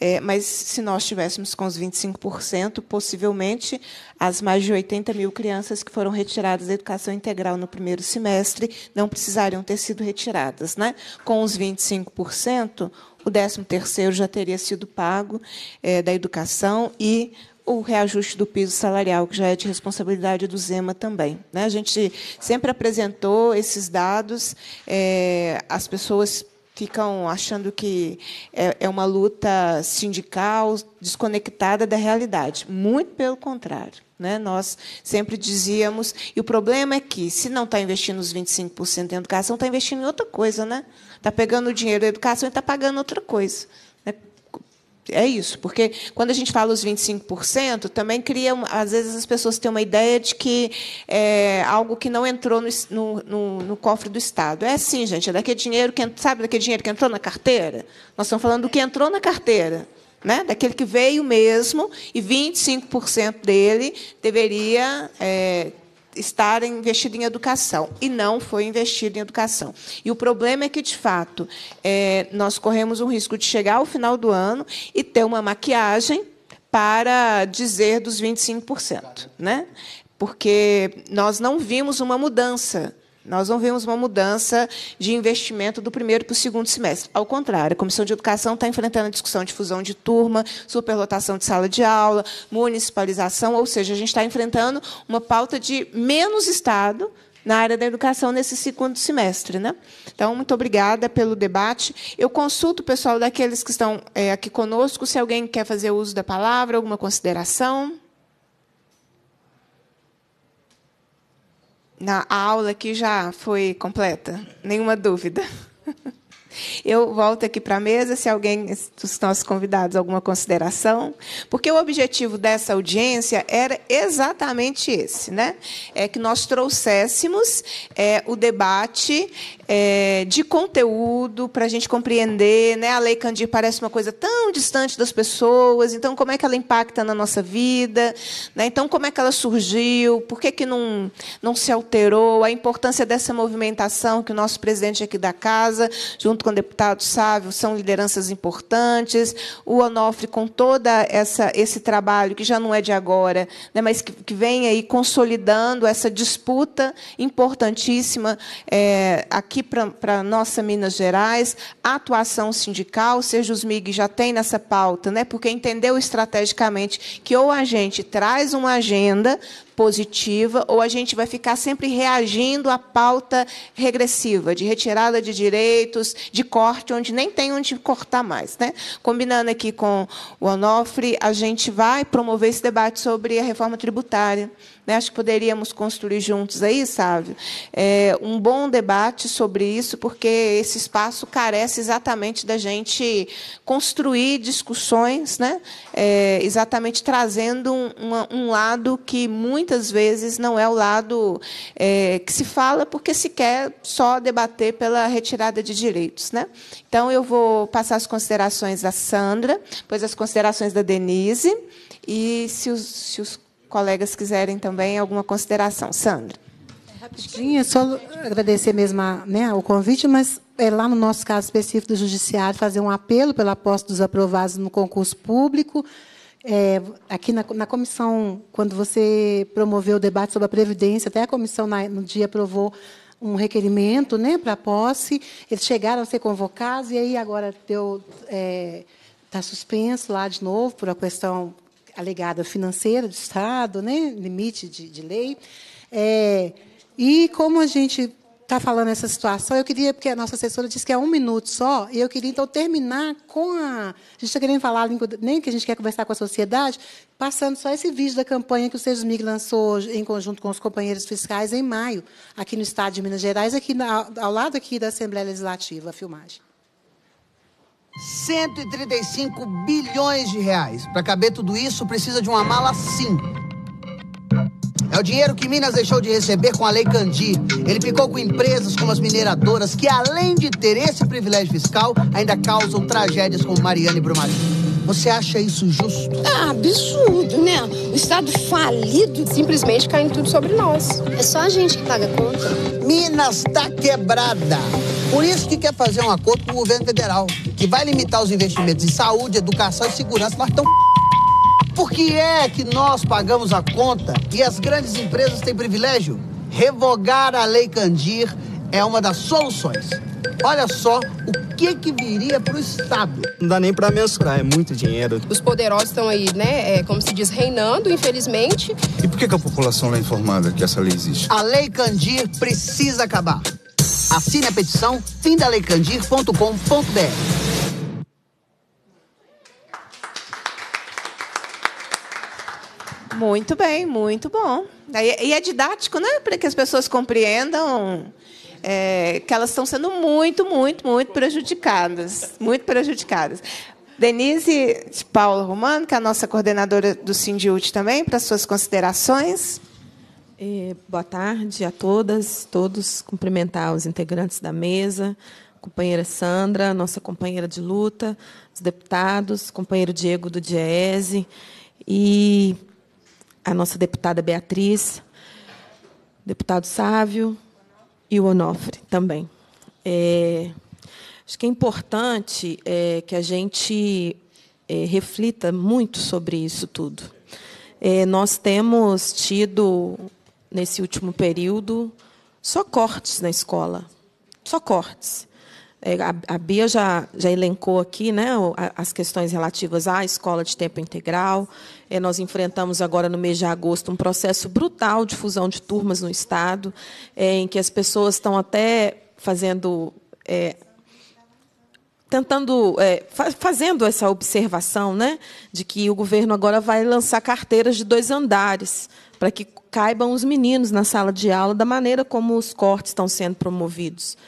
É, mas se nós tivéssemos com os 25%, possivelmente as mais de 80 mil crianças que foram retiradas da educação integral no primeiro semestre não precisariam ter sido retiradas. Né? Com os 25%, o 13 já teria sido pago é, da educação e o reajuste do piso salarial, que já é de responsabilidade do Zema também. Né? A gente sempre apresentou esses dados, é, as pessoas ficam achando que é, é, uma luta sindical desconectada da realidade. Muito pelo contrário. Né? Nós sempre dizíamos, e o problema é que, se não está investindo os 25% em educação, está investindo em outra coisa. Está né? Tá pegando o dinheiro da educação e está pagando outra coisa. É isso, porque quando a gente fala os 25%, também cria, às vezes as pessoas têm uma ideia de que é algo que não entrou no, no, no cofre do Estado. É sim, gente, é daquele dinheiro que sabe daquele dinheiro que entrou na carteira. Nós estamos falando do que entrou na carteira. Né? daquele que veio mesmo, e 25% dele deveria é, estar investido em educação. E não foi investido em educação. E o problema é que, de fato, é, nós corremos um risco de chegar ao final do ano e ter uma maquiagem para dizer dos 25%. Né? Porque nós não vimos uma mudança nós não vemos uma mudança de investimento do primeiro para o segundo semestre. Ao contrário, a Comissão de Educação está enfrentando a discussão de fusão de turma, superlotação de sala de aula, municipalização, ou seja, a gente está enfrentando uma pauta de menos Estado na área da educação nesse segundo semestre. Né? Então, muito obrigada pelo debate. Eu consulto o pessoal daqueles que estão é, aqui conosco, se alguém quer fazer uso da palavra, alguma consideração. na aula que já foi completa? Nenhuma dúvida. Eu volto aqui para a mesa se alguém dos nossos convidados alguma consideração, porque o objetivo dessa audiência era exatamente esse, né? É que nós trouxéssemos é, o debate é, de conteúdo para a gente compreender. Né? A Lei Candir parece uma coisa tão distante das pessoas, então como é que ela impacta na nossa vida? Né? Então como é que ela surgiu? Por que, que não, não se alterou? A importância dessa movimentação que o nosso presidente aqui da casa, junto com o deputado Sávio, são lideranças importantes. O Onofre, com toda essa esse trabalho que já não é de agora, né, mas que, que vem aí consolidando essa disputa importantíssima é, aqui aqui para a nossa Minas Gerais, a atuação sindical, seja os MIG já tem nessa pauta, né? porque entendeu estrategicamente que ou a gente traz uma agenda positiva ou a gente vai ficar sempre reagindo à pauta regressiva, de retirada de direitos, de corte, onde nem tem onde cortar mais. Né? Combinando aqui com o Onofre, a gente vai promover esse debate sobre a reforma tributária né? Acho que poderíamos construir juntos aí, sabe, eh, é, um bom debate sobre isso, porque esse espaço carece exatamente da gente construir discussões, né? É, exatamente trazendo um, um, lado que muitas vezes não é o lado é, que se fala porque se quer só debater pela retirada de direitos. Né? Então, eu vou passar as considerações da Sandra, depois as considerações da Denise, e se os, se os colegas quiserem também alguma consideração. Sandra. É, rapidinho, é só agradecer mesmo a, né, o convite, mas é lá no nosso caso específico do Judiciário, fazer um apelo pela posse dos aprovados no concurso público. É, aqui na, na, comissão, quando você promoveu o debate sobre a Previdência, até a comissão na, no dia aprovou um requerimento né, para a posse, eles chegaram a ser convocados, e aí agora deu. É, está suspenso lá de novo por a questão alegada financeira do Estado, né, limite de, de lei. É, e como a gente está falando essa situação, eu queria, porque a nossa assessora disse que é um minuto só, e eu queria, então, terminar com a... A gente está querendo falar a língua, nem que a gente quer conversar com a sociedade, passando só esse vídeo da campanha que o Sejus Mig lançou em conjunto com os companheiros fiscais em maio, aqui no estado de Minas Gerais, aqui ao lado aqui da Assembleia Legislativa, a filmagem. 135 bilhões de reais. Para caber tudo isso, precisa de uma mala sim. É o dinheiro que Minas deixou de receber com a Lei Candir. Ele ficou com empresas como as mineradoras, que além de ter esse privilégio fiscal, ainda causam tragédias como Mariana e Brumadinho. Você acha isso justo? É absurdo, né? O Estado falido simplesmente em tudo sobre nós. É só a gente que paga a conta. Minas tá quebrada. Por isso que quer fazer um acordo com o governo federal, que vai limitar os investimentos em saúde, educação e segurança. mas tão. por que é que nós pagamos a conta e as grandes empresas têm privilégio? Revogar a Lei Candir é uma das soluções. Olha só o que é que viria para o Estado? Não dá nem para mensurar, é muito dinheiro. Os poderosos estão aí, né, é, como se diz, reinando, infelizmente. E por que, que a população não é informada que essa lei existe? A Lei Candir precisa acabar. Assine a petição findaleicandir.com.br Muito bem, muito bom. E é didático, né? Para que as pessoas compreendam é, que elas estão sendo muito, muito, muito prejudicadas. Muito prejudicadas. Denise de Paula Romano, que é a nossa coordenadora do Sindiúte também, para suas considerações. É, boa tarde a todas, todos. Cumprimentar os integrantes da mesa, companheira Sandra, nossa companheira de luta, os deputados, companheiro Diego do Diese e a nossa deputada Beatriz, deputado Sávio, e o Onofre também. É, acho que é importante é, que a gente é, reflita muito sobre isso tudo. É, nós temos tido, nesse último período, só cortes na escola, só cortes. É, a, Bia já, já elencou aqui né, as questões relativas à escola de tempo integral. É, nós enfrentamos agora, no mês de agosto, um processo brutal de fusão de turmas no Estado, é, em que as pessoas estão até fazendo. É, tentando é, fazendo essa observação, né, de que o governo agora vai lançar carteiras de dois andares para que caibam os meninos na sala de aula da maneira como os cortes estão sendo promovidos.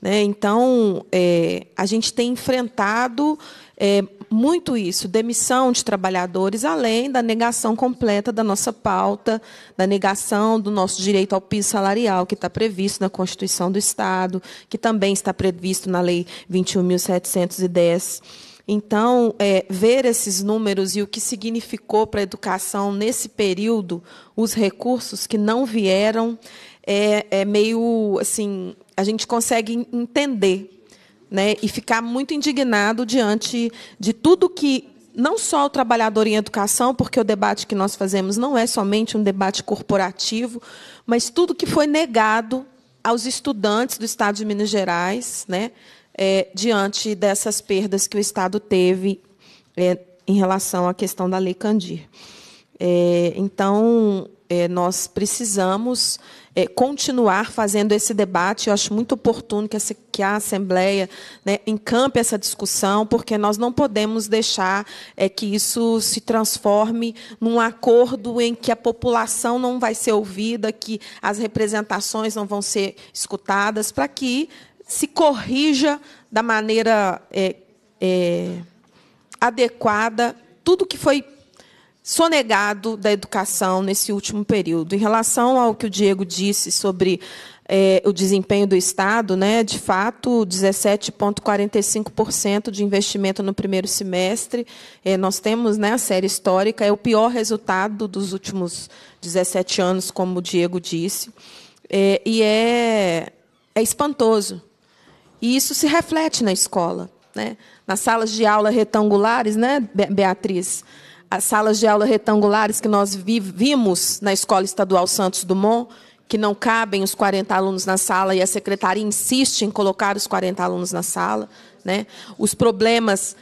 Né? Então, é, a gente tem enfrentado é, muito isso, demissão de trabalhadores, além da negação completa da nossa pauta, da negação do nosso direito ao piso salarial, que está previsto na Constituição do Estado, que também está previsto na Lei 21.710. Então, é, ver esses números e o que significou para a educação nesse período os recursos que não vieram é, é meio assim a gente consegue entender né, e ficar muito indignado diante de tudo que não só o trabalhador em educação, porque o debate que nós fazemos não é somente um debate corporativo, mas tudo que foi negado aos estudantes do Estado de Minas Gerais, né, é, diante dessas perdas que o Estado teve é, em relação à questão da Lei Candir. É, então, é, nós precisamos é, continuar fazendo esse debate. Eu acho muito oportuno que, essa, que a Assembleia né, encampe essa discussão, porque nós não podemos deixar é, que isso se transforme num acordo em que a população não vai ser ouvida, que as representações não vão ser escutadas, para que se corrija da maneira é, é adequada tudo que foi sonegado da educação nesse último período. Em relação ao que o Diego disse sobre é, o desempenho do Estado, né, de fato, 17,45% de investimento no primeiro semestre. É, nós temos né, a série histórica, é o pior resultado dos últimos 17 anos, como o Diego disse. É, e é, é espantoso. E isso se reflete na escola, né? nas salas de aula retangulares, né, Beatriz? as salas de aula retangulares que nós vimos na Escola Estadual Santos Dumont, que não cabem os 40 alunos na sala e a secretaria insiste em colocar os 40 alunos na sala, né? Os problemas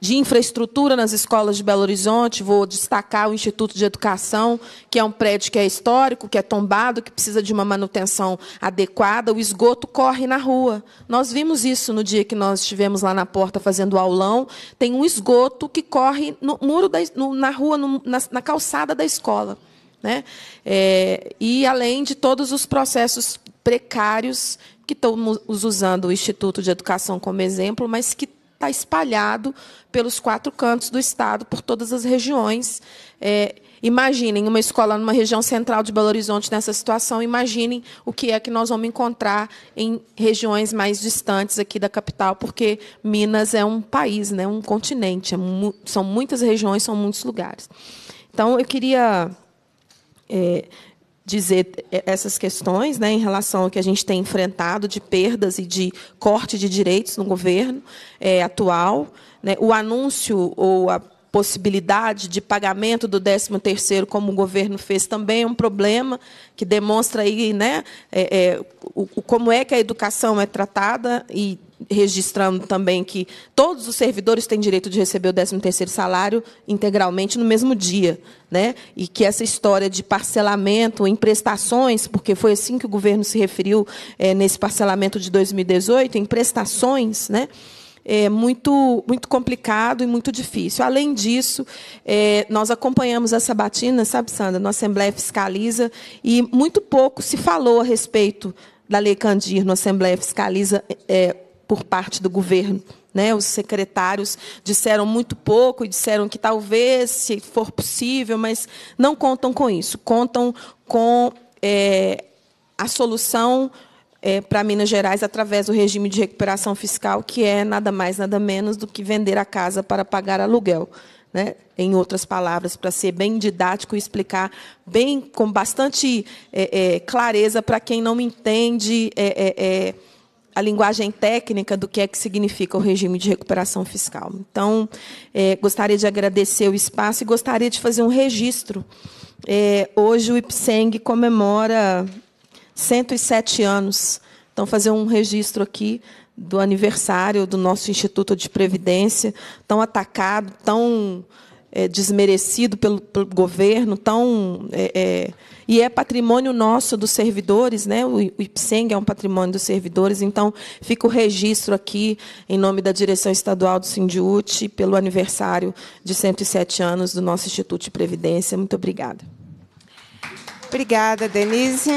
de infraestrutura nas escolas de Belo Horizonte. Vou destacar o Instituto de Educação, que é um prédio que é histórico, que é tombado, que precisa de uma manutenção adequada. O esgoto corre na rua. Nós vimos isso no dia que nós estivemos lá na porta fazendo aulão. Tem um esgoto que corre no muro da, no, na rua, no, na, na calçada da escola. Né? É, e além de todos os processos precários que estamos usando o Instituto de Educação como exemplo, mas que está espalhado pelos quatro cantos do Estado, por todas as regiões. É, imaginem uma escola numa região central de Belo Horizonte nessa situação, imaginem o que é que nós vamos encontrar em regiões mais distantes aqui da capital, porque Minas é um país, né, um continente, é mu são muitas regiões, são muitos lugares. Então, eu queria é, dizer é, essas questões né, em relação ao que a gente tem enfrentado de perdas e de corte de direitos no governo é, atual. Né, o anúncio ou a possibilidade de pagamento do 13º, como o governo fez, também é um problema que demonstra aí, né, é, é, o, como é que a educação é tratada e registrando também que todos os servidores têm direito de receber o 13º salário integralmente no mesmo dia, né? E que essa história de parcelamento em prestações, porque foi assim que o governo se referiu é, nesse parcelamento de 2018, em prestações, né? É muito, muito complicado e muito difícil. Além disso, é, nós acompanhamos essa Batina, sabe, Sandra? Na Assembleia fiscaliza e muito pouco se falou a respeito da Lei Candir no Assembleia Fiscaliza é, por parte do governo. Né? Os secretários disseram muito pouco e disseram que talvez, se for possível, mas não contam com isso, contam com é, a solução é, para Minas Gerais através do regime de recuperação fiscal, que é nada mais, nada menos do que vender a casa para pagar aluguel. Né? Em outras palavras, para ser bem didático e explicar bem com bastante é, é, clareza para quem não entende é, é, é, a linguagem técnica do que é que significa o regime de recuperação fiscal. Então, é, gostaria de agradecer o espaço e gostaria de fazer um registro. É, hoje o IPSENG comemora 107 anos. Então, fazer um registro aqui do aniversário do nosso Instituto de Previdência, tão atacado, tão é, desmerecido pelo, pelo, governo, tão é, é, e é patrimônio nosso dos servidores, né? O IPSENG é um patrimônio dos servidores, então fica o registro aqui em nome da direção estadual do Sindiut pelo aniversário de 107 anos do nosso Instituto de Previdência. Muito obrigada. Obrigada, Denise.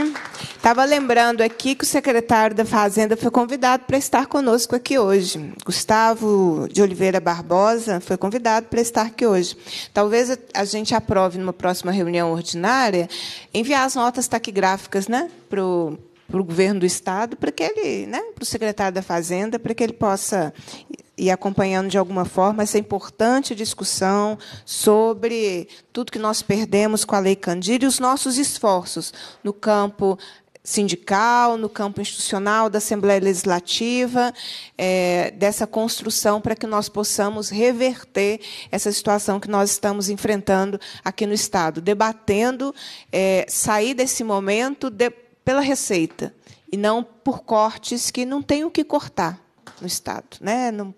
Estava lembrando aqui que o secretário da Fazenda foi convidado para estar conosco aqui hoje. Gustavo de Oliveira Barbosa foi convidado para estar aqui hoje. Talvez a gente aprove, numa próxima reunião ordinária, enviar as notas taquigráficas né, para o para o governo do estado, para que ele, né, para o secretário da Fazenda, para que ele possa e acompanhando de alguma forma essa importante discussão sobre tudo que nós perdemos com a Lei Candir e os nossos esforços no campo sindical, no campo institucional da Assembleia Legislativa, é, dessa construção para que nós possamos reverter essa situação que nós estamos enfrentando aqui no Estado, debatendo, é, sair desse momento de, pela receita e não por cortes que não tem o que cortar no Estado. Né? Não,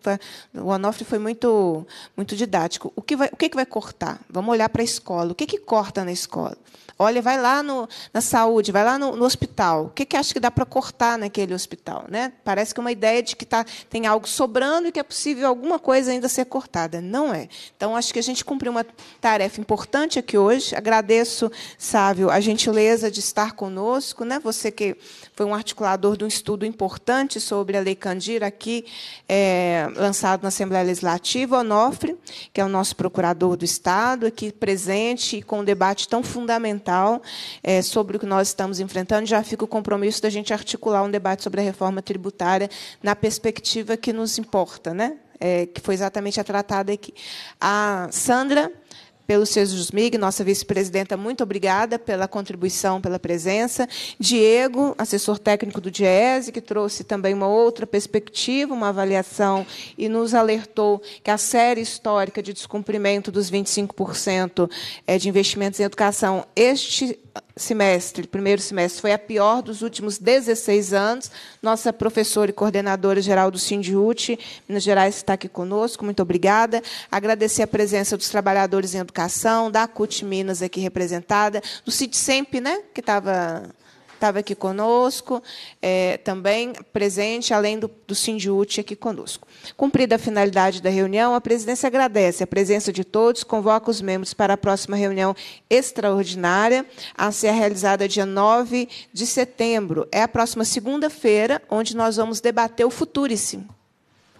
o Onofre foi muito, muito didático. O que, vai, o que, que vai cortar? Vamos olhar para a escola. O que, que corta na escola? Olha, vai lá no, na saúde, vai lá no, no hospital. O que, que acha que dá para cortar naquele hospital? Né? Parece que é uma ideia de que tá, tem algo sobrando e que é possível alguma coisa ainda ser cortada. Não é. Então, acho que a gente cumpriu uma tarefa importante aqui hoje. Agradeço, Sávio, a gentileza de estar conosco. Né? Você que foi um articulador de um estudo importante sobre a Lei Candir, aqui é, lançado na Assembleia Legislativa, Onofre, que é o nosso procurador do Estado, aqui presente e com um debate tão fundamental é, sobre o que nós estamos enfrentando. Já fica o compromisso da gente articular um debate sobre a reforma tributária na perspectiva que nos importa, né? É, que foi exatamente a tratada aqui. A Sandra pelo Seu Jusmig, nossa vice-presidenta, muito obrigada pela contribuição, pela presença. Diego, assessor técnico do DIESE, que trouxe também uma outra perspectiva, uma avaliação, e nos alertou que a série histórica de descumprimento dos 25% eh, de investimentos em educação, este semestre, primeiro semestre, foi a pior dos últimos 16 anos. Nossa professora e coordenadora geral do Sindiute, Minas Gerais, está aqui conosco, muito obrigada. Agradecer a presença dos trabalhadores em educação, da CUT Minas aqui representada, do CITSEMP, né, que estava estava aqui conosco, é, também presente, além do, do Sindiúti aqui conosco. Cumprida a finalidade da reunião, a presidência agradece a presença de todos, convoca os membros para a próxima reunião extraordinária, a ser realizada dia 9 de setembro. É a próxima segunda-feira, onde nós vamos debater o Futurice,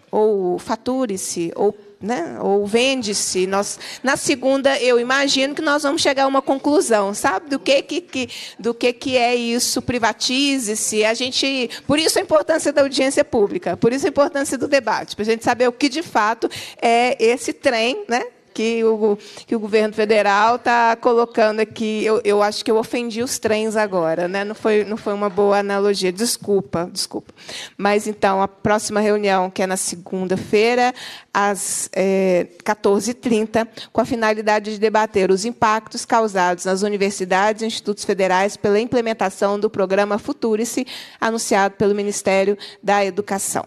ou Fature-se, ou né? ou vende-se. Nós, na segunda, eu imagino que nós vamos chegar a uma conclusão, sabe? Do que, que, que do que, que é isso, privatize-se. A gente, por isso a importância da audiência pública, por isso a importância do debate, para a gente saber o que de fato é esse trem, né? que o, que o governo federal está colocando aqui. Eu, eu acho que eu ofendi os trens agora, né? não, foi, não foi uma boa analogia. Desculpa, desculpa. Mas então, a próxima reunião, que é na segunda-feira, às é, 14h30, com a finalidade de debater os impactos causados nas universidades e institutos federais pela implementação do programa Futurice, anunciado pelo Ministério da Educação.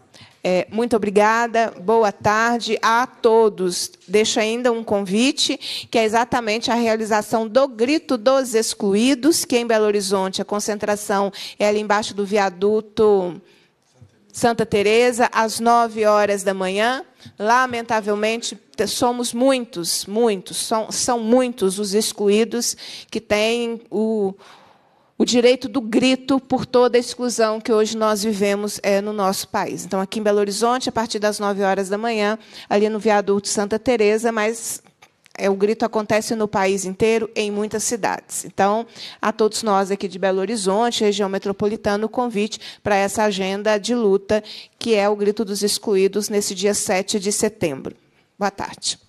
É, muito obrigada, boa tarde a todos. Deixo ainda um convite, que é exatamente a realização do Grito dos Excluídos, que em Belo Horizonte a concentração é ali embaixo do viaduto. Santa Teresa às 9 horas da manhã. Lamentavelmente, somos muitos, muitos, são, são muitos os excluídos que têm o, o direito do grito por toda a exclusão que hoje nós vivemos é, no nosso país. Então, aqui em Belo Horizonte, a partir das 9 horas da manhã, ali no viaduto Santa Teresa, mas é, o grito acontece no país inteiro, em muitas cidades. Então, a todos nós aqui de Belo Horizonte, região metropolitana, o convite para essa agenda de luta, que é o grito dos excluídos, nesse dia 7 de setembro. Boa tarde.